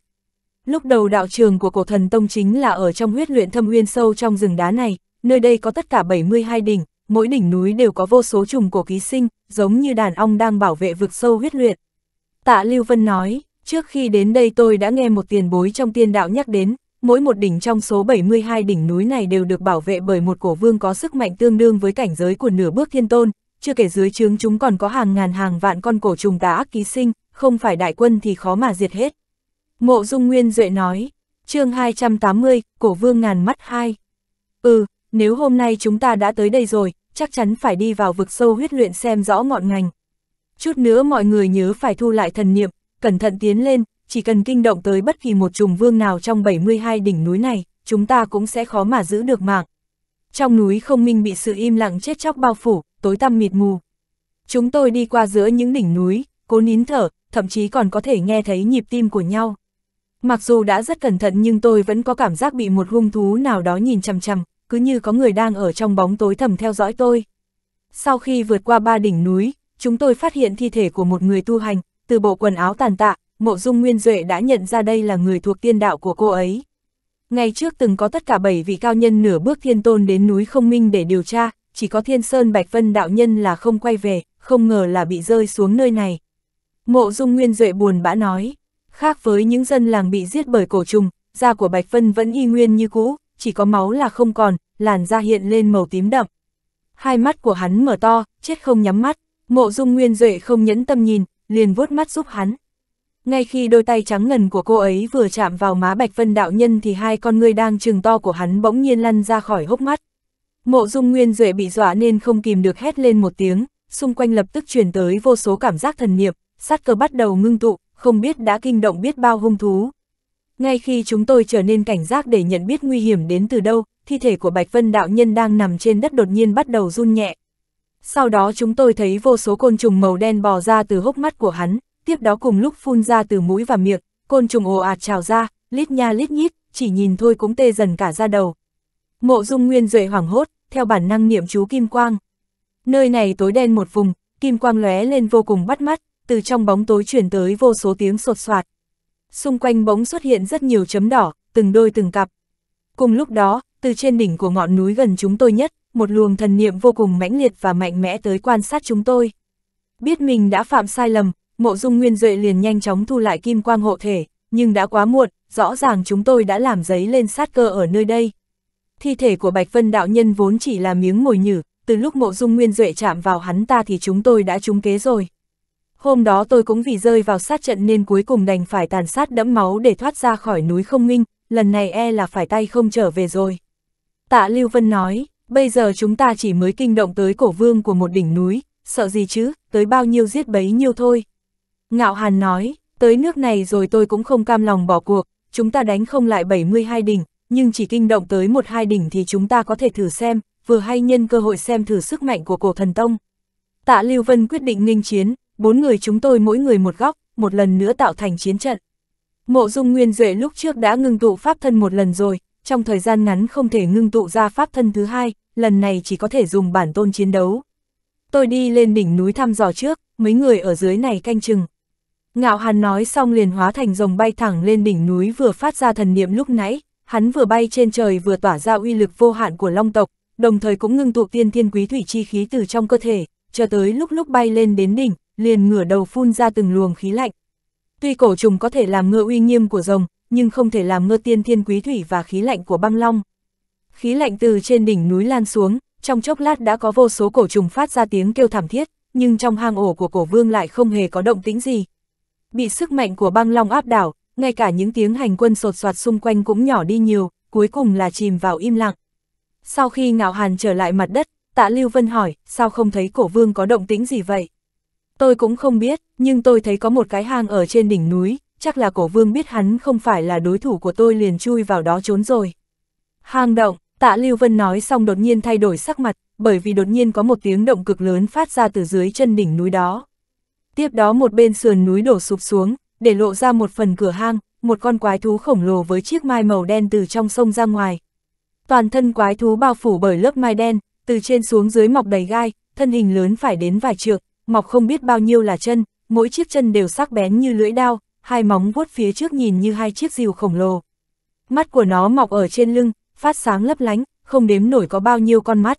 Lúc đầu đạo trường của cổ thần Tông chính là ở trong huyết luyện thâm huyên sâu trong rừng đá này, nơi đây có tất cả 72 đỉnh, mỗi đỉnh núi đều có vô số trùng cổ ký sinh, giống như đàn ong đang bảo vệ vực sâu huyết luyện. Tạ Lưu Vân nói, trước khi đến đây tôi đã nghe một tiền bối trong tiên đạo nhắc đến, mỗi một đỉnh trong số 72 đỉnh núi này đều được bảo vệ bởi một cổ vương có sức mạnh tương đương với cảnh giới của nửa bước thiên tôn, chưa kể dưới trướng chúng còn có hàng ngàn hàng vạn con cổ trùng tà ác ký sinh, không phải đại quân thì khó mà diệt hết. Mộ Dung Nguyên Duệ nói, chương 280, cổ vương ngàn mắt hai. Ừ, nếu hôm nay chúng ta đã tới đây rồi, chắc chắn phải đi vào vực sâu huyết luyện xem rõ ngọn ngành. Chút nữa mọi người nhớ phải thu lại thần niệm, cẩn thận tiến lên, chỉ cần kinh động tới bất kỳ một trùng vương nào trong 72 đỉnh núi này, chúng ta cũng sẽ khó mà giữ được mạng. Trong núi không minh bị sự im lặng chết chóc bao phủ, tối tăm mịt mù. Chúng tôi đi qua giữa những đỉnh núi, cố nín thở, thậm chí còn có thể nghe thấy nhịp tim của nhau. Mặc dù đã rất cẩn thận nhưng tôi vẫn có cảm giác bị một hung thú nào đó nhìn chằm chằm, cứ như có người đang ở trong bóng tối thầm theo dõi tôi. Sau khi vượt qua ba đỉnh núi, chúng tôi phát hiện thi thể của một người tu hành, từ bộ quần áo tàn tạ, Mộ Dung Nguyên Duệ đã nhận ra đây là người thuộc tiên đạo của cô ấy. Ngày trước từng có tất cả bảy vị cao nhân nửa bước thiên tôn đến núi không minh để điều tra, chỉ có Thiên Sơn Bạch Vân đạo nhân là không quay về, không ngờ là bị rơi xuống nơi này. Mộ Dung Nguyên Duệ buồn bã nói, khác với những dân làng bị giết bởi cổ trùng, da của Bạch Vân vẫn y nguyên như cũ, chỉ có máu là không còn, làn da hiện lên màu tím đậm. Hai mắt của hắn mở to, chết không nhắm mắt, Mộ Dung Nguyên Duệ không nhẫn tâm nhìn, liền vuốt mắt giúp hắn, ngay khi đôi tay trắng ngần của cô ấy vừa chạm vào má Bạch Vân đạo nhân thì hai con ngươi đang trừng to của hắn bỗng nhiên lăn ra khỏi hốc mắt. Mộ Dung Nguyên Duệ bị dọa nên không kìm được hét lên một tiếng, xung quanh lập tức truyền tới vô số cảm giác thần niệm, sát cơ bắt đầu ngưng tụ, không biết đã kinh động biết bao hung thú. Ngay khi chúng tôi trở nên cảnh giác để nhận biết nguy hiểm đến từ đâu, thi thể của Bạch Vân đạo nhân đang nằm trên đất đột nhiên bắt đầu run nhẹ. Sau đó chúng tôi thấy vô số côn trùng màu đen bò ra từ hốc mắt của hắn, tiếp đó cùng lúc phun ra từ mũi và miệng, côn trùng ồ ạt trào ra, lít nha lít nhít, chỉ nhìn thôi cũng tê dần cả da đầu. Mộ Dung Nguyên Duệ hoảng hốt, theo bản năng niệm chú kim quang. Nơi này tối đen một vùng, kim quang lóe lên vô cùng bắt mắt, từ trong bóng tối truyền tới vô số tiếng sột soạt. Xung quanh bóng xuất hiện rất nhiều chấm đỏ, từng đôi từng cặp. Cùng lúc đó, từ trên đỉnh của ngọn núi gần chúng tôi nhất, một luồng thần niệm vô cùng mãnh liệt và mạnh mẽ tới quan sát chúng tôi. Biết mình đã phạm sai lầm, mộ dung nguyên duệ liền nhanh chóng thu lại kim quang hộ thể, nhưng đã quá muộn, rõ ràng chúng tôi đã làm giấy lên sát cơ ở nơi đây. Thi thể của Bạch Vân đạo nhân vốn chỉ là miếng mồi nhử, từ lúc mộ dung nguyên duệ chạm vào hắn ta thì chúng tôi đã trúng kế rồi. Hôm đó tôi cũng vì rơi vào sát trận nên cuối cùng đành phải tàn sát đẫm máu để thoát ra khỏi núi không minh, lần này e là phải tay không trở về rồi. Tạ Lưu Vân nói, bây giờ chúng ta chỉ mới kinh động tới cổ vương của một đỉnh núi, sợ gì chứ, tới bao nhiêu giết bấy nhiêu thôi. Ngạo Hàn nói, tới nước này rồi tôi cũng không cam lòng bỏ cuộc, chúng ta đánh không lại 72 đỉnh, nhưng chỉ kinh động tới một hai đỉnh thì chúng ta có thể thử xem, vừa hay nhân cơ hội xem thử sức mạnh của cổ thần tông. Tạ Lưu Vân quyết định nghênh chiến, bốn người chúng tôi mỗi người một góc, một lần nữa tạo thành chiến trận. Mộ Dung Nguyên Duệ lúc trước đã ngưng tụ pháp thân một lần rồi, trong thời gian ngắn không thể ngưng tụ ra pháp thân thứ hai, lần này chỉ có thể dùng bản tôn chiến đấu. Tôi đi lên đỉnh núi thăm dò trước, mấy người ở dưới này canh chừng. Ngạo Hàn nói xong liền hóa thành rồng bay thẳng lên đỉnh núi vừa phát ra thần niệm lúc nãy, hắn vừa bay trên trời vừa tỏa ra uy lực vô hạn của long tộc, đồng thời cũng ngưng tụ tiên thiên quý thủy chi khí từ trong cơ thể, cho tới lúc lúc bay lên đến đỉnh, liền ngửa đầu phun ra từng luồng khí lạnh. Tuy cổ trùng có thể làm ngơ uy nghiêm của rồng, nhưng không thể làm ngơ tiên thiên quý thủy và khí lạnh của băng long. Khí lạnh từ trên đỉnh núi lan xuống, trong chốc lát đã có vô số cổ trùng phát ra tiếng kêu thảm thiết, nhưng trong hang ổ của cổ vương lại không hề có động tĩnh gì, bị sức mạnh của băng long áp đảo, ngay cả những tiếng hành quân sột soạt xung quanh cũng nhỏ đi nhiều, cuối cùng là chìm vào im lặng. Sau khi ngạo hàn trở lại mặt đất, tạ Lưu Vân hỏi, sao không thấy cổ vương có động tĩnh gì vậy? Tôi cũng không biết, nhưng tôi thấy có một cái hang ở trên đỉnh núi, chắc là cổ vương biết hắn không phải là đối thủ của tôi liền chui vào đó trốn rồi. Hang động, tạ Lưu Vân nói xong đột nhiên thay đổi sắc mặt, bởi vì đột nhiên có một tiếng động cực lớn phát ra từ dưới chân đỉnh núi đó. Tiếp đó một bên sườn núi đổ sụp xuống, để lộ ra một phần cửa hang, một con quái thú khổng lồ với chiếc mai màu đen từ trong sông ra ngoài. Toàn thân quái thú bao phủ bởi lớp mai đen, từ trên xuống dưới mọc đầy gai, thân hình lớn phải đến vài trượng, mọc không biết bao nhiêu là chân, mỗi chiếc chân đều sắc bén như lưỡi đao, hai móng vuốt phía trước nhìn như hai chiếc rìu khổng lồ. Mắt của nó mọc ở trên lưng, phát sáng lấp lánh, không đếm nổi có bao nhiêu con mắt.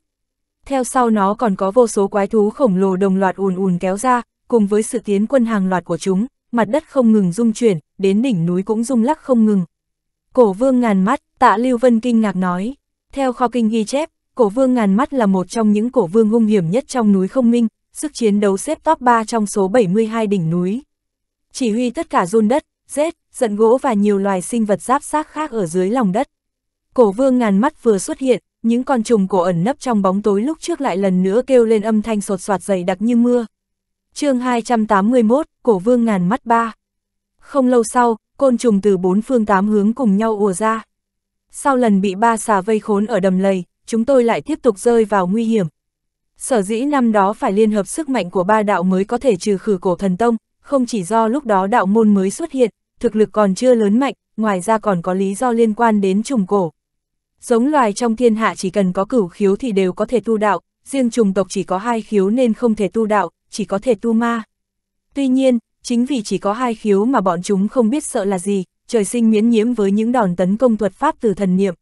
Theo sau nó còn có vô số quái thú khổng lồ đồng loạt ùn ùn kéo ra, cùng với sự tiến quân hàng loạt của chúng, mặt đất không ngừng rung chuyển, đến đỉnh núi cũng rung lắc không ngừng. Cổ vương ngàn mắt, tạ Lưu Vân kinh ngạc nói. Theo kho kinh ghi chép, cổ vương ngàn mắt là một trong những cổ vương hung hiểm nhất trong núi không minh, sức chiến đấu xếp top 3 trong số 72 đỉnh núi. Chỉ huy tất cả run đất, rết, giận gỗ và nhiều loài sinh vật giáp xác khác ở dưới lòng đất. Cổ vương ngàn mắt vừa xuất hiện, những con trùng cổ ẩn nấp trong bóng tối lúc trước lại lần nữa kêu lên âm thanh sột soạt dày đặc như mưa chương 281, cổ vương ngàn mắt ba. Không lâu sau, côn trùng từ bốn phương tám hướng cùng nhau ùa ra. Sau lần bị ba xà vây khốn ở đầm lầy, chúng tôi lại tiếp tục rơi vào nguy hiểm. Sở dĩ năm đó phải liên hợp sức mạnh của ba đạo mới có thể trừ khử cổ thần tông, không chỉ do lúc đó đạo môn mới xuất hiện, thực lực còn chưa lớn mạnh, ngoài ra còn có lý do liên quan đến trùng cổ. Giống loài trong thiên hạ chỉ cần có cửu khiếu thì đều có thể tu đạo, riêng trùng tộc chỉ có hai khiếu nên không thể tu đạo, chỉ có thể tu ma. Tuy nhiên, chính vì chỉ có hai khiếu mà bọn chúng không biết sợ là gì, trời sinh miễn nhiễm với những đòn tấn công thuật pháp từ thần niệm.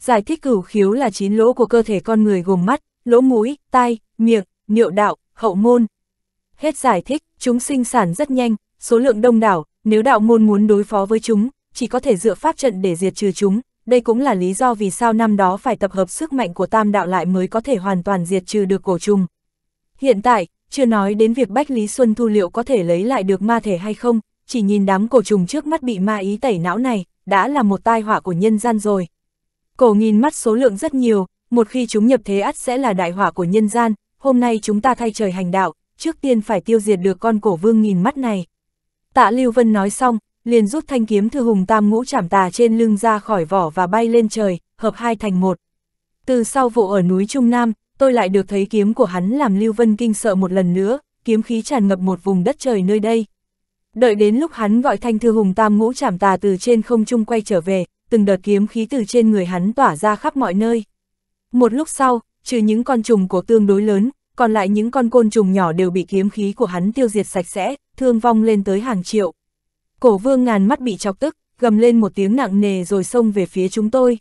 Giải thích cửu khiếu là chín lỗ của cơ thể con người gồm mắt, lỗ mũi, tai, miệng, niệu đạo, hậu môn. Hết giải thích, chúng sinh sản rất nhanh, số lượng đông đảo, nếu đạo môn muốn đối phó với chúng, chỉ có thể dựa pháp trận để diệt trừ chúng. Đây cũng là lý do vì sao năm đó phải tập hợp sức mạnh của tam đạo lại mới có thể hoàn toàn diệt trừ được cổ trùng. Hiện tại, chưa nói đến việc Bách Lý Xuân Thu liệu có thể lấy lại được ma thể hay không, chỉ nhìn đám cổ trùng trước mắt bị ma ý tẩy não này, đã là một tai họa của nhân gian rồi. Cổ nghìn mắt số lượng rất nhiều, một khi chúng nhập thế ắt sẽ là đại họa của nhân gian, hôm nay chúng ta thay trời hành đạo, trước tiên phải tiêu diệt được con cổ vương nghìn mắt này. Tạ Lưu Vân nói xong, liền rút thanh kiếm thư hùng tam ngũ chảm tà trên lưng ra khỏi vỏ và bay lên trời, hợp hai thành một. Từ sau vụ ở núi Trung Nam, tôi lại được thấy kiếm của hắn làm Lưu Vân kinh sợ một lần nữa, kiếm khí tràn ngập một vùng đất trời nơi đây. Đợi đến lúc hắn gọi thanh thư hùng tam ngũ chảm tà từ trên không trung quay trở về, từng đợt kiếm khí từ trên người hắn tỏa ra khắp mọi nơi. Một lúc sau, trừ những con trùng của tương đối lớn, còn lại những con côn trùng nhỏ đều bị kiếm khí của hắn tiêu diệt sạch sẽ, thương vong lên tới hàng triệu. Cổ vương ngàn mắt bị chọc tức, gầm lên một tiếng nặng nề rồi xông về phía chúng tôi.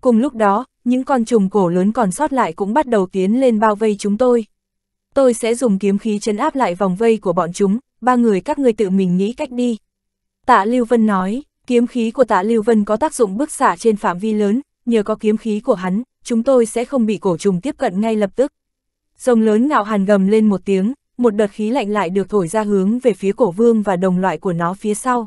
Cùng lúc đó, những con trùng cổ lớn còn sót lại cũng bắt đầu tiến lên bao vây chúng tôi. Tôi sẽ dùng kiếm khí chấn áp lại vòng vây của bọn chúng, ba người các ngươi tự mình nghĩ cách đi. Tạ Lưu Vân nói, kiếm khí của Tạ Lưu Vân có tác dụng bức xạ trên phạm vi lớn, nhờ có kiếm khí của hắn, chúng tôi sẽ không bị cổ trùng tiếp cận ngay lập tức. Rồng lớn ngạo hàn gầm lên một tiếng, một đợt khí lạnh lại được thổi ra hướng về phía cổ vương và đồng loại của nó phía sau.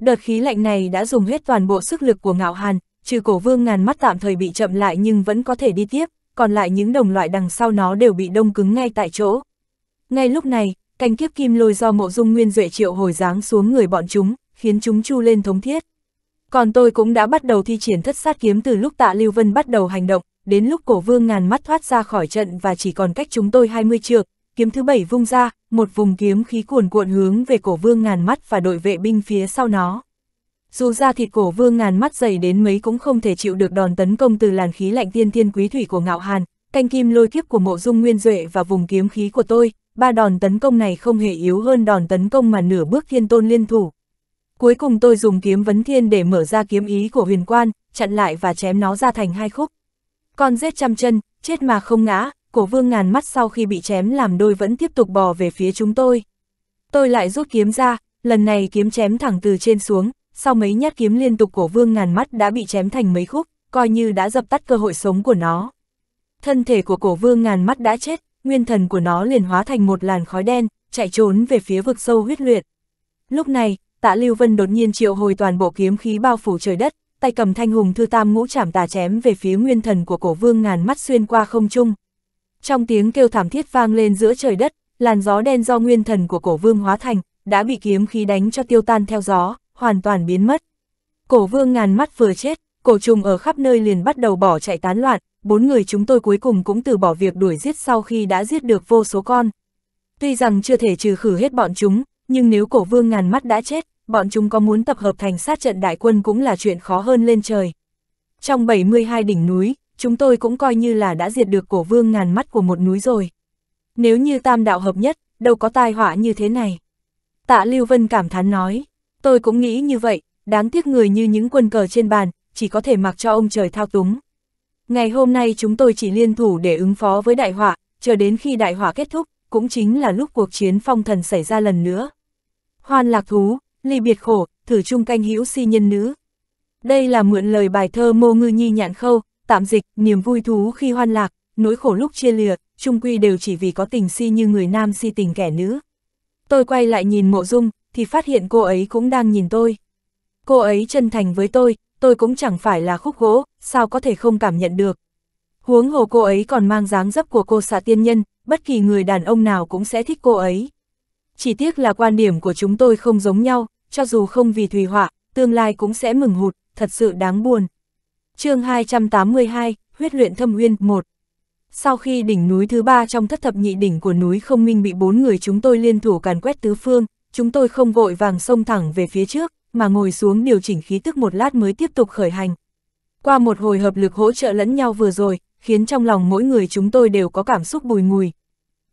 Đợt khí lạnh này đã dùng hết toàn bộ sức lực của ngạo hàn, trừ cổ vương ngàn mắt tạm thời bị chậm lại nhưng vẫn có thể đi tiếp, còn lại những đồng loại đằng sau nó đều bị đông cứng ngay tại chỗ. Ngay lúc này, canh kiếp kim lôi do mộ dung nguyên duệ triệu hồi dáng xuống người bọn chúng, khiến chúng chu lên thống thiết. Còn tôi cũng đã bắt đầu thi triển thất sát kiếm từ lúc tạ Lưu Vân bắt đầu hành động, đến lúc cổ vương ngàn mắt thoát ra khỏi trận và chỉ còn cách chúng tôi 20 trượng, kiếm thứ bảy vung ra, một vùng kiếm khí cuồn cuộn hướng về cổ vương ngàn mắt và đội vệ binh phía sau nó dù ra thịt cổ vương ngàn mắt dày đến mấy cũng không thể chịu được đòn tấn công từ làn khí lạnh tiên thiên quý thủy của ngạo hàn, canh kim lôi kiếp của mộ dung nguyên duệ và vùng kiếm khí của tôi, ba đòn tấn công này không hề yếu hơn đòn tấn công mà nửa bước thiên tôn liên thủ. Cuối cùng tôi dùng kiếm vấn thiên để mở ra kiếm ý của huyền quan, chặn lại và chém nó ra thành hai khúc. Con rết trăm chân, chết mà không ngã, cổ vương ngàn mắt sau khi bị chém làm đôi vẫn tiếp tục bò về phía chúng tôi. Tôi lại rút kiếm ra, lần này kiếm chém thẳng từ trên xuống, sau mấy nhát kiếm liên tục của vương ngàn mắt đã bị chém thành mấy khúc, coi như đã dập tắt cơ hội sống của nó. Thân thể của cổ vương ngàn mắt đã chết, nguyên thần của nó liền hóa thành một làn khói đen, chạy trốn về phía vực sâu huyết luyện. Lúc này, tạ Lưu Vân đột nhiên triệu hồi toàn bộ kiếm khí bao phủ trời đất, tay cầm thanh hùng thư tam ngũ chảm tà chém về phía nguyên thần của cổ vương ngàn mắt xuyên qua không trung. Trong tiếng kêu thảm thiết vang lên giữa trời đất, làn gió đen do nguyên thần của cổ vương hóa thành, đã bị kiếm khí đánh cho tiêu tan theo gió hoàn toàn biến mất. Cổ vương ngàn mắt vừa chết, cổ trùng ở khắp nơi liền bắt đầu bỏ chạy tán loạn, bốn người chúng tôi cuối cùng cũng từ bỏ việc đuổi giết sau khi đã giết được vô số con. Tuy rằng chưa thể trừ khử hết bọn chúng, nhưng nếu cổ vương ngàn mắt đã chết, bọn chúng có muốn tập hợp thành sát trận đại quân cũng là chuyện khó hơn lên trời. Trong 72 đỉnh núi, chúng tôi cũng coi như là đã diệt được cổ vương ngàn mắt của một núi rồi. Nếu như tam đạo hợp nhất, đâu có tai họa như thế này. Tạ Lưu Vân cảm thán nói. Tôi cũng nghĩ như vậy, đáng tiếc người như những quân cờ trên bàn, chỉ có thể mặc cho ông trời thao túng. Ngày hôm nay chúng tôi chỉ liên thủ để ứng phó với đại họa, chờ đến khi đại họa kết thúc, cũng chính là lúc cuộc chiến phong thần xảy ra lần nữa. Hoan lạc thú, ly biệt khổ, thử chung canh hữu si nhân nữ. Đây là mượn lời bài thơ Mô Ngư Nhi Nhạn Khâu, tạm dịch, niềm vui thú khi hoan lạc, nỗi khổ lúc chia lìa, chung quy đều chỉ vì có tình si như người nam si tình kẻ nữ. Tôi quay lại nhìn mộ dung, thì phát hiện cô ấy cũng đang nhìn tôi. Cô ấy chân thành với tôi, tôi cũng chẳng phải là khúc gỗ, sao có thể không cảm nhận được. Huống hồ cô ấy còn mang dáng dấp của cô xạ tiên nhân, bất kỳ người đàn ông nào cũng sẽ thích cô ấy. Chỉ tiếc là quan điểm của chúng tôi không giống nhau, cho dù không vì thùy họa, tương lai cũng sẽ mừng hụt, thật sự đáng buồn. chương 282, Huyết luyện thâm uyên 1 Sau khi đỉnh núi thứ ba trong thất thập nhị đỉnh của núi không minh bị bốn người chúng tôi liên thủ càn quét tứ phương, chúng tôi không vội vàng xông thẳng về phía trước, mà ngồi xuống điều chỉnh khí tức một lát mới tiếp tục khởi hành. Qua một hồi hợp lực hỗ trợ lẫn nhau vừa rồi, khiến trong lòng mỗi người chúng tôi đều có cảm xúc bùi ngùi.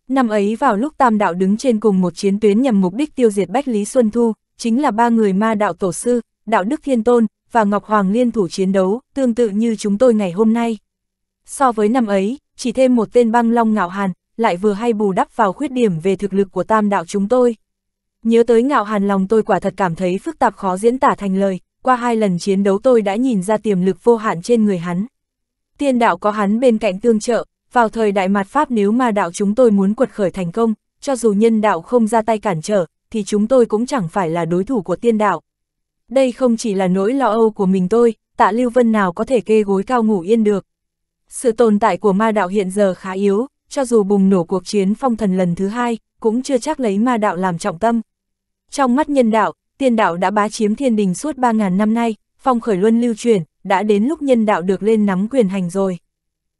Năm ấy vào lúc Tam Đạo đứng trên cùng một chiến tuyến nhằm mục đích tiêu diệt Bách Lý Xuân Thu, chính là ba người ma đạo tổ sư, đạo đức thiên tôn và Ngọc Hoàng liên thủ chiến đấu, tương tự như chúng tôi ngày hôm nay. So với năm ấy, chỉ thêm một tên băng long ngạo hàn, lại vừa hay bù đắp vào khuyết điểm về thực lực của Tam Đạo chúng tôi nhớ tới ngạo hàn lòng tôi quả thật cảm thấy phức tạp khó diễn tả thành lời, qua hai lần chiến đấu tôi đã nhìn ra tiềm lực vô hạn trên người hắn. Tiên đạo có hắn bên cạnh tương trợ, vào thời đại mạt Pháp nếu mà đạo chúng tôi muốn quật khởi thành công, cho dù nhân đạo không ra tay cản trở, thì chúng tôi cũng chẳng phải là đối thủ của tiên đạo. Đây không chỉ là nỗi lo âu của mình tôi, tạ Lưu Vân nào có thể kê gối cao ngủ yên được. Sự tồn tại của ma đạo hiện giờ khá yếu, cho dù bùng nổ cuộc chiến phong thần lần thứ hai, cũng chưa chắc lấy ma đạo làm trọng tâm, trong mắt nhân đạo, tiên đạo đã bá chiếm thiên đình suốt 3.000 năm nay, phong khởi luân lưu truyền, đã đến lúc nhân đạo được lên nắm quyền hành rồi.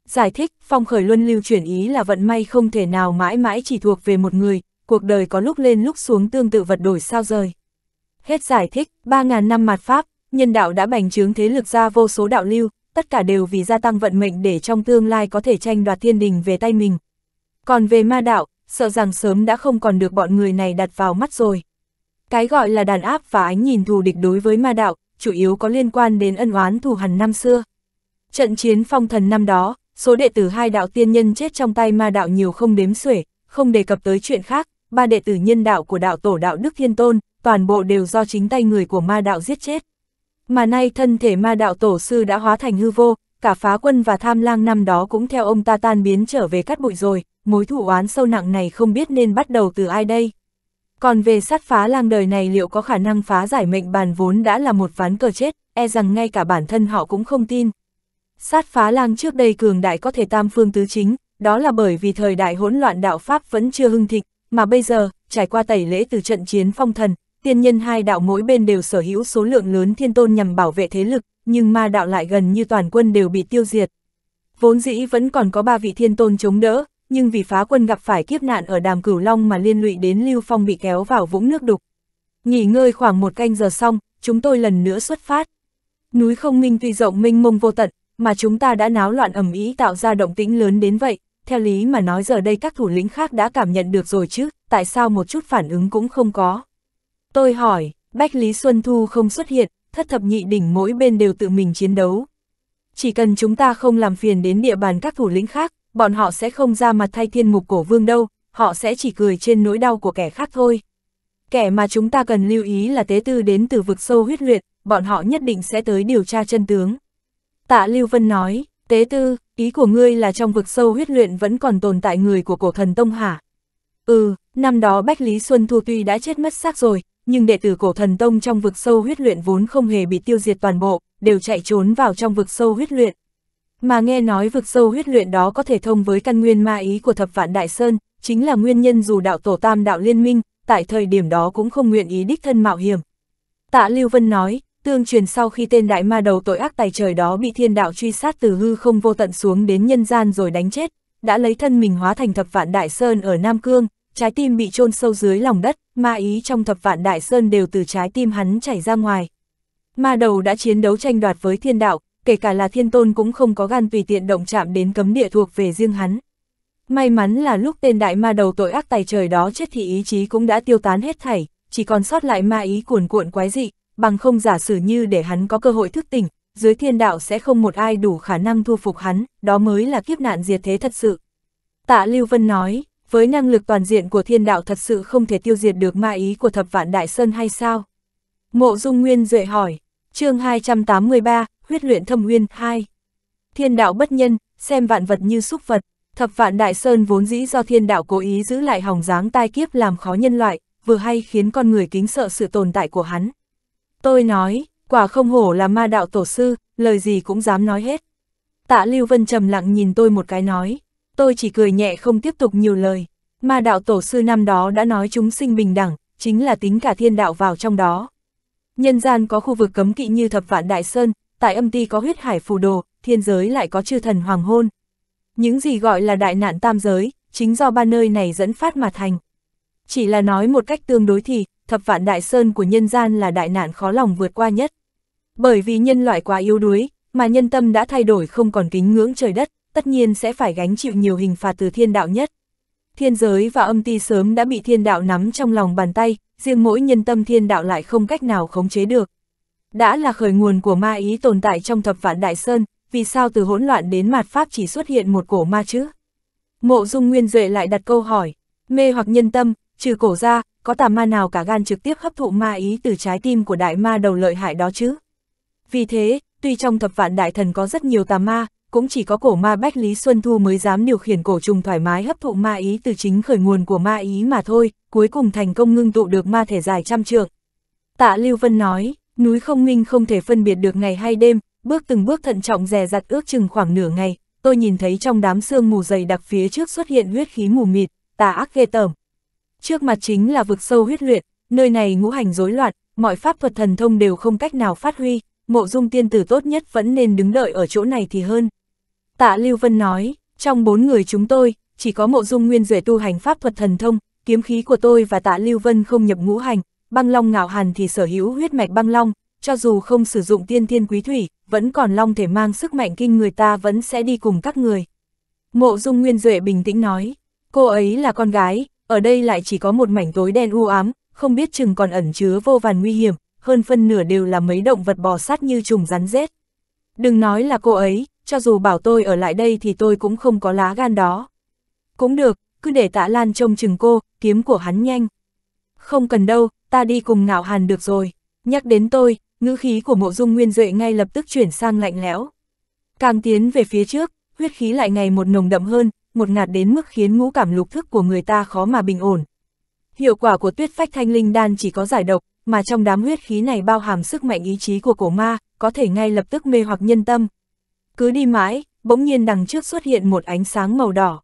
Giải thích, phong khởi luân lưu truyền ý là vận may không thể nào mãi mãi chỉ thuộc về một người, cuộc đời có lúc lên lúc xuống tương tự vật đổi sao rời. Hết giải thích, 3.000 năm mạt Pháp, nhân đạo đã bành trướng thế lực ra vô số đạo lưu, tất cả đều vì gia tăng vận mệnh để trong tương lai có thể tranh đoạt thiên đình về tay mình. Còn về ma đạo, sợ rằng sớm đã không còn được bọn người này đặt vào mắt rồi. Cái gọi là đàn áp và ánh nhìn thù địch đối với ma đạo, chủ yếu có liên quan đến ân oán thù hằn năm xưa. Trận chiến phong thần năm đó, số đệ tử hai đạo tiên nhân chết trong tay ma đạo nhiều không đếm xuể, không đề cập tới chuyện khác, ba đệ tử nhân đạo của đạo tổ đạo Đức Thiên Tôn, toàn bộ đều do chính tay người của ma đạo giết chết. Mà nay thân thể ma đạo tổ sư đã hóa thành hư vô, cả phá quân và tham lang năm đó cũng theo ông ta tan biến trở về cát bụi rồi, mối thủ oán sâu nặng này không biết nên bắt đầu từ ai đây. Còn về sát phá lang đời này liệu có khả năng phá giải mệnh bàn vốn đã là một ván cờ chết, e rằng ngay cả bản thân họ cũng không tin. Sát phá lang trước đây cường đại có thể tam phương tứ chính, đó là bởi vì thời đại hỗn loạn đạo Pháp vẫn chưa hưng thịnh, mà bây giờ, trải qua tẩy lễ từ trận chiến phong thần, tiên nhân hai đạo mỗi bên đều sở hữu số lượng lớn thiên tôn nhằm bảo vệ thế lực, nhưng ma đạo lại gần như toàn quân đều bị tiêu diệt. Vốn dĩ vẫn còn có ba vị thiên tôn chống đỡ, nhưng vì phá quân gặp phải kiếp nạn ở đàm cửu long mà liên lụy đến Lưu Phong bị kéo vào vũng nước đục. Nghỉ ngơi khoảng một canh giờ xong, chúng tôi lần nữa xuất phát. Núi không minh tuy rộng minh mông vô tận, mà chúng ta đã náo loạn ầm ĩ tạo ra động tĩnh lớn đến vậy, theo lý mà nói giờ đây các thủ lĩnh khác đã cảm nhận được rồi chứ, tại sao một chút phản ứng cũng không có. Tôi hỏi, Bách Lý Xuân Thu không xuất hiện, thất thập nhị đỉnh mỗi bên đều tự mình chiến đấu. Chỉ cần chúng ta không làm phiền đến địa bàn các thủ lĩnh khác, bọn họ sẽ không ra mặt thay thiên mục cổ vương đâu, họ sẽ chỉ cười trên nỗi đau của kẻ khác thôi. Kẻ mà chúng ta cần lưu ý là tế tư đến từ vực sâu huyết luyện, bọn họ nhất định sẽ tới điều tra chân tướng. Tạ Lưu Vân nói, tế tư, ý của ngươi là trong vực sâu huyết luyện vẫn còn tồn tại người của cổ thần Tông hả? Ừ, năm đó Bách Lý Xuân Thu tuy đã chết mất xác rồi, nhưng đệ tử cổ thần Tông trong vực sâu huyết luyện vốn không hề bị tiêu diệt toàn bộ, đều chạy trốn vào trong vực sâu huyết luyện. Mà nghe nói vực sâu huyết luyện đó có thể thông với căn nguyên ma ý của thập vạn Đại Sơn, chính là nguyên nhân dù đạo tổ tam đạo liên minh, tại thời điểm đó cũng không nguyện ý đích thân mạo hiểm. Tạ Lưu Vân nói, tương truyền sau khi tên đại ma đầu tội ác tài trời đó bị thiên đạo truy sát từ hư không vô tận xuống đến nhân gian rồi đánh chết, đã lấy thân mình hóa thành thập vạn Đại Sơn ở Nam Cương, trái tim bị chôn sâu dưới lòng đất, ma ý trong thập vạn Đại Sơn đều từ trái tim hắn chảy ra ngoài. Ma đầu đã chiến đấu tranh đoạt với thiên đạo, kể cả là thiên tôn cũng không có gan tùy tiện động chạm đến cấm địa thuộc về riêng hắn. May mắn là lúc tên đại ma đầu tội ác tài trời đó chết thì ý chí cũng đã tiêu tán hết thảy, chỉ còn sót lại ma ý cuồn cuộn quái dị, bằng không giả sử như để hắn có cơ hội thức tỉnh, dưới thiên đạo sẽ không một ai đủ khả năng thu phục hắn, đó mới là kiếp nạn diệt thế thật sự. Tạ Lưu Vân nói, với năng lực toàn diện của thiên đạo thật sự không thể tiêu diệt được ma ý của thập vạn đại sơn hay sao? Mộ Dung Nguyên Duệ hỏi, chương 283, huyết luyện thâm nguyên 2. Thiên đạo bất nhân, xem vạn vật như xúc vật, thập vạn đại sơn vốn dĩ do thiên đạo cố ý giữ lại hỏng dáng tai kiếp làm khó nhân loại, vừa hay khiến con người kính sợ sự tồn tại của hắn. Tôi nói, quả không hổ là ma đạo tổ sư, lời gì cũng dám nói hết. Tạ Lưu Vân trầm lặng nhìn tôi một cái nói, tôi chỉ cười nhẹ không tiếp tục nhiều lời. Ma đạo tổ sư năm đó đã nói chúng sinh bình đẳng, chính là tính cả thiên đạo vào trong đó. Nhân gian có khu vực cấm kỵ như thập vạn đại sơn, tại âm ti có huyết hải phù đồ, thiên giới lại có chư thần hoàng hôn. Những gì gọi là đại nạn tam giới, chính do ba nơi này dẫn phát mà thành. Chỉ là nói một cách tương đối thì, thập vạn đại sơn của nhân gian là đại nạn khó lòng vượt qua nhất. Bởi vì nhân loại quá yếu đuối, mà nhân tâm đã thay đổi không còn kính ngưỡng trời đất, tất nhiên sẽ phải gánh chịu nhiều hình phạt từ thiên đạo nhất. Thiên giới và âm ti sớm đã bị thiên đạo nắm trong lòng bàn tay, riêng mỗi nhân tâm thiên đạo lại không cách nào khống chế được, đã là khởi nguồn của ma ý tồn tại trong thập vạn đại sơn, vì sao từ hỗn loạn đến mạt pháp chỉ xuất hiện một cổ ma chứ? Mộ Dung Nguyên Duệ lại đặt câu hỏi, mê hoặc nhân tâm, trừ cổ ra, có tà ma nào cả gan trực tiếp hấp thụ ma ý từ trái tim của đại ma đầu lợi hại đó chứ? Vì thế, tuy trong thập vạn đại thần có rất nhiều tà ma, cũng chỉ có cổ ma Bách Lý Xuân Thu mới dám điều khiển cổ trùng thoải mái hấp thụ ma ý từ chính khởi nguồn của ma ý mà thôi, cuối cùng thành công ngưng tụ được ma thể dài trăm trượng. Tạ Lưu Vân nói, Núi không minh không thể phân biệt được ngày hay đêm, bước từng bước thận trọng dè dặt ước chừng khoảng nửa ngày, tôi nhìn thấy trong đám sương mù dày đặc phía trước xuất hiện huyết khí mù mịt, tà ác ghê tởm. Trước mặt chính là vực sâu huyết luyện, nơi này ngũ hành rối loạn, mọi pháp thuật thần thông đều không cách nào phát huy, mộ dung tiên tử tốt nhất vẫn nên đứng đợi ở chỗ này thì hơn. Tạ Lưu Vân nói, trong bốn người chúng tôi, chỉ có mộ dung nguyên duệ tu hành pháp thuật thần thông, kiếm khí của tôi và tạ Lưu Vân không nhập ngũ hành, băng long ngạo hàn thì sở hữu huyết mạch băng long, cho dù không sử dụng tiên thiên quý thủy, vẫn còn long thể mang sức mạnh kinh người ta vẫn sẽ đi cùng các người. Mộ dung nguyên duệ bình tĩnh nói, cô ấy là con gái, ở đây lại chỉ có một mảnh tối đen u ám, không biết chừng còn ẩn chứa vô vàn nguy hiểm, hơn phân nửa đều là mấy động vật bò sát như trùng rắn rết. Đừng nói là cô ấy, cho dù bảo tôi ở lại đây thì tôi cũng không có lá gan đó. Cũng được, cứ để tạ Lan trông chừng cô, kiếm của hắn nhanh. Không cần đâu, ta đi cùng ngạo hàn được rồi. Nhắc đến tôi, ngữ khí của mộ dung nguyên duệ ngay lập tức chuyển sang lạnh lẽo. Càng tiến về phía trước, huyết khí lại ngày một nồng đậm hơn, một ngạt đến mức khiến ngũ cảm lục thức của người ta khó mà bình ổn. Hiệu quả của tuyết phách thanh linh đan chỉ có giải độc, mà trong đám huyết khí này bao hàm sức mạnh ý chí của cổ ma, có thể ngay lập tức mê hoặc nhân tâm. Cứ đi mãi, bỗng nhiên đằng trước xuất hiện một ánh sáng màu đỏ.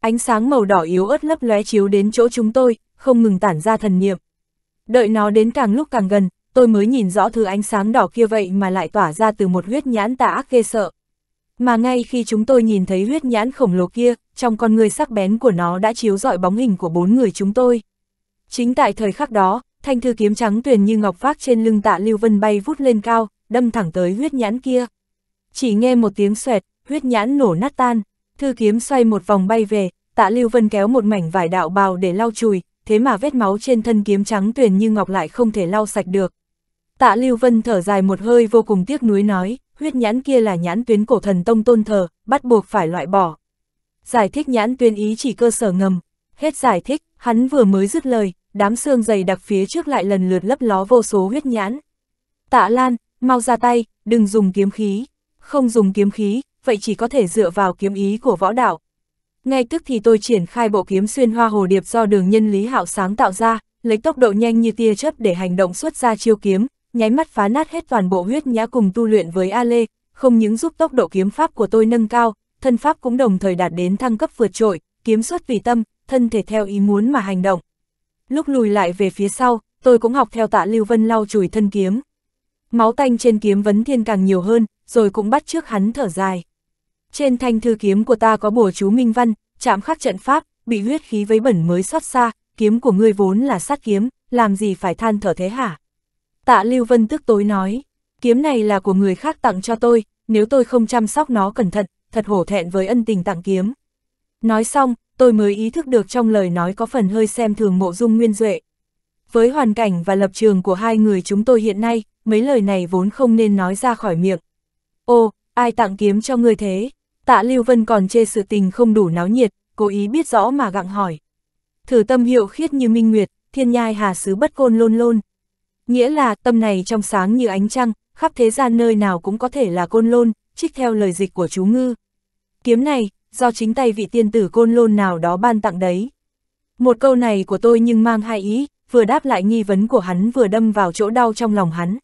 Ánh sáng màu đỏ yếu ớt lấp lóe chiếu đến chỗ chúng tôi, không ngừng tản ra thần niệm đợi nó đến càng lúc càng gần, tôi mới nhìn rõ thứ ánh sáng đỏ kia vậy mà lại tỏa ra từ một huyết nhãn tà ác ghê sợ. Mà ngay khi chúng tôi nhìn thấy huyết nhãn khổng lồ kia, trong con người sắc bén của nó đã chiếu rọi bóng hình của bốn người chúng tôi. Chính tại thời khắc đó, thanh thư kiếm trắng tuyền như ngọc phát trên lưng tạ Lưu Vân bay vút lên cao, đâm thẳng tới huyết nhãn kia. Chỉ nghe một tiếng xoẹt, huyết nhãn nổ nát tan, thư kiếm xoay một vòng bay về, tạ Lưu Vân kéo một mảnh vải đạo bào để lau chùi, thế mà vết máu trên thân kiếm trắng tuyền như ngọc lại không thể lau sạch được. Tạ Lưu Vân thở dài một hơi vô cùng tiếc nuối nói, huyết nhãn kia là nhãn tuyến cổ thần tông tôn thờ, bắt buộc phải loại bỏ. Giải thích nhãn tuyến ý chỉ cơ sở ngầm, hết giải thích, hắn vừa mới dứt lời, đám xương dày đặc phía trước lại lần lượt lấp ló vô số huyết nhãn. Tạ Lan, mau ra tay, đừng dùng kiếm khí, không dùng kiếm khí, vậy chỉ có thể dựa vào kiếm ý của võ đạo, ngay tức thì tôi triển khai bộ kiếm xuyên hoa hồ điệp do đường nhân Lý Hạo sáng tạo ra, lấy tốc độ nhanh như tia chớp để hành động xuất ra chiêu kiếm, nháy mắt phá nát hết toàn bộ huyết nhã cùng tu luyện với A Lê, không những giúp tốc độ kiếm pháp của tôi nâng cao, thân pháp cũng đồng thời đạt đến thăng cấp vượt trội, kiếm xuất vì tâm, thân thể theo ý muốn mà hành động. Lúc lùi lại về phía sau, tôi cũng học theo tạ Lưu Vân lau chùi thân kiếm. Máu tanh trên kiếm vấn thiên càng nhiều hơn, rồi cũng bắt trước hắn thở dài. Trên thanh thư kiếm của ta có bùa chú minh văn, chạm khắc trận pháp, bị huyết khí vấy bẩn mới xót xa, kiếm của ngươi vốn là sát kiếm, làm gì phải than thở thế hả? Tạ Lưu Vân tức tối nói, kiếm này là của người khác tặng cho tôi, nếu tôi không chăm sóc nó cẩn thận, thật hổ thẹn với ân tình tặng kiếm. Nói xong, tôi mới ý thức được trong lời nói có phần hơi xem thường mộ dung nguyên duệ. Với hoàn cảnh và lập trường của hai người chúng tôi hiện nay, mấy lời này vốn không nên nói ra khỏi miệng. Ô, ai tặng kiếm cho ngươi thế? Tạ Lưu Vân còn chê sự tình không đủ náo nhiệt, cố ý biết rõ mà gặng hỏi. Thử tâm hiệu khiết như minh nguyệt, thiên nhai hà sứ bất côn lôn lôn. Nghĩa là tâm này trong sáng như ánh trăng, khắp thế gian nơi nào cũng có thể là côn lôn, trích theo lời dịch của chú ngư. Kiếm này, do chính tay vị tiên tử côn lôn nào đó ban tặng đấy. Một câu này của tôi nhưng mang hai ý, vừa đáp lại nghi vấn của hắn vừa đâm vào chỗ đau trong lòng hắn.